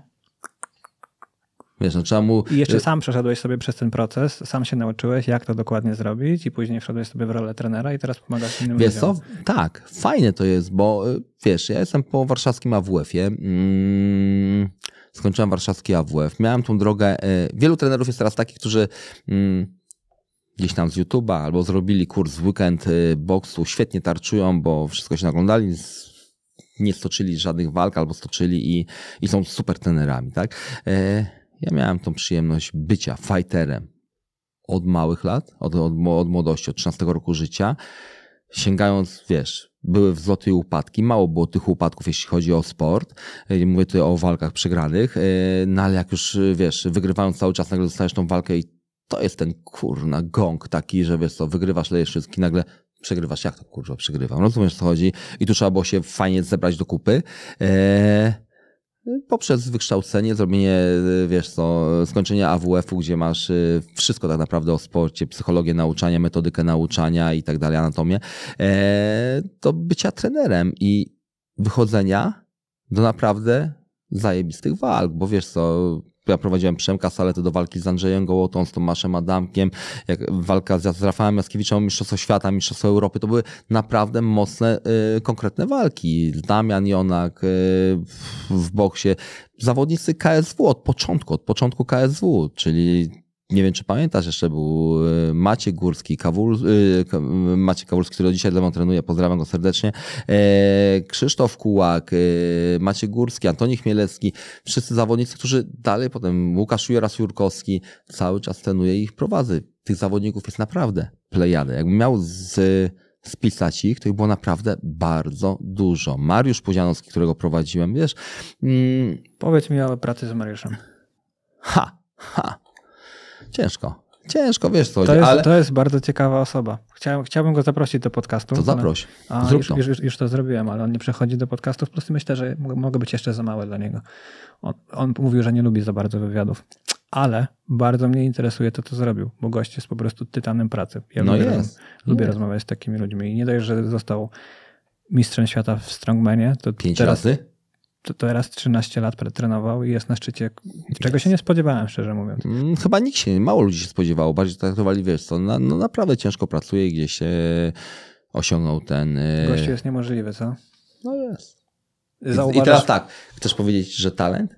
Wiesz, no trzeba mu... I jeszcze y- sam przeszedłeś sobie przez ten proces, sam się nauczyłeś, jak to dokładnie zrobić i później wszedłeś sobie w rolę trenera i teraz pomagasz innym wiesz ludziom. Wiesz co, tak, fajne to jest, bo y, wiesz, ja jestem po warszawskim AWF-ie, mm, skończyłem warszawski AWF, miałem tą drogę, y, wielu trenerów jest teraz takich, którzy... Mm, gdzieś tam z YouTube'a, albo zrobili kurs weekend y, boksu, świetnie tarczują, bo wszystko się naglądali, nie stoczyli żadnych walk, albo stoczyli i, i są super trenerami, tak? E, ja miałem tą przyjemność bycia fighterem od małych lat, od, od, od młodości, od 13 roku życia, sięgając, wiesz, były wzloty i upadki. Mało było tych upadków, jeśli chodzi o sport. E, mówię tutaj o walkach przegranych, e, no ale jak już wiesz, wygrywając cały czas, nagle dostajesz tą walkę i to jest ten kurna gong taki, że wiesz co, wygrywasz, lejesz wszystkie, nagle przegrywasz. Jak to kurwa przegrywam? Rozumiesz o co chodzi? I tu trzeba było się fajnie zebrać do kupy. Eee, poprzez wykształcenie, zrobienie, e, wiesz co, skończenie AWF-u, gdzie masz e, wszystko tak naprawdę o sporcie, psychologię nauczania, metodykę nauczania i tak dalej, anatomię, eee, do bycia trenerem i wychodzenia do naprawdę zajebistych walk, bo wiesz co, ja prowadziłem Przemka Saletę do walki z Andrzejem Gołotą, z Tomaszem Adamkiem, jak walka z, z Rafałem Jaskiewiczem, Mistrzostwo Świata, Mistrzostwo Europy, to były naprawdę mocne, y, konkretne walki. Damian Jonak y, w, w boksie, zawodnicy KSW od początku, od początku KSW, czyli nie wiem, czy pamiętasz, jeszcze był e, Maciek Górski, Kawul, e, Maciek Kawulski, który dzisiaj dla mnie trenuje, pozdrawiam go serdecznie, e, Krzysztof Kułak, Maciek Górski, Antoni Chmielewski, wszyscy zawodnicy, którzy dalej potem, Łukasz Juras Jurkowski, cały czas trenuje i ich prowadzi. Tych zawodników jest naprawdę plejady. Jakbym miał z spisać ich, których było naprawdę bardzo dużo. Mariusz Puzianowski, którego prowadziłem, wiesz... Mm, Powiedz mi o pracy z Mariuszem. Ha, ha. Ciężko. Ciężko, wiesz co. To jest, ale... to jest bardzo ciekawa osoba. Chciałem, chciałbym go zaprosić do podcastu. To no. zaproś. A, Zrób już, to. Już, już, to zrobiłem, ale on nie przechodzi do podcastów. Plus myślę, że mogę być jeszcze za mały dla niego. On, on mówił, że nie lubi za bardzo wywiadów. Ale bardzo mnie interesuje to, co zrobił, bo gość jest po prostu tytanem pracy. Ja no lubię, jest. lubię rozmawiać z takimi ludźmi. I nie dość, że został mistrzem świata w strongmanie. To Pięć teraz, razy? to teraz 13 lat pretrenował i jest na szczycie, czego się nie spodziewałem, szczerze mówiąc. Mm, chyba nikt się, mało ludzi się spodziewało, bardziej traktowali, wiesz co, na, no naprawdę ciężko pracuje, gdzieś e, osiągnął ten... E, Gościu jest niemożliwy, co? No jest. Zauważasz... I teraz tak, chcesz powiedzieć, że talent?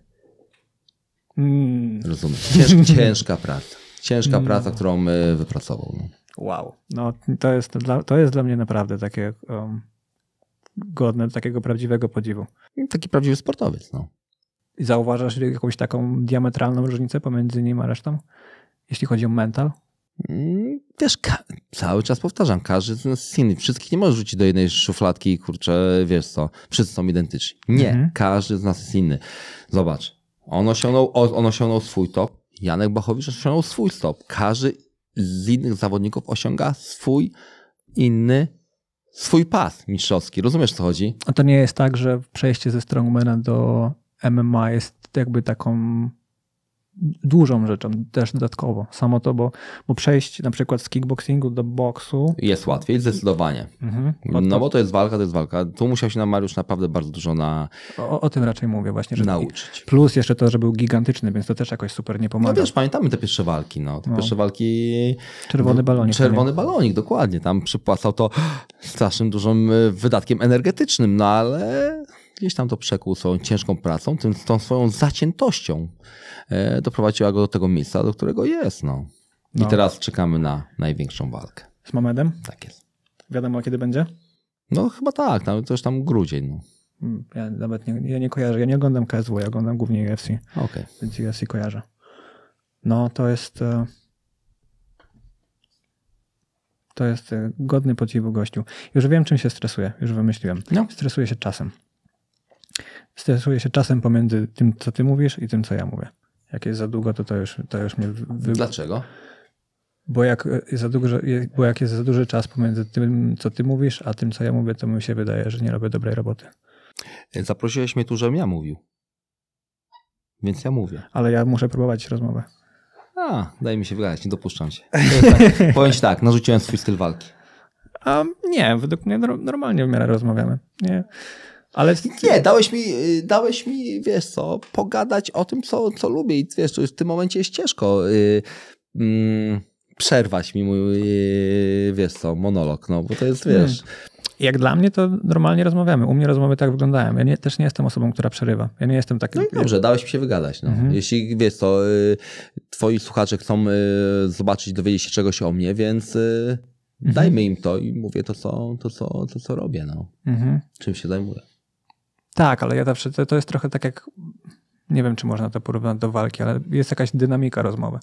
Mm. Rozumiem. Cięż, [LAUGHS] ciężka praca. Ciężka mm. praca, którą e, wypracował. No. Wow. No to jest, to jest dla mnie naprawdę takie... Um godne takiego prawdziwego podziwu. Taki prawdziwy sportowiec, no. I zauważasz jakąś taką diametralną różnicę pomiędzy nim a resztą, jeśli chodzi o mental? Też mm, cały czas powtarzam, każdy z inny. Wszystkich nie możesz rzucić do jednej szufladki i kurczę, wiesz co, wszyscy są identyczni. Nie, mhm. każdy z nas jest inny. Zobacz, on osiągnął, on osiągnął swój top, Janek Bachowicz osiągnął swój stop. Każdy z innych zawodników osiąga swój inny swój pas mistrzowski. Rozumiesz, co chodzi? A to nie jest tak, że przejście ze strongmana do MMA jest jakby taką dużą rzeczą też dodatkowo. Samo to, bo, bo przejść na przykład z kickboxingu do boksu... Jest łatwiej, zdecydowanie. Mhm. No, no bo to jest walka, to jest walka. Tu musiał się nam Mariusz naprawdę bardzo dużo na... O, o tym raczej mówię właśnie. Że nauczyć. Plus jeszcze to, że był gigantyczny, więc to też jakoś super nie pomaga. No wiesz, pamiętamy te pierwsze walki, no. Te no. pierwsze walki... Czerwony balonik. Czerwony balonik, dokładnie. Tam przypłacał to strasznym dużym e, wydatkiem energetycznym, no ale gdzieś tam to przekuł swoją ciężką pracą, tym, tą swoją zaciętością. E, doprowadziła go do tego miejsca, do którego jest. No. I no. teraz czekamy na największą walkę. Z Mamedem? Tak jest. Wiadomo, kiedy będzie? No chyba tak, to już tam grudzień. No. Mm, ja nawet nie, ja nie kojarzę, ja nie oglądam KSW, ja oglądam głównie UFC. Okay. Więc UFC kojarzę. No to jest... E, to jest e, godny podziwu gościu. Już wiem, czym się stresuję, już wymyśliłem. No. Stresuję się czasem. Stresuję się czasem pomiędzy tym, co ty mówisz i tym, co ja mówię. Jak jest za długo, to to już, to już mnie... Wy... Dlaczego? Bo jak, jest za dużo, bo jak jest za duży czas pomiędzy tym, co ty mówisz, a tym, co ja mówię, to mi się wydaje, że nie robię dobrej roboty. Zaprosiłeś mnie tu, żebym ja mówił. Więc ja mówię. Ale ja muszę próbować rozmowę. A, daj mi się wygadać, nie dopuszczam się. [LAUGHS] Tak, powiem ci tak, narzuciłem swój styl walki. A nie, według mnie normalnie w miarę rozmawiamy. Nie. Ale... Nie, dałeś mi, y, dałeś mi, wiesz co, pogadać o tym, co, co lubię i wiesz, co, już w tym momencie jest ciężko yy, yy, przerwać mi mój, yy, wiesz co, monolog, no bo to jest, wiesz... Jak dla mnie to normalnie rozmawiamy. U mnie rozmowy tak wyglądają. Ja nie, też nie jestem osobą, która przerywa. Ja nie jestem takim. No i dobrze, dałeś mi się wygadać. No. Mhm. Jeśli wiesz co, y, twoi słuchacze chcą y, zobaczyć, dowiedzieć się czegoś o mnie, więc mhm. dajmy im to i mówię to, co, to, co, to, co robię. No. Mhm. Czym się zajmuję. Tak, ale ja zawsze, to, to jest trochę tak jak, nie wiem, czy można to porównać do walki, ale jest jakaś dynamika rozmowy.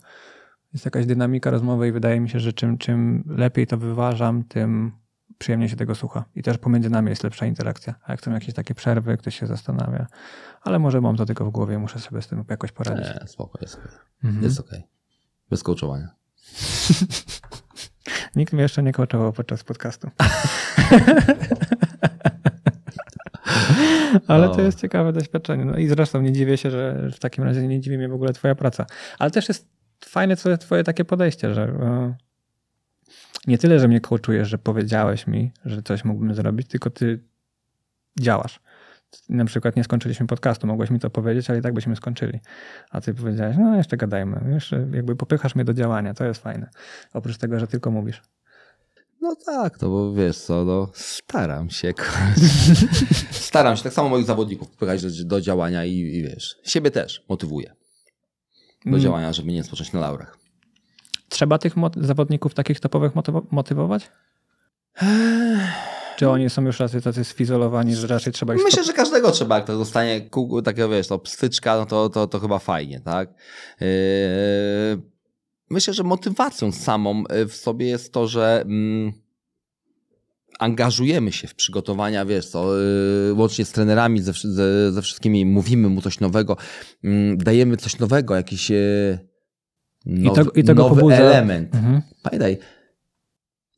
Jest jakaś dynamika rozmowy i wydaje mi się, że czym, czym lepiej to wyważam, tym przyjemnie się tego słucha. I też pomiędzy nami jest lepsza interakcja. A jak są jakieś takie przerwy, ktoś się zastanawia. Ale może mam to tylko w głowie, muszę sobie z tym jakoś poradzić. Nie, spoko, jest okej. Mhm. Jest okej. Okay. Bez kołczowania. [LAUGHS] Nikt mnie jeszcze nie kołczował podczas podcastu. [LAUGHS] Ale no. to jest ciekawe doświadczenie. No i zresztą nie dziwię się, że w takim razie nie dziwi mnie w ogóle twoja praca. Ale też jest fajne twoje, twoje takie podejście, że e, nie tyle, że mnie kołczujesz, że powiedziałeś mi, że coś mógłbym zrobić, tylko ty działasz. Na przykład nie skończyliśmy podcastu, mogłeś mi to powiedzieć, ale i tak byśmy skończyli. A ty powiedziałeś, no jeszcze gadajmy, jeszcze jakby popychasz mnie do działania, to jest fajne. Oprócz tego, że tylko mówisz. No tak, to no bo wiesz co, no staram się. [LAUGHS] staram się, tak samo moich zawodników pokazać do, do, działania i, i, wiesz, siebie też motywuję do mm. działania, żeby nie spocząć na laurach. Trzeba tych zawodników takich topowych motywować? Eee. Czy oni są już raczej tacy sfizolowani, że raczej trzeba ich... Myślę, że każdego trzeba, jak to dostanie kół, takie wiesz, to no, pstyczka, no to, to, to chyba fajnie, tak? Yy myślę, że motywacją samą e, w sobie jest to, że mm, angażujemy się w przygotowania, wiesz co, yy, łącznie z trenerami, ze, ze, ze, wszystkimi, mówimy mu coś nowego, yy, dajemy coś nowego, jakiś yy, now, I to, i nowy pobudza. element. Mhm. Pamiętaj,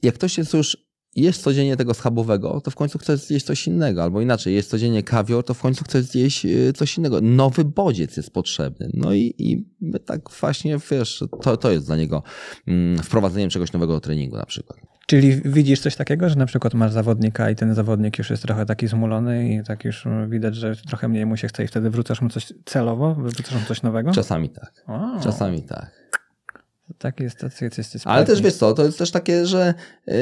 jak ktoś jest już jest codziennie tego schabowego, to w końcu chcesz zjeść coś innego. Albo inaczej, jest codziennie kawior, to w końcu chcesz zjeść y, coś innego. Nowy bodziec jest potrzebny. No i, i tak właśnie, wiesz, to, to jest dla niego mm, wprowadzeniem czegoś nowego do treningu na przykład. Czyli widzisz coś takiego, że na przykład masz zawodnika i ten zawodnik już jest trochę taki zmulony i tak już widać, że trochę mniej mu się chce i wtedy wrzucasz mu coś celowo, wrzucasz mu coś nowego? Czasami tak. Czasami tak. Tak jest, tacy Ale też wiesz co, to jest też takie, że... Yy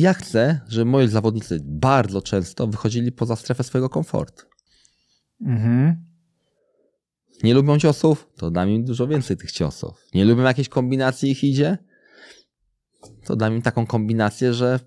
ja chcę, żeby moi zawodnicy bardzo często wychodzili poza strefę swojego komfortu. Mhm. Nie lubią ciosów, to dam im dużo więcej tych ciosów. Nie lubią jakiejś kombinacji ich idzie, to dam im taką kombinację, że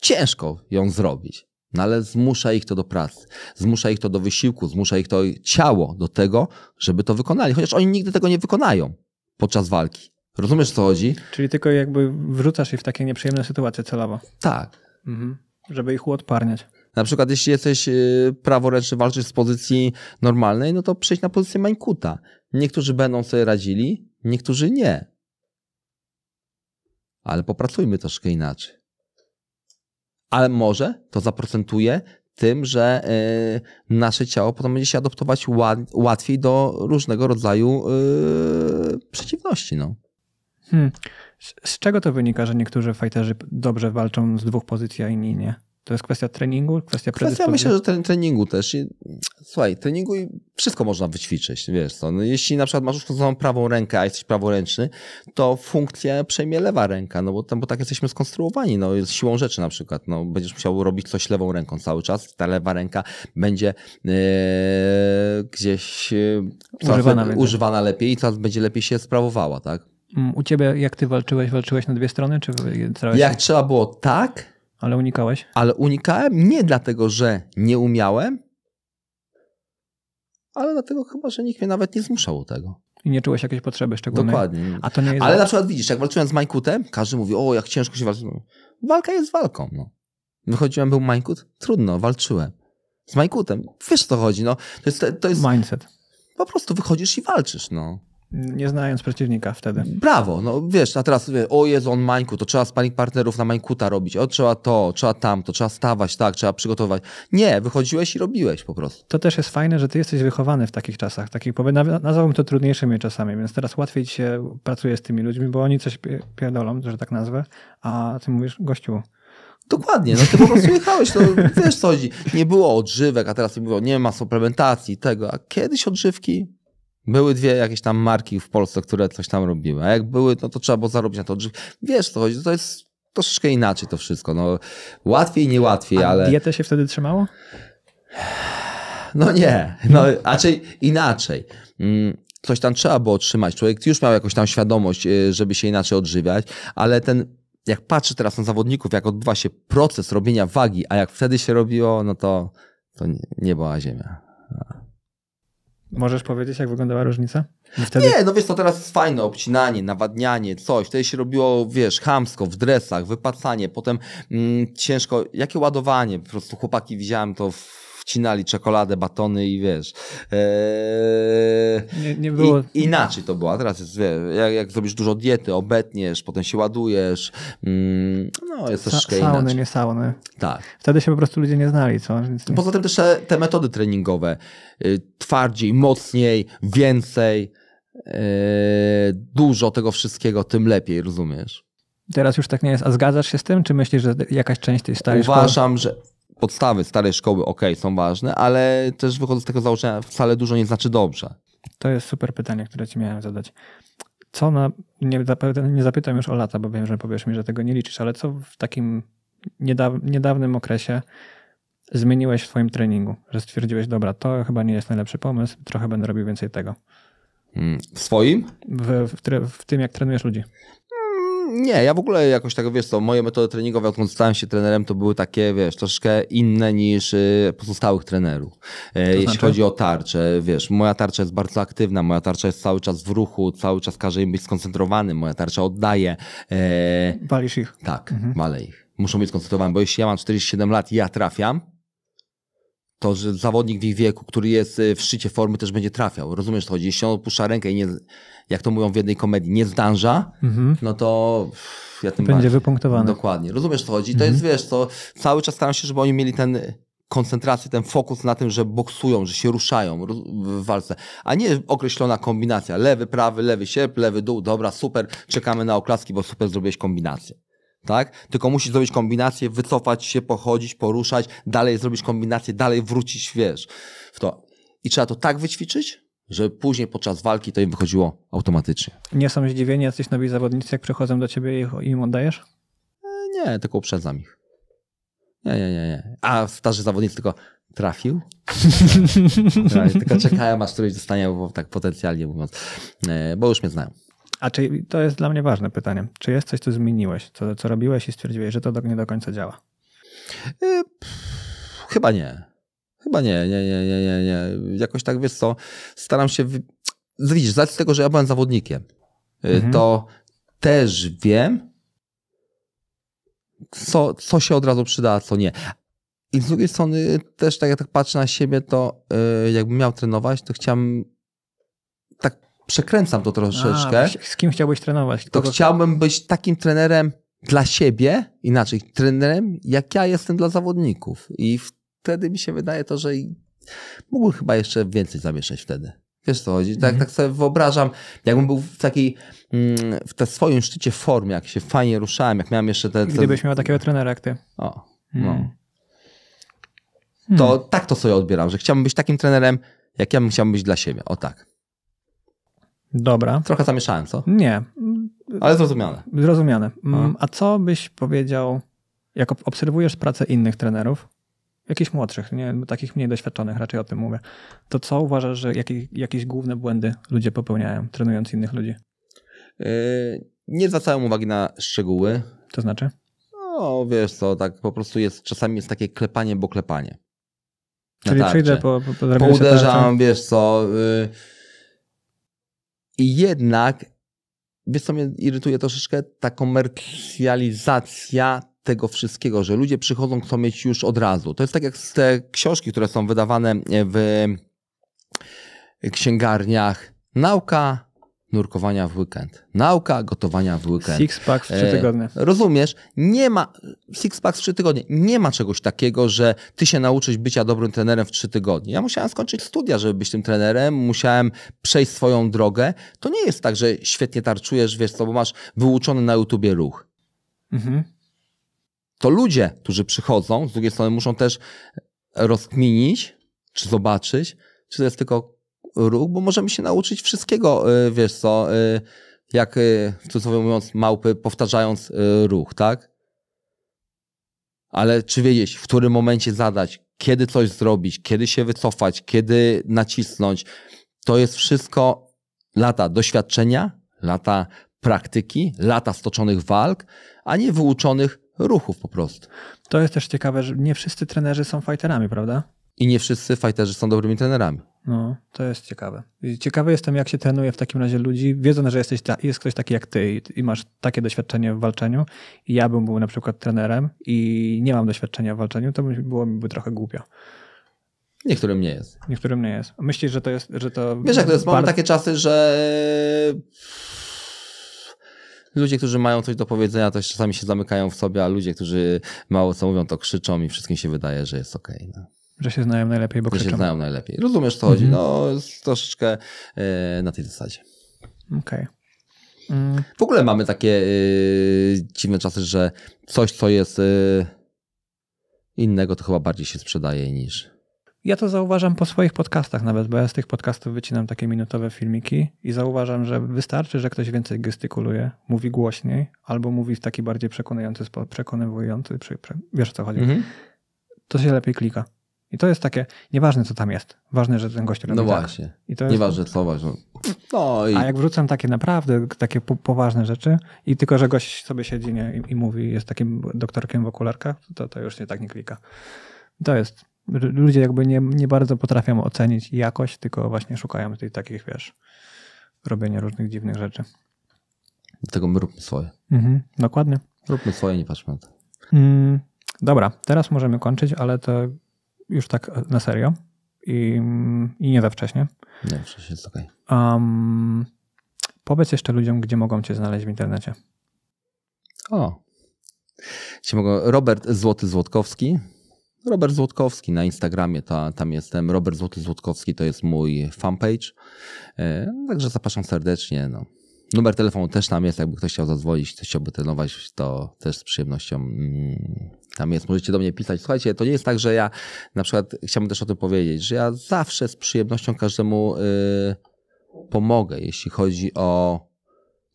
ciężko ją zrobić. No ale zmusza ich to do pracy, zmusza ich to do wysiłku, zmusza ich to ciało do tego, żeby to wykonali. Chociaż oni nigdy tego nie wykonają podczas walki. Rozumiesz, o co chodzi? Czyli tylko jakby wrzucasz ich w takie nieprzyjemne sytuacje celowo. Tak. Mhm. Żeby ich uodparniać. Na przykład, jeśli jesteś y, praworęczny, walczysz z pozycji normalnej, no to przejdź na pozycję Mańkuta. Niektórzy będą sobie radzili, niektórzy nie. Ale popracujmy troszkę inaczej. Ale może to zaprocentuje tym, że y, nasze ciało potem będzie się adoptować łatwiej do różnego rodzaju y, przeciwności. No. Hmm. Z, z, czego to wynika, że niektórzy fajterzy dobrze walczą z dwóch pozycji, a inni nie? To jest kwestia treningu, kwestia Kwestia myślę, że treningu też. Słuchaj, treningu wszystko można wyćwiczyć, wiesz co. No, jeśli na przykład masz uszkodzoną prawą rękę, a jesteś praworęczny, to funkcję przejmie lewa ręka, no bo, tam, bo tak jesteśmy skonstruowani, no siłą rzeczy na przykład. No, będziesz musiał robić coś lewą ręką cały czas, ta lewa ręka będzie yy, gdzieś yy, używana, lepiej, używana lepiej i coraz będzie lepiej się sprawowała, tak? Mm, u ciebie, jak ty walczyłeś, walczyłeś na dwie strony, czy Jak trzeba było, tak. Ale unikałeś? Ale unikałem nie dlatego, że nie umiałem, ale dlatego chyba, że nikt mnie nawet nie zmuszał do tego. I nie czułeś jakiejś potrzeby szczególnej. Dokładnie. A to nie jest Ale na przykład widzisz, jak walczyłem z Majkutem, każdy mówi, o, jak ciężko się walczy. Walka jest walką. No. Wychodziłem, był Majkut, trudno, walczyłem. Z Majkutem, wiesz o co chodzi, no. To jest, to jest... Mindset. Po prostu wychodzisz i walczysz, no nie znając przeciwnika wtedy. Brawo, no wiesz, a teraz wie, o jest on Mańku, to trzeba sparing partnerów na Mańkuta robić, o trzeba to, trzeba tamto, trzeba stawać, tak, trzeba przygotować. Nie, wychodziłeś i robiłeś po prostu. To też jest fajne, że ty jesteś wychowany w takich czasach, takich, nazwałbym to trudniejszymi czasami, więc teraz łatwiej ci się pracuje z tymi ludźmi, bo oni coś pierdolą, że tak nazwę, a ty mówisz, gościu, Dokładnie, no ty po prostu jechałeś, to wiesz co chodzi. Nie było odżywek, a teraz mówią, nie ma suplementacji, tego, a kiedyś odżywki były dwie jakieś tam marki w Polsce, które coś tam robiły. A jak były, no to trzeba było zarobić na to. Wiesz, to, to jest troszeczkę inaczej to wszystko. No, łatwiej, niełatwiej, A ale. Dietę się wtedy trzymało? No nie, no raczej inaczej. Mm, coś tam trzeba było otrzymać. Człowiek już miał jakąś tam świadomość, e, żeby się inaczej odżywiać, ale ten, jak patrzę teraz na zawodników, jak odbywa się proces robienia wagi, a jak wtedy się robiło, no to, to nie była ziemia. Możesz powiedzieć, jak wyglądała różnica? Wtedy... Nie, no wiesz, to teraz jest fajne obcinanie, nawadnianie, coś. Wtedy się robiło, wiesz, hamsko, w dresach, wypacanie, potem mm, ciężko, jakie ładowanie, po prostu chłopaki widziałem to w wcinali czekoladę, batony i wiesz. E, nie, nie, było. I, inaczej to było. teraz jest, wiesz, jak, jak zrobisz dużo diety, obetniesz, potem się ładujesz. Mm, no, jest Sa troszeczkę inaczej. nie sauny. Tak. Wtedy się po prostu ludzie nie znali, co? Więc nie... Poza tym też te metody treningowe. Y, twardziej, mocniej, więcej. E, dużo tego wszystkiego, tym lepiej, rozumiesz? Teraz już tak nie jest. A zgadzasz się z tym, czy myślisz, że jakaś część tej starej Uważam, szkoły... że podstawy starej szkoły, ok, są ważne, ale też wychodzę z tego założenia, wcale dużo nie znaczy dobrze. To jest super pytanie, które ci miałem zadać. Co na. Nie, nie zapytam już o lata, bo wiem, że powiesz mi, że tego nie liczysz, ale co w takim niedawnym okresie zmieniłeś w swoim treningu, że stwierdziłeś, dobra, to chyba nie jest najlepszy pomysł, trochę będę robił więcej tego. Hmm, w swoim? W, w, w, tym, jak trenujesz ludzi. Nie, ja w ogóle jakoś tak, wiesz to moje metody treningowe, odkąd stałem się trenerem, to były takie, wiesz, troszkę inne niż y, pozostałych trenerów. E, to Jeśli znaczy? chodzi o tarczę, wiesz, moja tarcza jest bardzo aktywna, moja tarcza jest cały czas w ruchu, cały czas każe im być skoncentrowanym, moja tarcza oddaje. E, Walisz ich? Tak, mhm. ich. Muszą być skoncentrowani, bo jeśli ja mam 47 lat i ja trafiam, to, że zawodnik w ich wieku, który jest y, w szczycie formy, też będzie trafiał. Rozumiesz, co chodzi? Jeśli on opuszcza rękę i nie, jak to mówią w jednej komedii, nie zdąża, mhm. no to ja tym Będzie bardziej. wypunktowany. Dokładnie. Rozumiesz, co chodzi? Mhm. To jest, wiesz, to cały czas staram się, żeby oni mieli ten y, koncentrację, ten fokus na tym, że boksują, że się ruszają w walce, a nie określona kombinacja. Lewy, prawy, lewy sierp, lewy dół, dobra, super, czekamy na oklaski, bo super zrobiłeś kombinację tak? Tylko musisz zrobić kombinację, wycofać się, pochodzić, poruszać, dalej zrobić kombinację, dalej wrócić, wiesz, w to. I trzeba to tak wyćwiczyć, że później podczas walki to im wychodziło automatycznie. Nie są zdziwieni jacyś nowi zawodnicy, jak przychodzą do ciebie i im oddajesz? E, nie, tylko uprzedzam ich. Nie, nie, nie, nie. A starzy zawodnicy tylko trafił. [LAUGHS] tylko czekają, aż któryś dostanie, bo tak potencjalnie mówiąc, e, bo już mnie znają. A czy to jest dla mnie ważne pytanie? Czy jest coś, co zmieniłeś, co, co robiłeś i stwierdziłeś, że to do, nie do końca działa? E, pff, chyba nie. Chyba nie, nie, nie, nie, nie, nie. Jakoś tak wiesz co, staram się. Wy... Widzisz, z tego, że ja byłem zawodnikiem, e, mhm. to też wiem, co, co się od razu przyda, a co nie. I z drugiej strony e, też tak jak tak patrzę na siebie, to jakbym miał trenować, to chciałem przekręcam to troszeczkę. A, z kim chciałbyś trenować? Kogo? To chciałbym być takim trenerem dla siebie, inaczej, trenerem, jak ja jestem dla zawodników. I wtedy mi się wydaje to, że mógłbym chyba jeszcze więcej zamieszać wtedy. Wiesz co chodzi? Tak, mhm. tak sobie wyobrażam, jakbym był w takiej, mm, w te swoim szczycie formy, jak się fajnie ruszałem, jak miałem jeszcze te... te... Gdybyś miał takiego trenera jak ty. O, hmm. no. Hmm. To tak to sobie odbieram, że chciałbym być takim trenerem, jak ja bym chciał być dla siebie. O tak. Dobra. Trochę zamieszałem, co? Nie. Ale zrozumiane. Zrozumiane. A. Mm. Mhm. A co byś powiedział, jak obserwujesz pracę innych trenerów, jakichś młodszych, nie, takich mniej doświadczonych, raczej o tym mówię, to co uważasz, że jakieś główne błędy ludzie popełniają, trenując innych ludzi? Yy, nie zwracają uwagi na szczegóły. To znaczy? No, wiesz co, tak po prostu jest, czasami jest takie klepanie, bo klepanie. Czyli tarczy. przyjdę po, po, po Pouderzam, wiesz co... Yy, i jednak, wiesz co mnie irytuje troszeczkę? Ta komercjalizacja tego wszystkiego, że ludzie przychodzą, chcą mieć już od razu. To jest tak jak te książki, które są wydawane w księgarniach. Nauka nurkowania w weekend. Nauka gotowania w weekend. Six w trzy e, tygodnie. rozumiesz? Nie ma, six w trzy tygodnie. Nie ma czegoś takiego, że ty się nauczysz bycia dobrym trenerem w trzy tygodnie. Ja musiałem skończyć studia, żeby być tym trenerem, musiałem przejść swoją drogę. To nie jest tak, że świetnie tarczujesz, wiesz co, bo masz wyuczony na YouTubie ruch. Mhm. To ludzie, którzy przychodzą, z drugiej strony muszą też rozkminić, czy zobaczyć, czy to jest tylko ruch, bo możemy się nauczyć wszystkiego, y, wiesz co, y, jak y, w cudzysłowie mówiąc małpy, powtarzając ruch, tak? Ale czy wiedzieć, w którym momencie zadać, kiedy coś zrobić, kiedy się wycofać, kiedy nacisnąć, to jest wszystko lata doświadczenia, lata praktyki, lata stoczonych walk, a nie wyuczonych ruchów po prostu. To jest też ciekawe, że nie wszyscy trenerzy są fighterami, prawda? I nie wszyscy fighterzy są dobrymi trenerami. No, to jest ciekawe. Ciekawy jestem, jak się trenuje w takim razie ludzi, wiedząc, że jesteś ta, jest ktoś taki jak ty i, i masz takie doświadczenie w walczeniu. I ja bym był na przykład trenerem i nie mam doświadczenia w walczeniu, to byłoby było mi by trochę głupio. Niektórym nie jest. Niektórym nie jest. Myślisz, że to jest, że to... Wiesz jak to jest, bardzo... mamy takie czasy, że ludzie, którzy mają coś do powiedzenia, to czasami się zamykają w sobie, a ludzie, którzy mało co mówią, to krzyczą i wszystkim się wydaje, że jest okej. Okay, no. Że się znają najlepiej, bo Że krzyczą. się znają najlepiej. Rozumiesz, co chodzi. Mhm. No, troszeczkę e, na tej zasadzie. Okej. Okay. Mm. W ogóle mamy takie e, dziwne czasy, że coś, co jest e, innego, to chyba bardziej się sprzedaje niż... Ja to zauważam po swoich podcastach nawet, bo ja z tych podcastów wycinam takie minutowe filmiki i zauważam, że wystarczy, że ktoś więcej gestykuluje, mówi głośniej albo mówi w taki bardziej przekonujący sposób, przekonywujący, przy, przy, wiesz o co chodzi, mm -hmm. to się lepiej klika. I to jest takie, nieważne co tam jest, ważne, że ten gość robi No tak. właśnie, I to jest... nieważne co, ważne. No, no i... A jak wrzucam takie naprawdę, takie poważne rzeczy i tylko, że gość sobie siedzi nie, i, i mówi, jest takim doktorkiem w okularkach, to, to już się tak nie klika. To jest, ludzie jakby nie, nie bardzo potrafią ocenić jakość, tylko właśnie szukają tych takich, wiesz, robienia różnych dziwnych rzeczy. Dlatego my róbmy swoje. Mhm, dokładnie. Róbmy swoje, nie patrzmy na to. Mm, dobra, teraz możemy kończyć, ale to już tak na serio i, i nie za wcześnie. Nie, wcześniej jest okej. Okay. Um, powiedz jeszcze ludziom, gdzie mogą cię znaleźć w internecie. O. Cię mogą... Robert Złoty Złotkowski. Robert Złotkowski na Instagramie, ta, tam jestem. Robert Złoty Złotkowski to jest mój fanpage. E, także zapraszam serdecznie. No. Numer telefonu też tam jest, jakby ktoś chciał zadzwonić, ktoś chciałby trenować, to też z przyjemnością mm, tam jest. Możecie do mnie pisać. Słuchajcie, to nie jest tak, że ja na przykład chciałbym też o tym powiedzieć, że ja zawsze z przyjemnością każdemu y, pomogę, jeśli chodzi o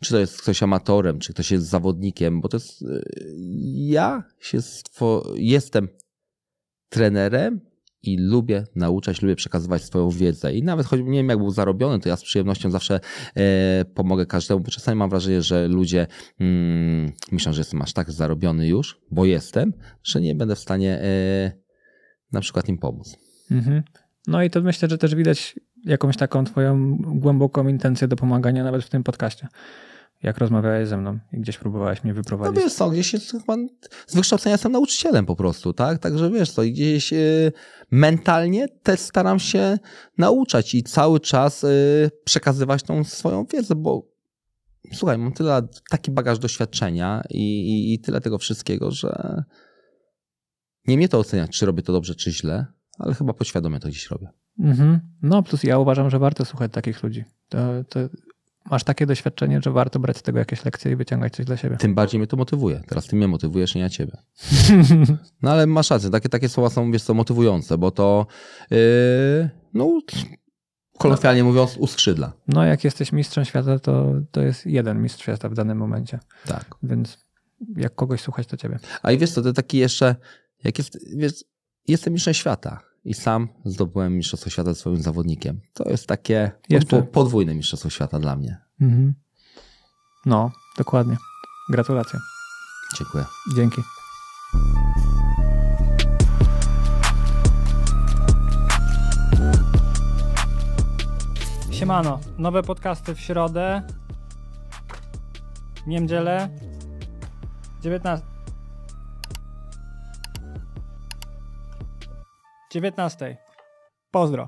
czy to jest ktoś amatorem, czy ktoś jest zawodnikiem, bo to jest. Y, ja się stwo- jestem trenerem i lubię nauczać, lubię przekazywać swoją wiedzę. I nawet choć nie wiem, jak był zarobiony, to ja z przyjemnością zawsze e, pomogę każdemu, bo czasami mam wrażenie, że ludzie mm, myślą, że jestem aż tak zarobiony już, bo jestem, że nie będę w stanie e, na przykład im pomóc. Mhm. No i to myślę, że też widać jakąś taką Twoją głęboką intencję do pomagania nawet w tym podcaście jak rozmawiałeś ze mną i gdzieś próbowałeś mnie wyprowadzić. No wiesz co, gdzieś chyba z wykształcenia jestem nauczycielem po prostu, tak? Także wiesz co, i gdzieś y, mentalnie też staram się nauczać i cały czas y, przekazywać tą swoją wiedzę, bo słuchaj, mam tyle, taki bagaż doświadczenia i, i, i tyle tego wszystkiego, że nie mnie to oceniać, czy robię to dobrze, czy źle, ale chyba poświadomie to gdzieś robię. Mm -hmm. No plus ja uważam, że warto słuchać takich ludzi. To, to masz takie doświadczenie, że warto brać z tego jakieś lekcje i wyciągać coś dla siebie. Tym bardziej mnie to motywuje. Teraz ty mnie motywujesz, nie ja ciebie. [LAUGHS] No ale masz rację, takie, takie słowa są, wiesz co, motywujące, bo to yy, no kolokwialnie no. mówiąc, uskrzydla. No, jak jesteś mistrzem świata, to, to jest jeden mistrz świata w danym momencie. Tak. Więc jak kogoś słuchać, to ciebie. A i wiesz co, to taki jeszcze, jak jest, wiesz, jestem mistrzem świata, i sam zdobyłem mistrzostwo świata swoim zawodnikiem. To jest takie Jeszcze? podwójne mistrzostwo świata dla mnie. Mhm. No, dokładnie. Gratulacje. Dziękuję. Dzięki. Siemano, nowe podcasty w środę, niedzielę, 19, 19. Pozdro.